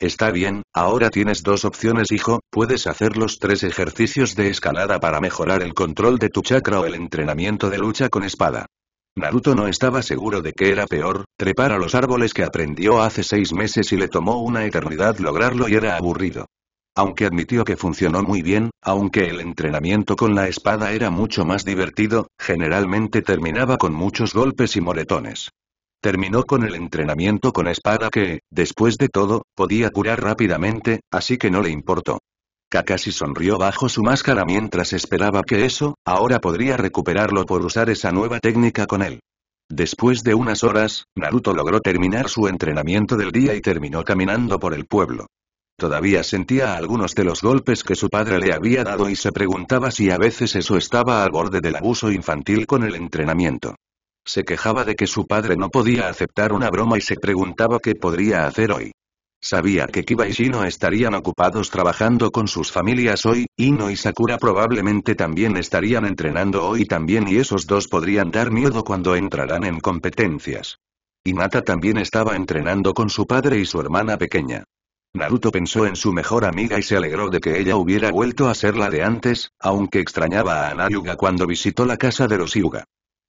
Está bien, ahora tienes dos opciones hijo, puedes hacer los tres ejercicios de escalada para mejorar el control de tu chakra o el entrenamiento de lucha con espada. Naruto no estaba seguro de que era peor, trepar a los árboles que aprendió hace seis meses y le tomó una eternidad lograrlo y era aburrido. Aunque admitió que funcionó muy bien, aunque el entrenamiento con la espada era mucho más divertido, generalmente terminaba con muchos golpes y moretones. Terminó con el entrenamiento con espada que, después de todo, podía curar rápidamente, así que no le importó. Kakashi sonrió bajo su máscara mientras esperaba que eso, ahora podría recuperarlo por usar esa nueva técnica con él. Después de unas horas, Naruto logró terminar su entrenamiento del día y terminó caminando por el pueblo. Todavía sentía algunos de los golpes que su padre le había dado y se preguntaba si a veces eso estaba al borde del abuso infantil con el entrenamiento. Se quejaba de que su padre no podía aceptar una broma y se preguntaba qué podría hacer hoy. Sabía que Kiba y Shino estarían ocupados trabajando con sus familias hoy, Ino y Sakura probablemente también estarían entrenando hoy también y esos dos podrían dar miedo cuando entrarán en competencias. Inata también estaba entrenando con su padre y su hermana pequeña. Naruto pensó en su mejor amiga y se alegró de que ella hubiera vuelto a ser la de antes, aunque extrañaba a Anayuga cuando visitó la casa de los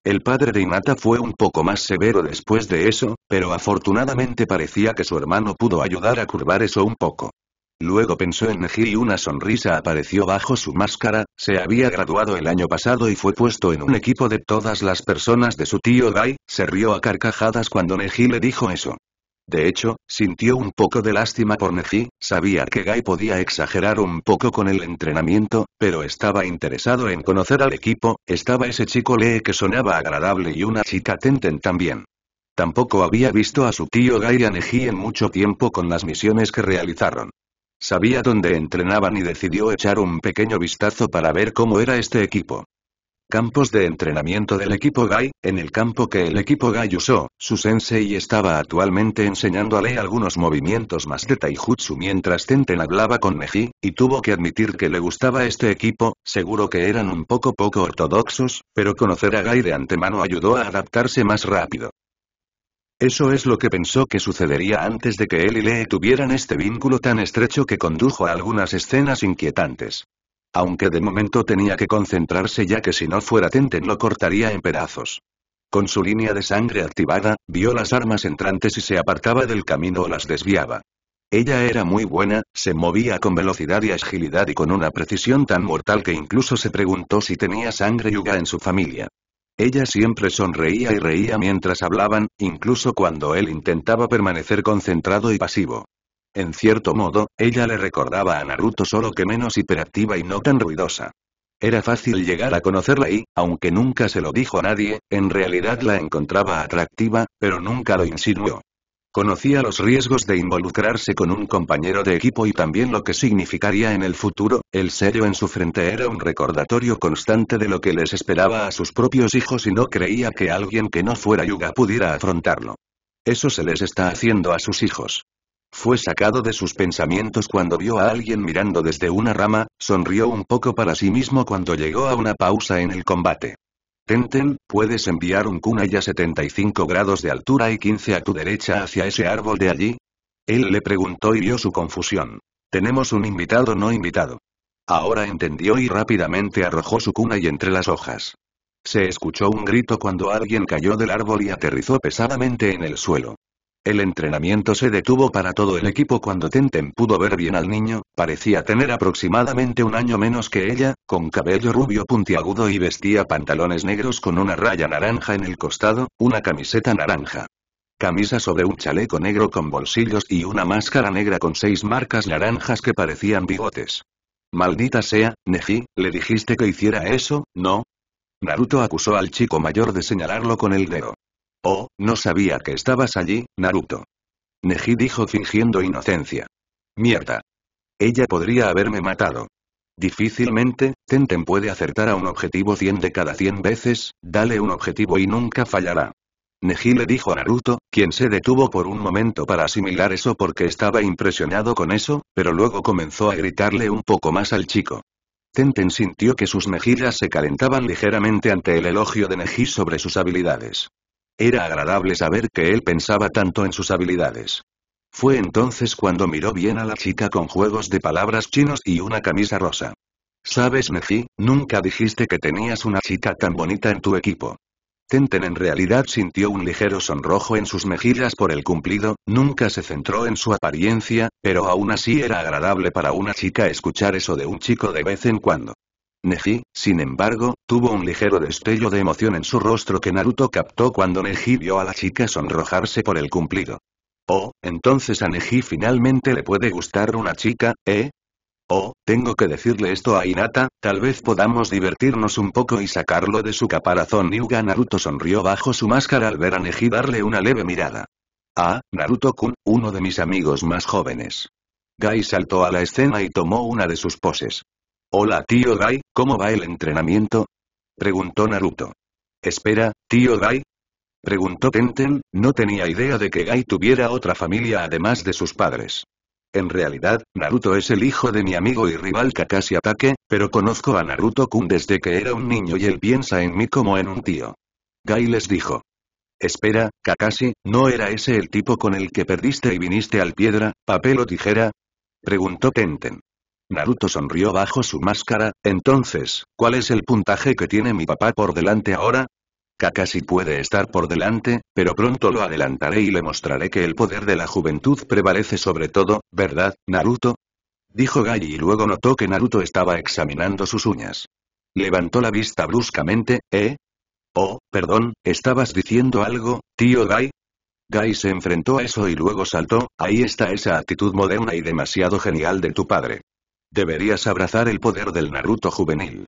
El padre de Inata fue un poco más severo después de eso, pero afortunadamente parecía que su hermano pudo ayudar a curvar eso un poco. Luego pensó en Neji y una sonrisa apareció bajo su máscara, se había graduado el año pasado y fue puesto en un equipo de todas las personas de su tío Gai, se rió a carcajadas cuando Neji le dijo eso. De hecho, sintió un poco de lástima por Neji, sabía que Guy podía exagerar un poco con el entrenamiento, pero estaba interesado en conocer al equipo, estaba ese chico Lee que sonaba agradable y una chica Tenten también. Tampoco había visto a su tío Gai y a Neji en mucho tiempo con las misiones que realizaron. Sabía dónde entrenaban y decidió echar un pequeño vistazo para ver cómo era este equipo. Campos de entrenamiento del equipo Gai, en el campo que el equipo Gai usó, su sensei estaba actualmente enseñando a Lee algunos movimientos más de taijutsu mientras Tenten hablaba con Meji, y tuvo que admitir que le gustaba este equipo, seguro que eran un poco poco ortodoxos, pero conocer a Gai de antemano ayudó a adaptarse más rápido. Eso es lo que pensó que sucedería antes de que él y Lee tuvieran este vínculo tan estrecho que condujo a algunas escenas inquietantes. Aunque de momento tenía que concentrarse ya que si no fuera Tenten lo cortaría en pedazos. Con su línea de sangre activada, vio las armas entrantes y se apartaba del camino o las desviaba. Ella era muy buena, se movía con velocidad y agilidad y con una precisión tan mortal que incluso se preguntó si tenía sangre yuga en su familia. Ella siempre sonreía y reía mientras hablaban, incluso cuando él intentaba permanecer concentrado y pasivo. En cierto modo, ella le recordaba a Naruto solo que menos hiperactiva y no tan ruidosa. Era fácil llegar a conocerla y, aunque nunca se lo dijo a nadie, en realidad la encontraba atractiva, pero nunca lo insinuó. Conocía los riesgos de involucrarse con un compañero de equipo y también lo que significaría en el futuro, el sello en su frente era un recordatorio constante de lo que les esperaba a sus propios hijos y no creía que alguien que no fuera Yuga pudiera afrontarlo. Eso se les está haciendo a sus hijos. Fue sacado de sus pensamientos cuando vio a alguien mirando desde una rama, sonrió un poco para sí mismo cuando llegó a una pausa en el combate. Tenten, ¿puedes enviar un kunai a 75 grados de altura y 15 a tu derecha hacia ese árbol de allí? Él le preguntó y vio su confusión. Tenemos un invitado no invitado. Ahora entendió y rápidamente arrojó su kunai entre las hojas. Se escuchó un grito cuando alguien cayó del árbol y aterrizó pesadamente en el suelo. El entrenamiento se detuvo para todo el equipo cuando Tenten pudo ver bien al niño, parecía tener aproximadamente un año menos que ella, con cabello rubio puntiagudo y vestía pantalones negros con una raya naranja en el costado, una camiseta naranja. Camisa sobre un chaleco negro con bolsillos y una máscara negra con seis marcas naranjas que parecían bigotes. Maldita sea, Neji, ¿le dijiste que hiciera eso, no? Naruto acusó al chico mayor de señalarlo con el dedo. Oh, no sabía que estabas allí, Naruto. Neji dijo fingiendo inocencia. Mierda. Ella podría haberme matado. Difícilmente, Tenten puede acertar a un objetivo 100 de cada 100 veces, dale un objetivo y nunca fallará. Neji le dijo a Naruto, quien se detuvo por un momento para asimilar eso porque estaba impresionado con eso, pero luego comenzó a gritarle un poco más al chico. Tenten sintió que sus mejillas se calentaban ligeramente ante el elogio de Neji sobre sus habilidades. Era agradable saber que él pensaba tanto en sus habilidades. Fue entonces cuando miró bien a la chica con juegos de palabras chinos y una camisa rosa. Sabes, Meji, nunca dijiste que tenías una chica tan bonita en tu equipo. Tenten en realidad sintió un ligero sonrojo en sus mejillas por el cumplido, nunca se centró en su apariencia, pero aún así era agradable para una chica escuchar eso de un chico de vez en cuando. Neji, sin embargo, tuvo un ligero destello de emoción en su rostro que Naruto captó cuando Neji vio a la chica sonrojarse por el cumplido. Oh, entonces a Neji finalmente le puede gustar una chica, ¿eh? Oh, tengo que decirle esto a Hinata, tal vez podamos divertirnos un poco y sacarlo de su caparazón. Yuga Naruto sonrió bajo su máscara al ver a Neji darle una leve mirada. Ah, Naruto-kun, uno de mis amigos más jóvenes. Gai saltó a la escena y tomó una de sus poses. Hola tío Gai, ¿Cómo va el entrenamiento? Preguntó Naruto. Espera, tío Gai. Preguntó Tenten, no tenía idea de que Gai tuviera otra familia además de sus padres. En realidad, Naruto es el hijo de mi amigo y rival Kakashi Atake, pero conozco a Naruto-kun desde que era un niño y él piensa en mí como en un tío. Gai les dijo. Espera, Kakashi, ¿no era ese el tipo con el que perdiste y viniste al piedra, papel o tijera? Preguntó Tenten. Naruto sonrió bajo su máscara, entonces, ¿cuál es el puntaje que tiene mi papá por delante ahora? Kakashi puede estar por delante, pero pronto lo adelantaré y le mostraré que el poder de la juventud prevalece sobre todo, ¿verdad, Naruto? Dijo Gai y luego notó que Naruto estaba examinando sus uñas. Levantó la vista bruscamente, ¿eh? Oh, perdón, ¿estabas diciendo algo, tío Gai? Gai se enfrentó a eso y luego saltó, ahí está esa actitud moderna y demasiado genial de tu padre. Deberías abrazar el poder del Naruto juvenil.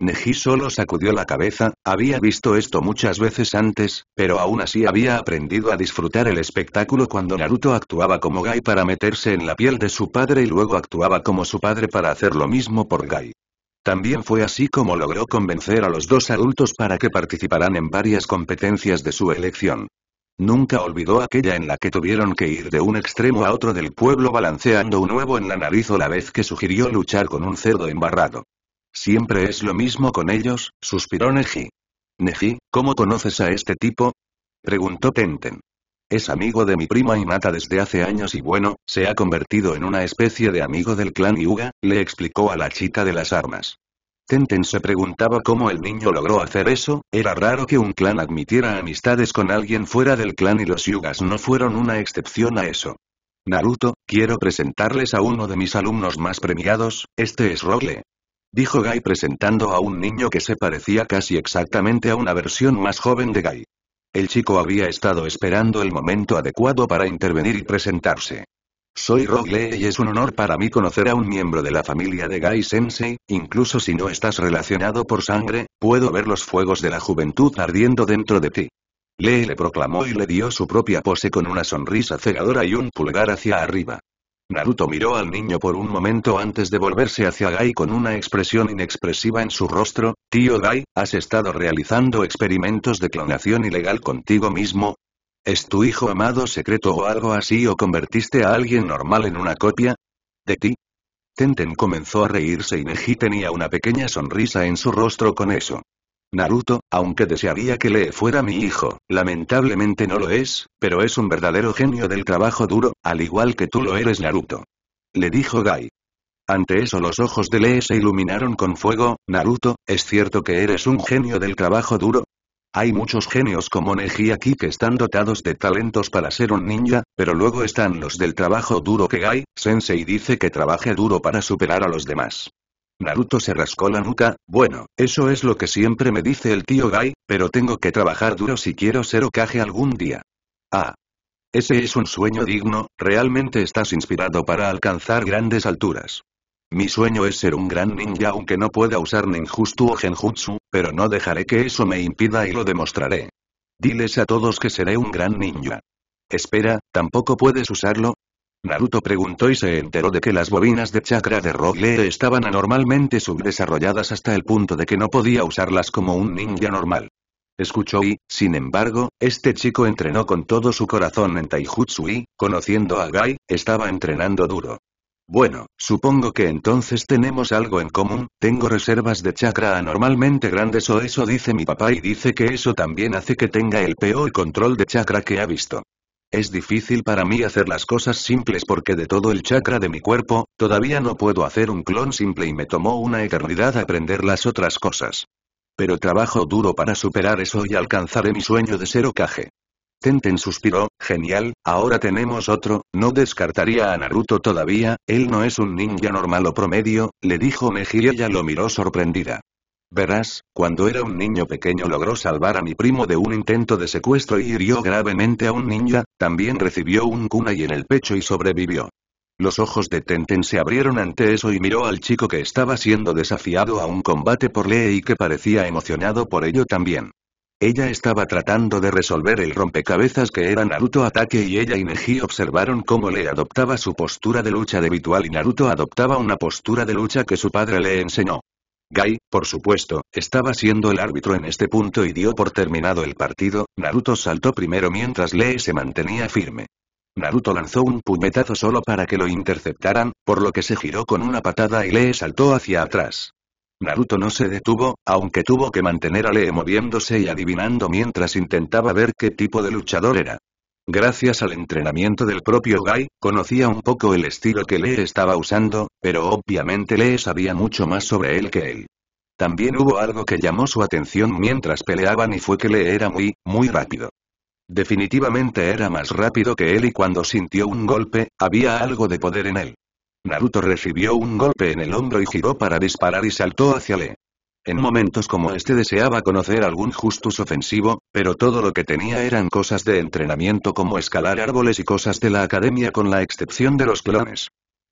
Neji solo sacudió la cabeza, había visto esto muchas veces antes, pero aún así había aprendido a disfrutar el espectáculo cuando Naruto actuaba como Gai para meterse en la piel de su padre y luego actuaba como su padre para hacer lo mismo por Gai. También fue así como logró convencer a los dos adultos para que participaran en varias competencias de su elección. Nunca olvidó aquella en la que tuvieron que ir de un extremo a otro del pueblo balanceando un huevo en la nariz o la vez que sugirió luchar con un cerdo embarrado. Siempre es lo mismo con ellos, suspiró Neji. Neji, ¿cómo conoces a este tipo? preguntó Tenten. Es amigo de mi prima Inata desde hace años y bueno, se ha convertido en una especie de amigo del clan Yuga, le explicó a la chica de las armas. Tenten se preguntaba cómo el niño logró hacer eso, era raro que un clan admitiera amistades con alguien fuera del clan y los Yugas no fueron una excepción a eso. Naruto, quiero presentarles a uno de mis alumnos más premiados, este es Rogle. Dijo Gai presentando a un niño que se parecía casi exactamente a una versión más joven de Gai. El chico había estado esperando el momento adecuado para intervenir y presentarse. Soy Lee y es un honor para mí conocer a un miembro de la familia de Gai Sensei, incluso si no estás relacionado por sangre, puedo ver los fuegos de la juventud ardiendo dentro de ti. Lee le proclamó y le dio su propia pose con una sonrisa cegadora y un pulgar hacia arriba. Naruto miró al niño por un momento antes de volverse hacia Gai con una expresión inexpresiva en su rostro, tío Gai, has estado realizando experimentos de clonación ilegal contigo mismo, ¿Es tu hijo amado secreto o algo así o convertiste a alguien normal en una copia? ¿De ti? Tenten comenzó a reírse y Neji tenía una pequeña sonrisa en su rostro con eso. Naruto, aunque desearía que Lee fuera mi hijo, lamentablemente no lo es, pero es un verdadero genio del trabajo duro, al igual que tú lo eres Naruto. Le dijo Gai. Ante eso los ojos de Lee se iluminaron con fuego, Naruto, ¿es cierto que eres un genio del trabajo duro? Hay muchos genios como Neji aquí que están dotados de talentos para ser un ninja, pero luego están los del trabajo duro que Gai, Sensei dice que trabaje duro para superar a los demás. Naruto se rascó la nuca, bueno, eso es lo que siempre me dice el tío Gai, pero tengo que trabajar duro si quiero ser Okage algún día. Ah. Ese es un sueño digno, realmente estás inspirado para alcanzar grandes alturas. Mi sueño es ser un gran ninja aunque no pueda usar ninjutsu o genjutsu, pero no dejaré que eso me impida y lo demostraré. Diles a todos que seré un gran ninja. Espera, ¿tampoco puedes usarlo? Naruto preguntó y se enteró de que las bobinas de chakra de Rogue estaban anormalmente subdesarrolladas hasta el punto de que no podía usarlas como un ninja normal. Escuchó y, sin embargo, este chico entrenó con todo su corazón en Taijutsu y, conociendo a Gai, estaba entrenando duro. Bueno, supongo que entonces tenemos algo en común, tengo reservas de chakra anormalmente grandes o eso dice mi papá y dice que eso también hace que tenga el peor control de chakra que ha visto. Es difícil para mí hacer las cosas simples porque de todo el chakra de mi cuerpo, todavía no puedo hacer un clon simple y me tomó una eternidad aprender las otras cosas. Pero trabajo duro para superar eso y alcanzaré mi sueño de ser Okage. Tenten suspiró, genial, ahora tenemos otro, no descartaría a Naruto todavía, él no es un ninja normal o promedio, le dijo Mejía y ella lo miró sorprendida. Verás, cuando era un niño pequeño logró salvar a mi primo de un intento de secuestro y hirió gravemente a un ninja, también recibió un kunai en el pecho y sobrevivió. Los ojos de Tenten se abrieron ante eso y miró al chico que estaba siendo desafiado a un combate por Lee y que parecía emocionado por ello también. Ella estaba tratando de resolver el rompecabezas que era Naruto Ataque y ella y Neji observaron cómo le adoptaba su postura de lucha de habitual y Naruto adoptaba una postura de lucha que su padre le enseñó. Gai, por supuesto, estaba siendo el árbitro en este punto y dio por terminado el partido, Naruto saltó primero mientras Lee se mantenía firme. Naruto lanzó un puñetazo solo para que lo interceptaran, por lo que se giró con una patada y Lee saltó hacia atrás. Naruto no se detuvo, aunque tuvo que mantener a Lee moviéndose y adivinando mientras intentaba ver qué tipo de luchador era. Gracias al entrenamiento del propio Gai, conocía un poco el estilo que Lee estaba usando, pero obviamente Lee sabía mucho más sobre él que él. También hubo algo que llamó su atención mientras peleaban y fue que Lee era muy, muy rápido. Definitivamente era más rápido que él y cuando sintió un golpe, había algo de poder en él. Naruto recibió un golpe en el hombro y giró para disparar y saltó hacia Lee. En momentos como este deseaba conocer algún justus ofensivo, pero todo lo que tenía eran cosas de entrenamiento como escalar árboles y cosas de la academia con la excepción de los clones.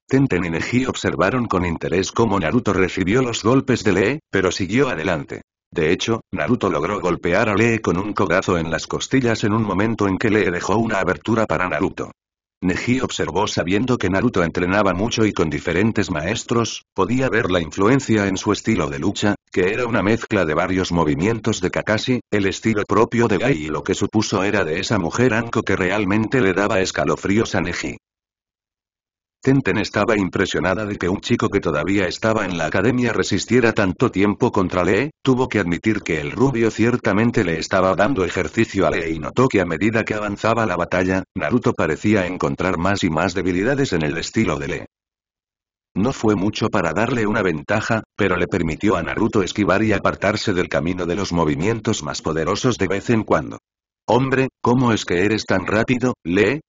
Tenten y Neji observaron con interés cómo Naruto recibió los golpes de Lee, pero siguió adelante. De hecho, Naruto logró golpear a Lee con un cogazo en las costillas en un momento en que Lee dejó una abertura para Naruto. Neji observó sabiendo que Naruto entrenaba mucho y con diferentes maestros, podía ver la influencia en su estilo de lucha, que era una mezcla de varios movimientos de Kakashi, el estilo propio de Gai y lo que supuso era de esa mujer Anko que realmente le daba escalofríos a Neji. Tenten estaba impresionada de que un chico que todavía estaba en la academia resistiera tanto tiempo contra Lee, tuvo que admitir que el rubio ciertamente le estaba dando ejercicio a Lee y notó que a medida que avanzaba la batalla, Naruto parecía encontrar más y más debilidades en el estilo de Lee. No fue mucho para darle una ventaja, pero le permitió a Naruto esquivar y apartarse del camino de los movimientos más poderosos de vez en cuando. Hombre, ¿cómo es que eres tan rápido, Lee?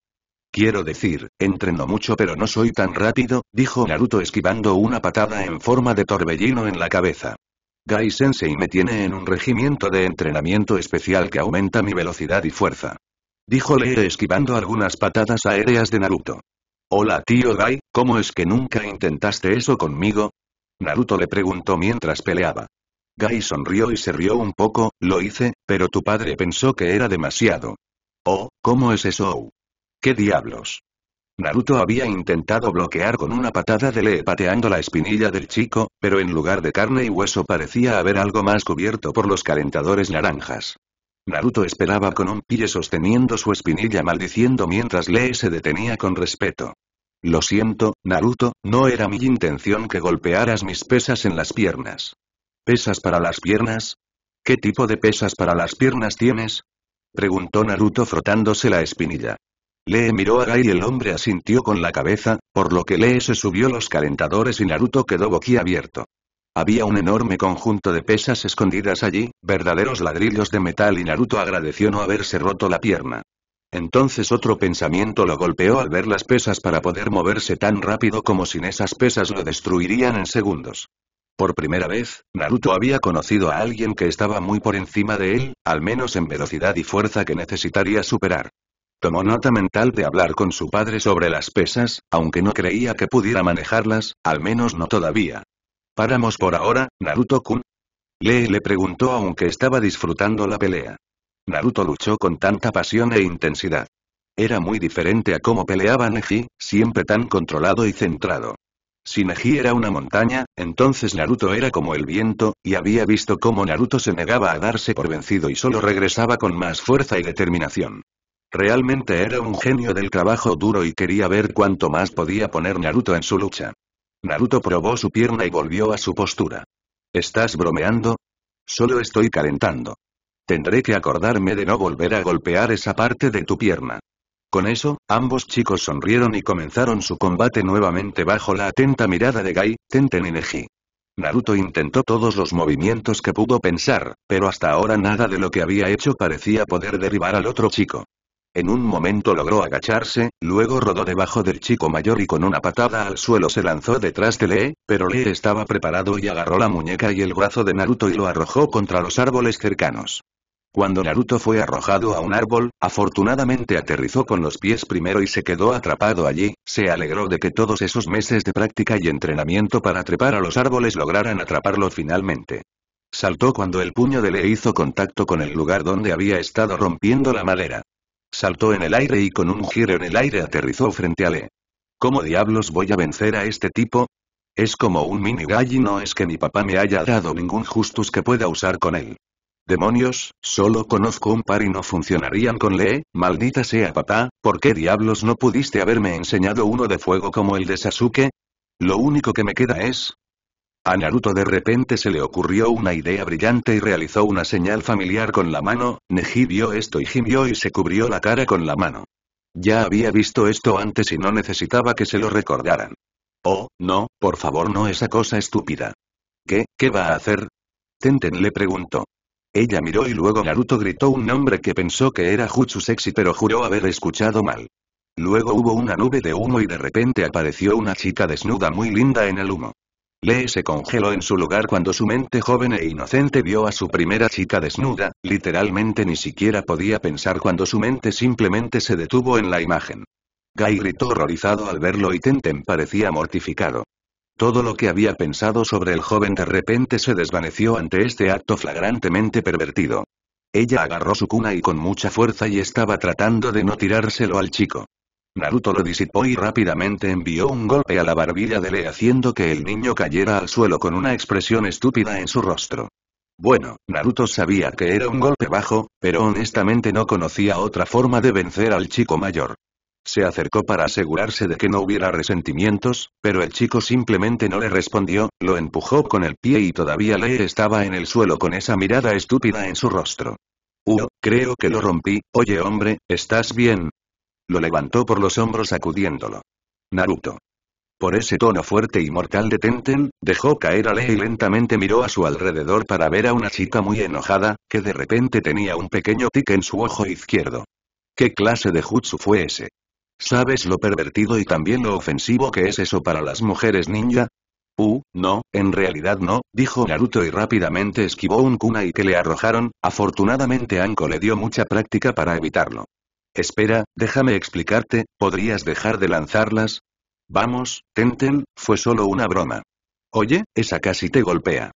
Quiero decir, entreno mucho pero no soy tan rápido, dijo Naruto esquivando una patada en forma de torbellino en la cabeza. Gai Sensei me tiene en un regimiento de entrenamiento especial que aumenta mi velocidad y fuerza. Dijo Lee esquivando algunas patadas aéreas de Naruto. Hola tío Gai, ¿cómo es que nunca intentaste eso conmigo? Naruto le preguntó mientras peleaba. Gai sonrió y se rió un poco, lo hice, pero tu padre pensó que era demasiado. Oh, ¿cómo es eso? ¿Qué diablos? Naruto había intentado bloquear con una patada de Lee pateando la espinilla del chico, pero en lugar de carne y hueso parecía haber algo más cubierto por los calentadores naranjas. Naruto esperaba con un pie sosteniendo su espinilla maldiciendo mientras Lee se detenía con respeto. Lo siento, Naruto, no era mi intención que golpearas mis pesas en las piernas. ¿Pesas para las piernas? ¿Qué tipo de pesas para las piernas tienes? Preguntó Naruto frotándose la espinilla. Lee miró a Gai y el hombre asintió con la cabeza, por lo que Lee se subió los calentadores y Naruto quedó boquiabierto. Había un enorme conjunto de pesas escondidas allí, verdaderos ladrillos de metal y Naruto agradeció no haberse roto la pierna. Entonces otro pensamiento lo golpeó al ver las pesas para poder moverse tan rápido como sin esas pesas lo destruirían en segundos. Por primera vez, Naruto había conocido a alguien que estaba muy por encima de él, al menos en velocidad y fuerza que necesitaría superar. Tomó nota mental de hablar con su padre sobre las pesas, aunque no creía que pudiera manejarlas, al menos no todavía. ¿Paramos por ahora, Naruto-kun? Lee le preguntó aunque estaba disfrutando la pelea. Naruto luchó con tanta pasión e intensidad. Era muy diferente a cómo peleaba Neji, siempre tan controlado y centrado. Si Neji era una montaña, entonces Naruto era como el viento, y había visto cómo Naruto se negaba a darse por vencido y solo regresaba con más fuerza y determinación. Realmente era un genio del trabajo duro y quería ver cuánto más podía poner Naruto en su lucha. Naruto probó su pierna y volvió a su postura. ¿Estás bromeando? Solo estoy calentando. Tendré que acordarme de no volver a golpear esa parte de tu pierna. Con eso, ambos chicos sonrieron y comenzaron su combate nuevamente bajo la atenta mirada de Gai, Tenten y Naruto intentó todos los movimientos que pudo pensar, pero hasta ahora nada de lo que había hecho parecía poder derribar al otro chico. En un momento logró agacharse, luego rodó debajo del chico mayor y con una patada al suelo se lanzó detrás de Lee, pero Lee estaba preparado y agarró la muñeca y el brazo de Naruto y lo arrojó contra los árboles cercanos. Cuando Naruto fue arrojado a un árbol, afortunadamente aterrizó con los pies primero y se quedó atrapado allí, se alegró de que todos esos meses de práctica y entrenamiento para trepar a los árboles lograran atraparlo finalmente. Saltó cuando el puño de Lee hizo contacto con el lugar donde había estado rompiendo la madera. Saltó en el aire y con un giro en el aire aterrizó frente a Le. ¿Cómo diablos voy a vencer a este tipo? Es como un mini y no es que mi papá me haya dado ningún justus que pueda usar con él. Demonios, solo conozco un par y no funcionarían con Le, maldita sea papá, ¿por qué diablos no pudiste haberme enseñado uno de fuego como el de Sasuke? Lo único que me queda es, a Naruto de repente se le ocurrió una idea brillante y realizó una señal familiar con la mano, Neji vio esto y gimió y se cubrió la cara con la mano. Ya había visto esto antes y no necesitaba que se lo recordaran. Oh, no, por favor no esa cosa estúpida. ¿Qué, qué va a hacer? Tenten le preguntó. Ella miró y luego Naruto gritó un nombre que pensó que era Jutsu Sexy pero juró haber escuchado mal. Luego hubo una nube de humo y de repente apareció una chica desnuda muy linda en el humo. Lee se congeló en su lugar cuando su mente joven e inocente vio a su primera chica desnuda, literalmente ni siquiera podía pensar cuando su mente simplemente se detuvo en la imagen. Guy gritó horrorizado al verlo y Tenten parecía mortificado. Todo lo que había pensado sobre el joven de repente se desvaneció ante este acto flagrantemente pervertido. Ella agarró su cuna y con mucha fuerza y estaba tratando de no tirárselo al chico. Naruto lo disipó y rápidamente envió un golpe a la barbilla de Lee haciendo que el niño cayera al suelo con una expresión estúpida en su rostro. Bueno, Naruto sabía que era un golpe bajo, pero honestamente no conocía otra forma de vencer al chico mayor. Se acercó para asegurarse de que no hubiera resentimientos, pero el chico simplemente no le respondió, lo empujó con el pie y todavía Lee estaba en el suelo con esa mirada estúpida en su rostro. Uh, creo que lo rompí, oye hombre, ¿estás bien? Lo levantó por los hombros sacudiéndolo. Naruto. Por ese tono fuerte y mortal de Tenten, dejó caer a Lee y lentamente miró a su alrededor para ver a una chica muy enojada, que de repente tenía un pequeño tic en su ojo izquierdo. ¿Qué clase de jutsu fue ese? ¿Sabes lo pervertido y también lo ofensivo que es eso para las mujeres ninja? Uh, no, en realidad no, dijo Naruto y rápidamente esquivó un kunai que le arrojaron, afortunadamente Anko le dio mucha práctica para evitarlo. Espera, déjame explicarte, ¿podrías dejar de lanzarlas? Vamos, Tenten, fue solo una broma. Oye, esa casi te golpea.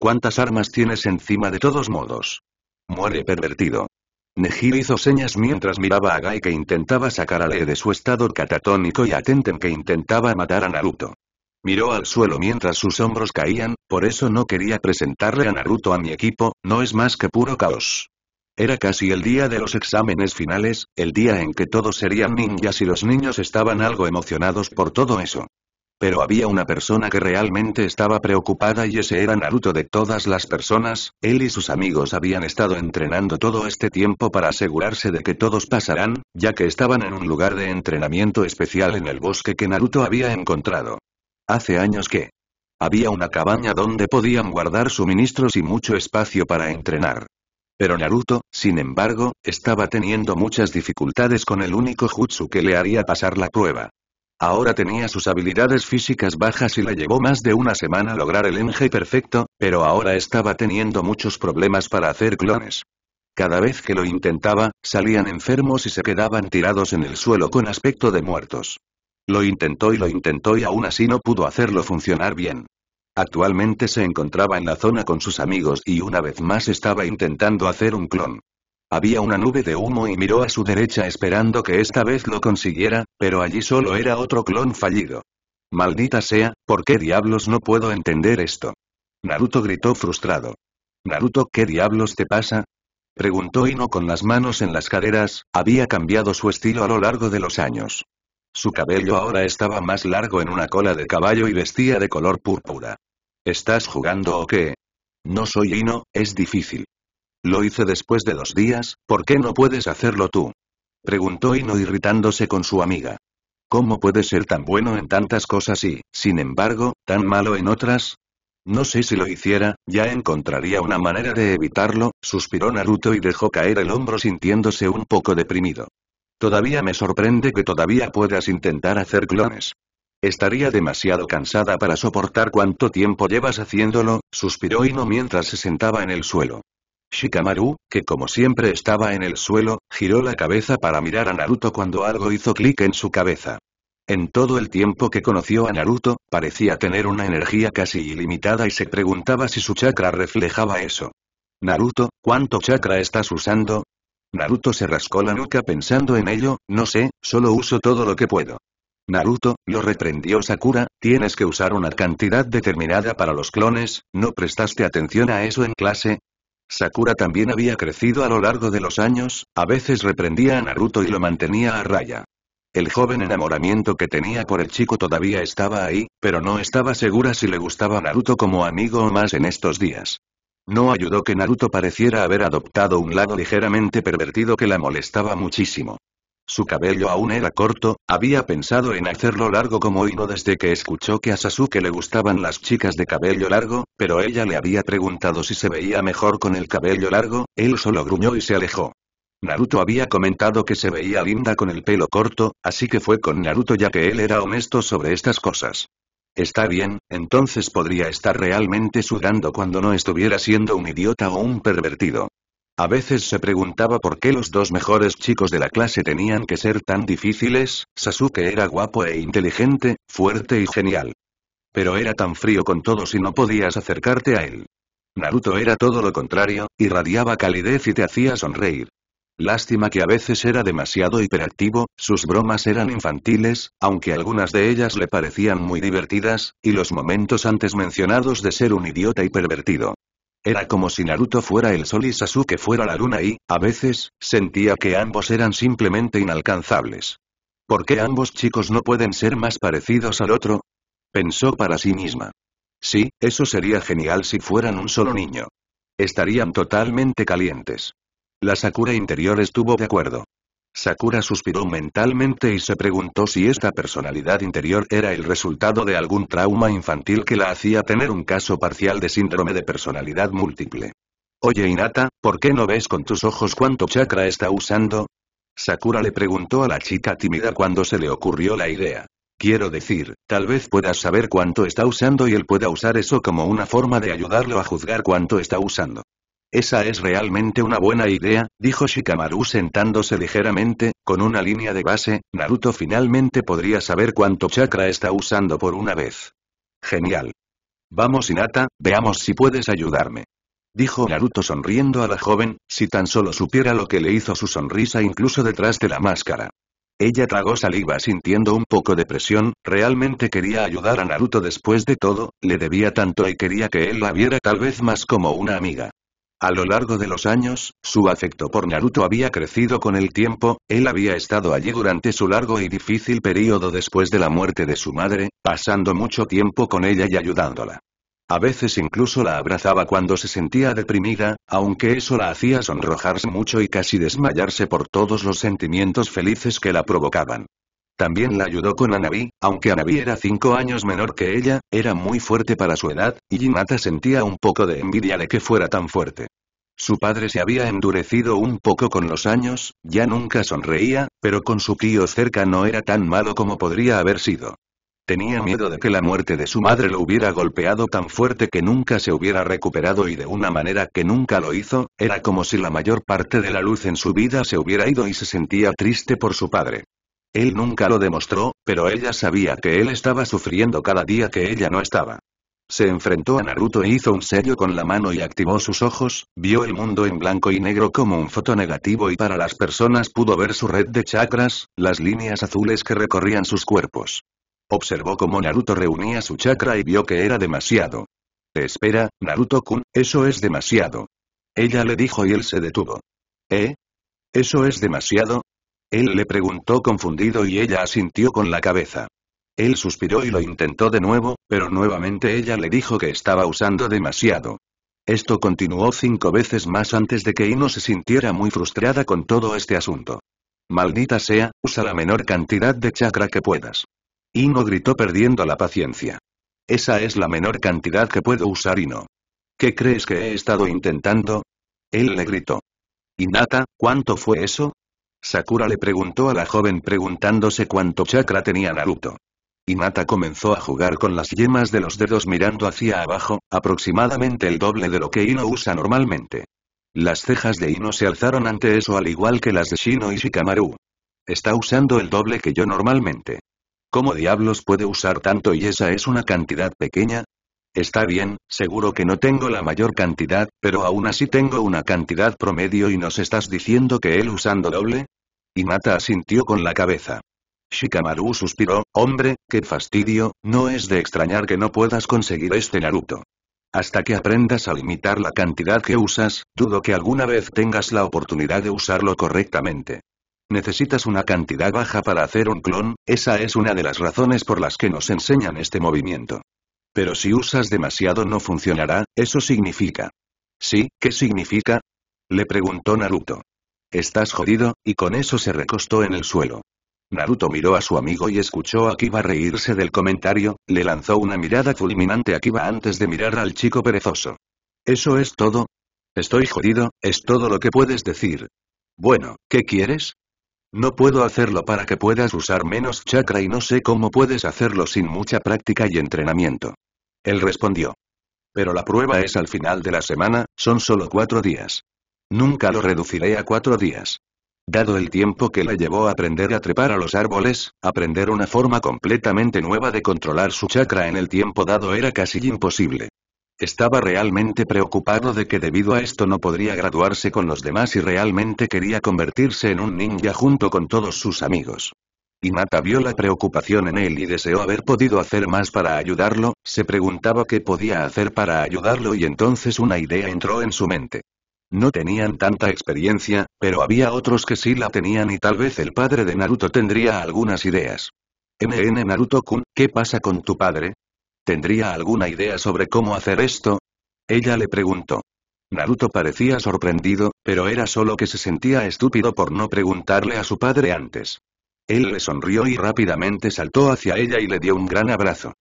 ¿Cuántas armas tienes encima de todos modos? Muere pervertido. Neji hizo señas mientras miraba a Gai que intentaba sacar a de su estado catatónico y a Tenten que intentaba matar a Naruto. Miró al suelo mientras sus hombros caían, por eso no quería presentarle a Naruto a mi equipo, no es más que puro caos. Era casi el día de los exámenes finales, el día en que todos serían ninjas y los niños estaban algo emocionados por todo eso. Pero había una persona que realmente estaba preocupada y ese era Naruto de todas las personas, él y sus amigos habían estado entrenando todo este tiempo para asegurarse de que todos pasarán, ya que estaban en un lugar de entrenamiento especial en el bosque que Naruto había encontrado. Hace años que había una cabaña donde podían guardar suministros y mucho espacio para entrenar. Pero Naruto, sin embargo, estaba teniendo muchas dificultades con el único jutsu que le haría pasar la prueba. Ahora tenía sus habilidades físicas bajas y le llevó más de una semana lograr el enje perfecto, pero ahora estaba teniendo muchos problemas para hacer clones. Cada vez que lo intentaba, salían enfermos y se quedaban tirados en el suelo con aspecto de muertos. Lo intentó y lo intentó y aún así no pudo hacerlo funcionar bien. Actualmente se encontraba en la zona con sus amigos y una vez más estaba intentando hacer un clon. Había una nube de humo y miró a su derecha esperando que esta vez lo consiguiera, pero allí solo era otro clon fallido. Maldita sea, ¿por qué diablos no puedo entender esto? Naruto gritó frustrado. Naruto, ¿qué diablos te pasa? Preguntó Ino con las manos en las caderas, había cambiado su estilo a lo largo de los años. Su cabello ahora estaba más largo en una cola de caballo y vestía de color púrpura. ¿Estás jugando o qué? No soy Ino, es difícil. Lo hice después de dos días, ¿por qué no puedes hacerlo tú? Preguntó Ino irritándose con su amiga. ¿Cómo puede ser tan bueno en tantas cosas y, sin embargo, tan malo en otras? No sé si lo hiciera, ya encontraría una manera de evitarlo, suspiró Naruto y dejó caer el hombro sintiéndose un poco deprimido. Todavía me sorprende que todavía puedas intentar hacer clones. Estaría demasiado cansada para soportar cuánto tiempo llevas haciéndolo, suspiró Ino mientras se sentaba en el suelo. Shikamaru, que como siempre estaba en el suelo, giró la cabeza para mirar a Naruto cuando algo hizo clic en su cabeza. En todo el tiempo que conoció a Naruto, parecía tener una energía casi ilimitada y se preguntaba si su chakra reflejaba eso. Naruto, ¿cuánto chakra estás usando? Naruto se rascó la nuca pensando en ello, no sé, solo uso todo lo que puedo. Naruto, lo reprendió Sakura, tienes que usar una cantidad determinada para los clones, ¿no prestaste atención a eso en clase? Sakura también había crecido a lo largo de los años, a veces reprendía a Naruto y lo mantenía a raya. El joven enamoramiento que tenía por el chico todavía estaba ahí, pero no estaba segura si le gustaba Naruto como amigo o más en estos días. No ayudó que Naruto pareciera haber adoptado un lado ligeramente pervertido que la molestaba muchísimo. Su cabello aún era corto, había pensado en hacerlo largo como hilo desde que escuchó que a Sasuke le gustaban las chicas de cabello largo, pero ella le había preguntado si se veía mejor con el cabello largo, él solo gruñó y se alejó. Naruto había comentado que se veía linda con el pelo corto, así que fue con Naruto ya que él era honesto sobre estas cosas. Está bien, entonces podría estar realmente sudando cuando no estuviera siendo un idiota o un pervertido. A veces se preguntaba por qué los dos mejores chicos de la clase tenían que ser tan difíciles, Sasuke era guapo e inteligente, fuerte y genial. Pero era tan frío con todos y no podías acercarte a él. Naruto era todo lo contrario, irradiaba calidez y te hacía sonreír. Lástima que a veces era demasiado hiperactivo, sus bromas eran infantiles, aunque algunas de ellas le parecían muy divertidas, y los momentos antes mencionados de ser un idiota y pervertido. Era como si Naruto fuera el sol y Sasuke fuera la luna y, a veces, sentía que ambos eran simplemente inalcanzables. ¿Por qué ambos chicos no pueden ser más parecidos al otro? Pensó para sí misma. Sí, eso sería genial si fueran un solo niño. Estarían totalmente calientes. La Sakura interior estuvo de acuerdo. Sakura suspiró mentalmente y se preguntó si esta personalidad interior era el resultado de algún trauma infantil que la hacía tener un caso parcial de síndrome de personalidad múltiple. Oye Inata, ¿por qué no ves con tus ojos cuánto chakra está usando? Sakura le preguntó a la chica tímida cuando se le ocurrió la idea. Quiero decir, tal vez puedas saber cuánto está usando y él pueda usar eso como una forma de ayudarlo a juzgar cuánto está usando. Esa es realmente una buena idea, dijo Shikamaru sentándose ligeramente, con una línea de base, Naruto finalmente podría saber cuánto chakra está usando por una vez. Genial. Vamos Inata, veamos si puedes ayudarme. Dijo Naruto sonriendo a la joven, si tan solo supiera lo que le hizo su sonrisa incluso detrás de la máscara. Ella tragó saliva sintiendo un poco de presión, realmente quería ayudar a Naruto después de todo, le debía tanto y quería que él la viera tal vez más como una amiga. A lo largo de los años, su afecto por Naruto había crecido con el tiempo, él había estado allí durante su largo y difícil período después de la muerte de su madre, pasando mucho tiempo con ella y ayudándola. A veces incluso la abrazaba cuando se sentía deprimida, aunque eso la hacía sonrojarse mucho y casi desmayarse por todos los sentimientos felices que la provocaban. También la ayudó con Anabi, aunque Anabi era cinco años menor que ella, era muy fuerte para su edad, y Jinata sentía un poco de envidia de que fuera tan fuerte. Su padre se había endurecido un poco con los años, ya nunca sonreía, pero con su tío cerca no era tan malo como podría haber sido. Tenía miedo de que la muerte de su madre lo hubiera golpeado tan fuerte que nunca se hubiera recuperado y de una manera que nunca lo hizo, era como si la mayor parte de la luz en su vida se hubiera ido y se sentía triste por su padre. Él nunca lo demostró, pero ella sabía que él estaba sufriendo cada día que ella no estaba. Se enfrentó a Naruto e hizo un sello con la mano y activó sus ojos, vio el mundo en blanco y negro como un foto negativo y para las personas pudo ver su red de chakras, las líneas azules que recorrían sus cuerpos. Observó cómo Naruto reunía su chakra y vio que era demasiado. Espera, Naruto-kun, eso es demasiado. Ella le dijo y él se detuvo. ¿Eh? ¿Eso es demasiado? Él le preguntó confundido y ella asintió con la cabeza. Él suspiró y lo intentó de nuevo, pero nuevamente ella le dijo que estaba usando demasiado. Esto continuó cinco veces más antes de que Ino se sintiera muy frustrada con todo este asunto. Maldita sea, usa la menor cantidad de chakra que puedas. Ino gritó perdiendo la paciencia. Esa es la menor cantidad que puedo usar Ino. ¿Qué crees que he estado intentando? Él le gritó. Inata, ¿cuánto fue eso? Sakura le preguntó a la joven preguntándose cuánto chakra tenía Naruto. Y Mata comenzó a jugar con las yemas de los dedos mirando hacia abajo, aproximadamente el doble de lo que Ino usa normalmente. Las cejas de Ino se alzaron ante eso al igual que las de Shino y Shikamaru. Está usando el doble que yo normalmente. ¿Cómo diablos puede usar tanto y esa es una cantidad pequeña? Está bien, seguro que no tengo la mayor cantidad, pero aún así tengo una cantidad promedio y nos estás diciendo que él usando doble? Y Mata asintió con la cabeza. Shikamaru suspiró, hombre, qué fastidio, no es de extrañar que no puedas conseguir este Naruto. Hasta que aprendas a limitar la cantidad que usas, dudo que alguna vez tengas la oportunidad de usarlo correctamente. Necesitas una cantidad baja para hacer un clon, esa es una de las razones por las que nos enseñan este movimiento. Pero si usas demasiado no funcionará, eso significa. ¿Sí? ¿Qué significa? Le preguntó Naruto. Estás jodido, y con eso se recostó en el suelo. Naruto miró a su amigo y escuchó a Kiba reírse del comentario, le lanzó una mirada fulminante a Kiba antes de mirar al chico perezoso. ¿Eso es todo? Estoy jodido, es todo lo que puedes decir. Bueno, ¿qué quieres? No puedo hacerlo para que puedas usar menos chakra y no sé cómo puedes hacerlo sin mucha práctica y entrenamiento. Él respondió. Pero la prueba es al final de la semana, son solo cuatro días. Nunca lo reduciré a cuatro días. Dado el tiempo que le llevó a aprender a trepar a los árboles, aprender una forma completamente nueva de controlar su chakra en el tiempo dado era casi imposible. Estaba realmente preocupado de que debido a esto no podría graduarse con los demás y realmente quería convertirse en un ninja junto con todos sus amigos. Inata vio la preocupación en él y deseó haber podido hacer más para ayudarlo, se preguntaba qué podía hacer para ayudarlo y entonces una idea entró en su mente. No tenían tanta experiencia, pero había otros que sí la tenían y tal vez el padre de Naruto tendría algunas ideas. MN Naruto-kun, ¿qué pasa con tu padre? ¿Tendría alguna idea sobre cómo hacer esto? Ella le preguntó. Naruto parecía sorprendido, pero era solo que se sentía estúpido por no preguntarle a su padre antes. Él le sonrió y rápidamente saltó hacia ella y le dio un gran abrazo.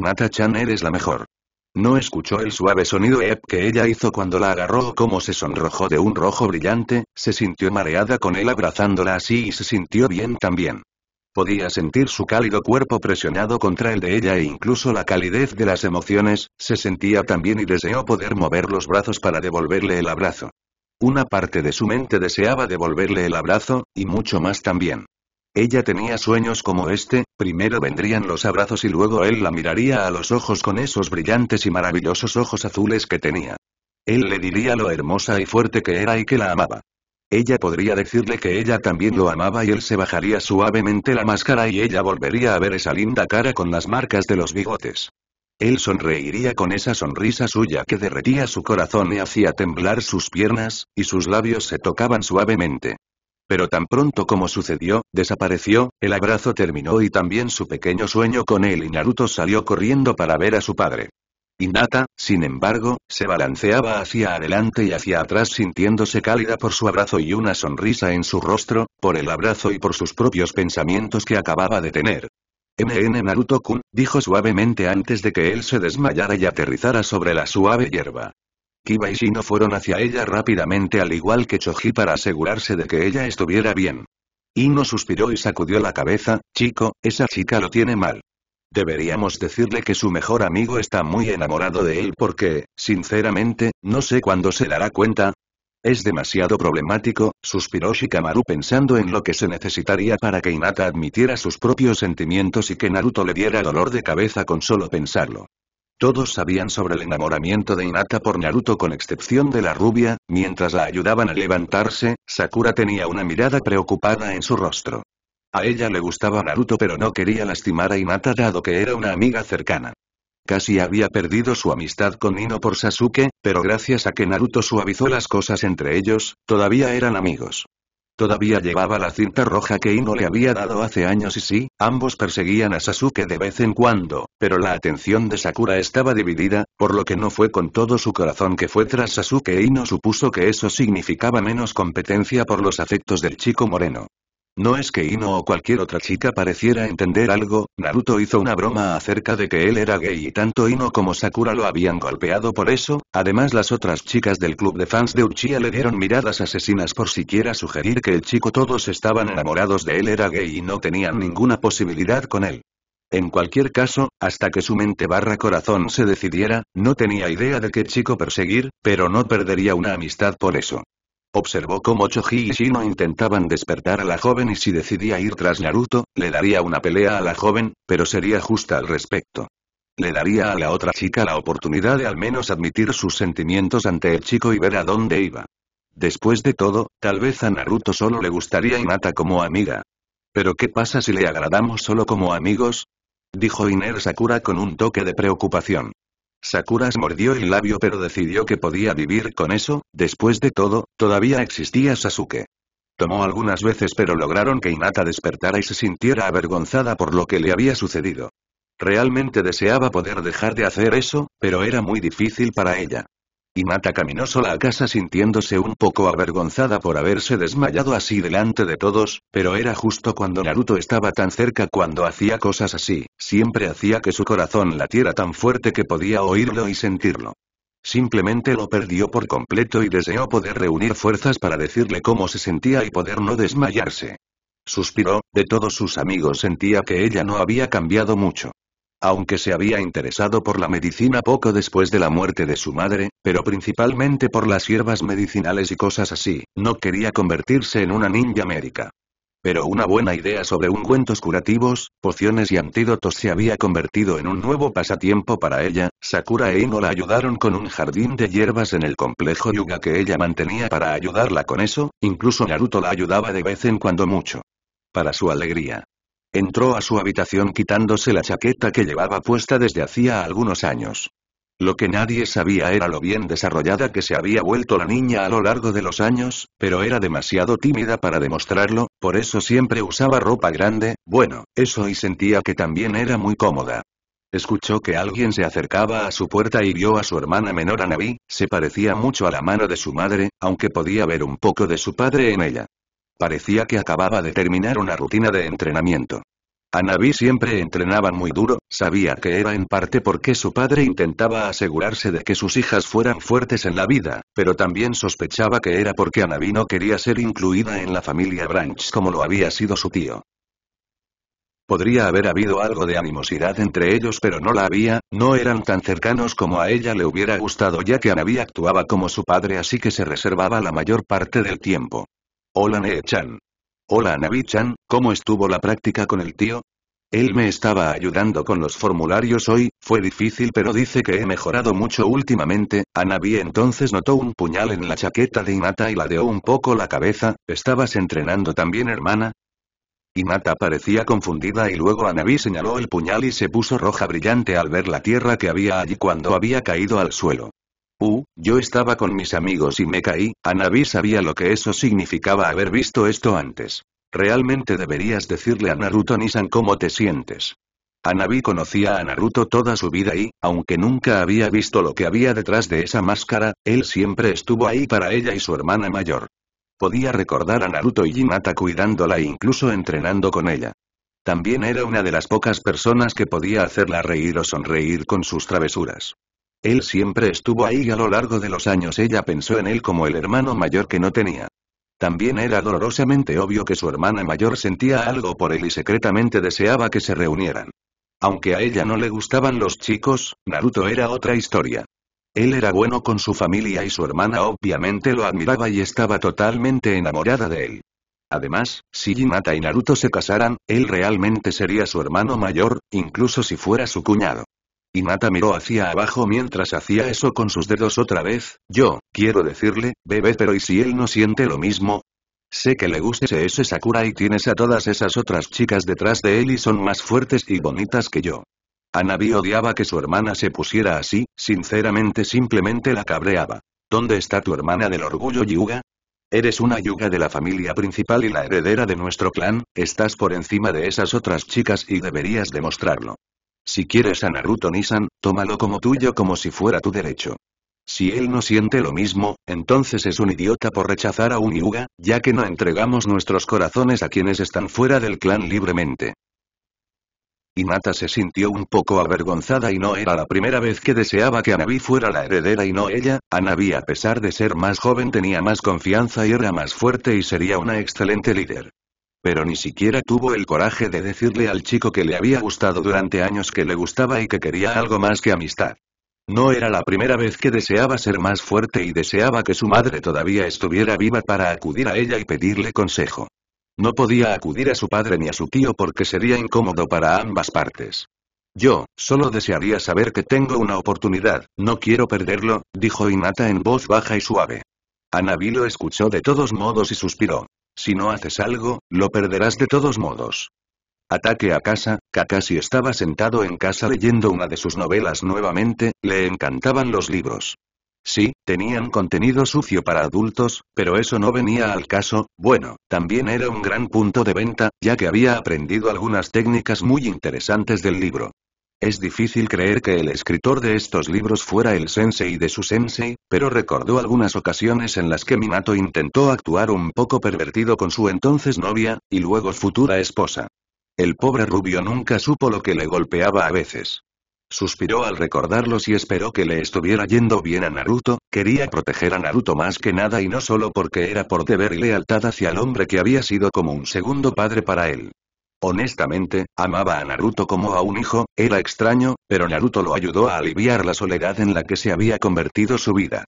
mata chan eres la mejor. No escuchó el suave sonido ep que ella hizo cuando la agarró o cómo se sonrojó de un rojo brillante, se sintió mareada con él abrazándola así y se sintió bien también. Podía sentir su cálido cuerpo presionado contra el de ella e incluso la calidez de las emociones, se sentía también y deseó poder mover los brazos para devolverle el abrazo. Una parte de su mente deseaba devolverle el abrazo, y mucho más también. Ella tenía sueños como este, Primero vendrían los abrazos y luego él la miraría a los ojos con esos brillantes y maravillosos ojos azules que tenía. Él le diría lo hermosa y fuerte que era y que la amaba. Ella podría decirle que ella también lo amaba y él se bajaría suavemente la máscara y ella volvería a ver esa linda cara con las marcas de los bigotes. Él sonreiría con esa sonrisa suya que derretía su corazón y hacía temblar sus piernas, y sus labios se tocaban suavemente. Pero tan pronto como sucedió, desapareció, el abrazo terminó y también su pequeño sueño con él y Naruto salió corriendo para ver a su padre. Hinata, sin embargo, se balanceaba hacia adelante y hacia atrás sintiéndose cálida por su abrazo y una sonrisa en su rostro, por el abrazo y por sus propios pensamientos que acababa de tener. MN Naruto-kun, dijo suavemente antes de que él se desmayara y aterrizara sobre la suave hierba. Kiba y Shino fueron hacia ella rápidamente al igual que Choji para asegurarse de que ella estuviera bien. Ino suspiró y sacudió la cabeza, chico, esa chica lo tiene mal. Deberíamos decirle que su mejor amigo está muy enamorado de él porque, sinceramente, no sé cuándo se dará cuenta. Es demasiado problemático, suspiró Shikamaru pensando en lo que se necesitaría para que Inata admitiera sus propios sentimientos y que Naruto le diera dolor de cabeza con solo pensarlo. Todos sabían sobre el enamoramiento de Hinata por Naruto con excepción de la rubia, mientras la ayudaban a levantarse, Sakura tenía una mirada preocupada en su rostro. A ella le gustaba Naruto pero no quería lastimar a Hinata dado que era una amiga cercana. Casi había perdido su amistad con Nino por Sasuke, pero gracias a que Naruto suavizó las cosas entre ellos, todavía eran amigos. Todavía llevaba la cinta roja que Ino le había dado hace años y sí, ambos perseguían a Sasuke de vez en cuando, pero la atención de Sakura estaba dividida, por lo que no fue con todo su corazón que fue tras Sasuke e Ino supuso que eso significaba menos competencia por los afectos del chico moreno. No es que Ino o cualquier otra chica pareciera entender algo, Naruto hizo una broma acerca de que él era gay y tanto Ino como Sakura lo habían golpeado por eso, además las otras chicas del club de fans de Uchiha le dieron miradas asesinas por siquiera sugerir que el chico todos estaban enamorados de él era gay y no tenían ninguna posibilidad con él. En cualquier caso, hasta que su mente barra corazón se decidiera, no tenía idea de qué chico perseguir, pero no perdería una amistad por eso. Observó cómo Choji y Shino intentaban despertar a la joven y si decidía ir tras Naruto, le daría una pelea a la joven, pero sería justa al respecto. Le daría a la otra chica la oportunidad de al menos admitir sus sentimientos ante el chico y ver a dónde iba. Después de todo, tal vez a Naruto solo le gustaría Hinata como amiga. Pero ¿qué pasa si le agradamos solo como amigos? Dijo Iner Sakura con un toque de preocupación. Sakuras mordió el labio pero decidió que podía vivir con eso, después de todo, todavía existía Sasuke. Tomó algunas veces pero lograron que Inata despertara y se sintiera avergonzada por lo que le había sucedido. Realmente deseaba poder dejar de hacer eso, pero era muy difícil para ella. Y Mata caminó sola a casa sintiéndose un poco avergonzada por haberse desmayado así delante de todos, pero era justo cuando Naruto estaba tan cerca cuando hacía cosas así, siempre hacía que su corazón latiera tan fuerte que podía oírlo y sentirlo. Simplemente lo perdió por completo y deseó poder reunir fuerzas para decirle cómo se sentía y poder no desmayarse. Suspiró, de todos sus amigos sentía que ella no había cambiado mucho. Aunque se había interesado por la medicina poco después de la muerte de su madre, pero principalmente por las hierbas medicinales y cosas así, no quería convertirse en una ninja médica. Pero una buena idea sobre ungüentos curativos, pociones y antídotos se había convertido en un nuevo pasatiempo para ella. Sakura e Ino la ayudaron con un jardín de hierbas en el complejo yuga que ella mantenía para ayudarla con eso, incluso Naruto la ayudaba de vez en cuando mucho. Para su alegría, Entró a su habitación quitándose la chaqueta que llevaba puesta desde hacía algunos años. Lo que nadie sabía era lo bien desarrollada que se había vuelto la niña a lo largo de los años, pero era demasiado tímida para demostrarlo, por eso siempre usaba ropa grande, bueno, eso y sentía que también era muy cómoda. Escuchó que alguien se acercaba a su puerta y vio a su hermana menor Anabi, se parecía mucho a la mano de su madre, aunque podía ver un poco de su padre en ella. Parecía que acababa de terminar una rutina de entrenamiento. Anabí siempre entrenaba muy duro, sabía que era en parte porque su padre intentaba asegurarse de que sus hijas fueran fuertes en la vida, pero también sospechaba que era porque Anabí no quería ser incluida en la familia Branch como lo había sido su tío. Podría haber habido algo de animosidad entre ellos pero no la había, no eran tan cercanos como a ella le hubiera gustado ya que Anabí actuaba como su padre así que se reservaba la mayor parte del tiempo. Hola Nee-chan. Hola Navi-chan, ¿cómo estuvo la práctica con el tío? Él me estaba ayudando con los formularios hoy, fue difícil pero dice que he mejorado mucho últimamente, Anabi entonces notó un puñal en la chaqueta de Inata y ladeó un poco la cabeza, ¿estabas entrenando también hermana? Inata parecía confundida y luego Anabi señaló el puñal y se puso roja brillante al ver la tierra que había allí cuando había caído al suelo. Uh, yo estaba con mis amigos y me caí, Anabi sabía lo que eso significaba haber visto esto antes. Realmente deberías decirle a Naruto Nissan cómo te sientes. Anabi conocía a Naruto toda su vida y, aunque nunca había visto lo que había detrás de esa máscara, él siempre estuvo ahí para ella y su hermana mayor. Podía recordar a Naruto y Hinata cuidándola e incluso entrenando con ella. También era una de las pocas personas que podía hacerla reír o sonreír con sus travesuras. Él siempre estuvo ahí y a lo largo de los años ella pensó en él como el hermano mayor que no tenía. También era dolorosamente obvio que su hermana mayor sentía algo por él y secretamente deseaba que se reunieran. Aunque a ella no le gustaban los chicos, Naruto era otra historia. Él era bueno con su familia y su hermana obviamente lo admiraba y estaba totalmente enamorada de él. Además, si Hinata y Naruto se casaran, él realmente sería su hermano mayor, incluso si fuera su cuñado. Y Mata miró hacia abajo mientras hacía eso con sus dedos otra vez, yo, quiero decirle, bebé pero ¿y si él no siente lo mismo? Sé que le guste ese Sakura y tienes a todas esas otras chicas detrás de él y son más fuertes y bonitas que yo. Anabi odiaba que su hermana se pusiera así, sinceramente simplemente la cabreaba. ¿Dónde está tu hermana del orgullo Yuga? Eres una Yuga de la familia principal y la heredera de nuestro clan, estás por encima de esas otras chicas y deberías demostrarlo. Si quieres a Naruto Nissan, tómalo como tuyo como si fuera tu derecho. Si él no siente lo mismo, entonces es un idiota por rechazar a un Yuga, ya que no entregamos nuestros corazones a quienes están fuera del clan libremente. Nata se sintió un poco avergonzada y no era la primera vez que deseaba que Anabi fuera la heredera y no ella, Anabi a pesar de ser más joven tenía más confianza y era más fuerte y sería una excelente líder. Pero ni siquiera tuvo el coraje de decirle al chico que le había gustado durante años que le gustaba y que quería algo más que amistad. No era la primera vez que deseaba ser más fuerte y deseaba que su madre todavía estuviera viva para acudir a ella y pedirle consejo. No podía acudir a su padre ni a su tío porque sería incómodo para ambas partes. Yo, solo desearía saber que tengo una oportunidad, no quiero perderlo, dijo Inata en voz baja y suave. Anabi lo escuchó de todos modos y suspiró. Si no haces algo, lo perderás de todos modos. Ataque a casa, Kakashi estaba sentado en casa leyendo una de sus novelas nuevamente, le encantaban los libros. Sí, tenían contenido sucio para adultos, pero eso no venía al caso, bueno, también era un gran punto de venta, ya que había aprendido algunas técnicas muy interesantes del libro. Es difícil creer que el escritor de estos libros fuera el sensei de su sensei, pero recordó algunas ocasiones en las que Minato intentó actuar un poco pervertido con su entonces novia, y luego futura esposa. El pobre rubio nunca supo lo que le golpeaba a veces. Suspiró al recordarlos y esperó que le estuviera yendo bien a Naruto, quería proteger a Naruto más que nada y no solo porque era por deber y lealtad hacia el hombre que había sido como un segundo padre para él. Honestamente, amaba a Naruto como a un hijo, era extraño, pero Naruto lo ayudó a aliviar la soledad en la que se había convertido su vida.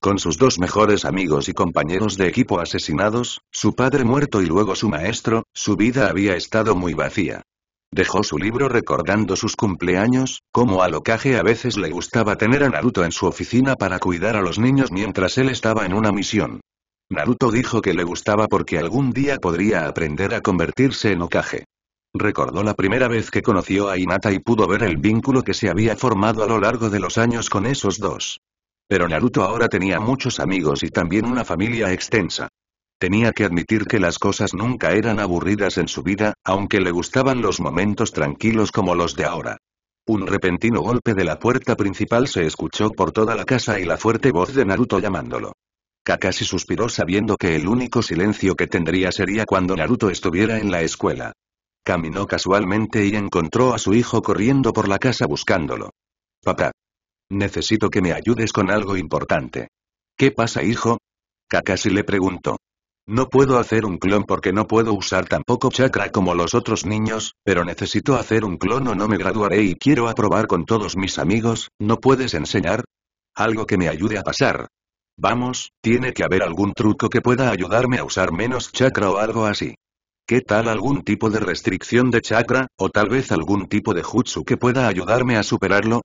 Con sus dos mejores amigos y compañeros de equipo asesinados, su padre muerto y luego su maestro, su vida había estado muy vacía. Dejó su libro recordando sus cumpleaños, como a Okage a veces le gustaba tener a Naruto en su oficina para cuidar a los niños mientras él estaba en una misión. Naruto dijo que le gustaba porque algún día podría aprender a convertirse en Okage. Recordó la primera vez que conoció a Hinata y pudo ver el vínculo que se había formado a lo largo de los años con esos dos. Pero Naruto ahora tenía muchos amigos y también una familia extensa. Tenía que admitir que las cosas nunca eran aburridas en su vida, aunque le gustaban los momentos tranquilos como los de ahora. Un repentino golpe de la puerta principal se escuchó por toda la casa y la fuerte voz de Naruto llamándolo. Kakashi suspiró sabiendo que el único silencio que tendría sería cuando Naruto estuviera en la escuela. Caminó casualmente y encontró a su hijo corriendo por la casa buscándolo. Papá. Necesito que me ayudes con algo importante. ¿Qué pasa, hijo? Kakashi le preguntó. No puedo hacer un clon porque no puedo usar tampoco chakra como los otros niños, pero necesito hacer un clon o no me graduaré y quiero aprobar con todos mis amigos, ¿no puedes enseñar? Algo que me ayude a pasar. Vamos, tiene que haber algún truco que pueda ayudarme a usar menos chakra o algo así. ¿Qué tal algún tipo de restricción de chakra, o tal vez algún tipo de jutsu que pueda ayudarme a superarlo?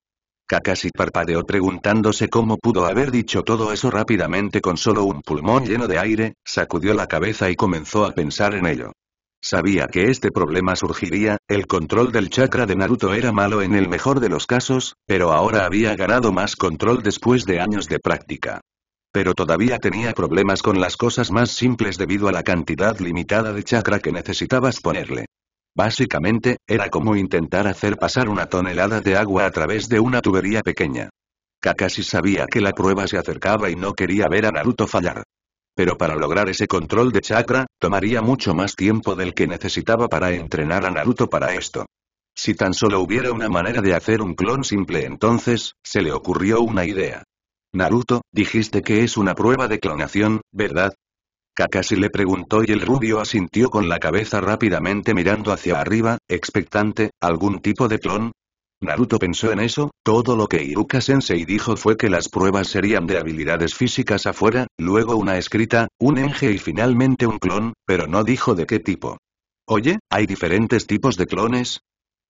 Kakashi parpadeó preguntándose cómo pudo haber dicho todo eso rápidamente con solo un pulmón lleno de aire, sacudió la cabeza y comenzó a pensar en ello. Sabía que este problema surgiría, el control del chakra de Naruto era malo en el mejor de los casos, pero ahora había ganado más control después de años de práctica. Pero todavía tenía problemas con las cosas más simples debido a la cantidad limitada de chakra que necesitabas ponerle. Básicamente, era como intentar hacer pasar una tonelada de agua a través de una tubería pequeña. Kakashi sabía que la prueba se acercaba y no quería ver a Naruto fallar. Pero para lograr ese control de chakra, tomaría mucho más tiempo del que necesitaba para entrenar a Naruto para esto. Si tan solo hubiera una manera de hacer un clon simple entonces, se le ocurrió una idea. Naruto, dijiste que es una prueba de clonación, ¿verdad? Kakashi le preguntó y el rubio asintió con la cabeza rápidamente mirando hacia arriba, expectante, ¿algún tipo de clon? Naruto pensó en eso, todo lo que Iruka Sensei dijo fue que las pruebas serían de habilidades físicas afuera, luego una escrita, un enje y finalmente un clon, pero no dijo de qué tipo. Oye, ¿hay diferentes tipos de clones?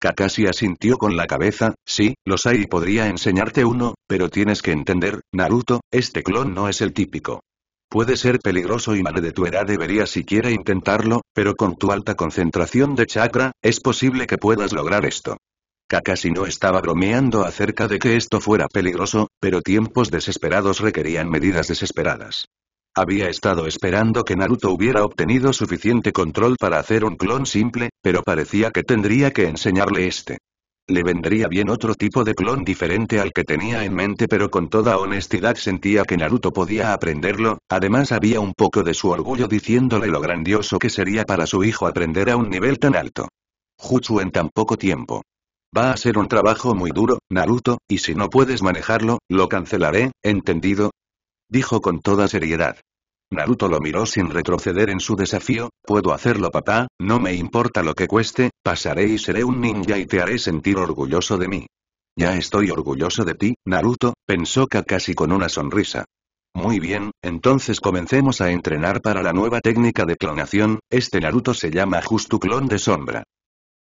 Kakashi asintió con la cabeza, sí, los hay y podría enseñarte uno, pero tienes que entender, Naruto, este clon no es el típico. Puede ser peligroso y mal de tu edad debería siquiera intentarlo, pero con tu alta concentración de chakra, es posible que puedas lograr esto. Kakashi no estaba bromeando acerca de que esto fuera peligroso, pero tiempos desesperados requerían medidas desesperadas. Había estado esperando que Naruto hubiera obtenido suficiente control para hacer un clon simple, pero parecía que tendría que enseñarle este. Le vendría bien otro tipo de clon diferente al que tenía en mente pero con toda honestidad sentía que Naruto podía aprenderlo, además había un poco de su orgullo diciéndole lo grandioso que sería para su hijo aprender a un nivel tan alto. Jutsu en tan poco tiempo. Va a ser un trabajo muy duro, Naruto, y si no puedes manejarlo, lo cancelaré, ¿entendido? Dijo con toda seriedad. Naruto lo miró sin retroceder en su desafío, puedo hacerlo papá, no me importa lo que cueste, pasaré y seré un ninja y te haré sentir orgulloso de mí. Ya estoy orgulloso de ti, Naruto, pensó Kakashi con una sonrisa. Muy bien, entonces comencemos a entrenar para la nueva técnica de clonación, este Naruto se llama Justo Clon de Sombra.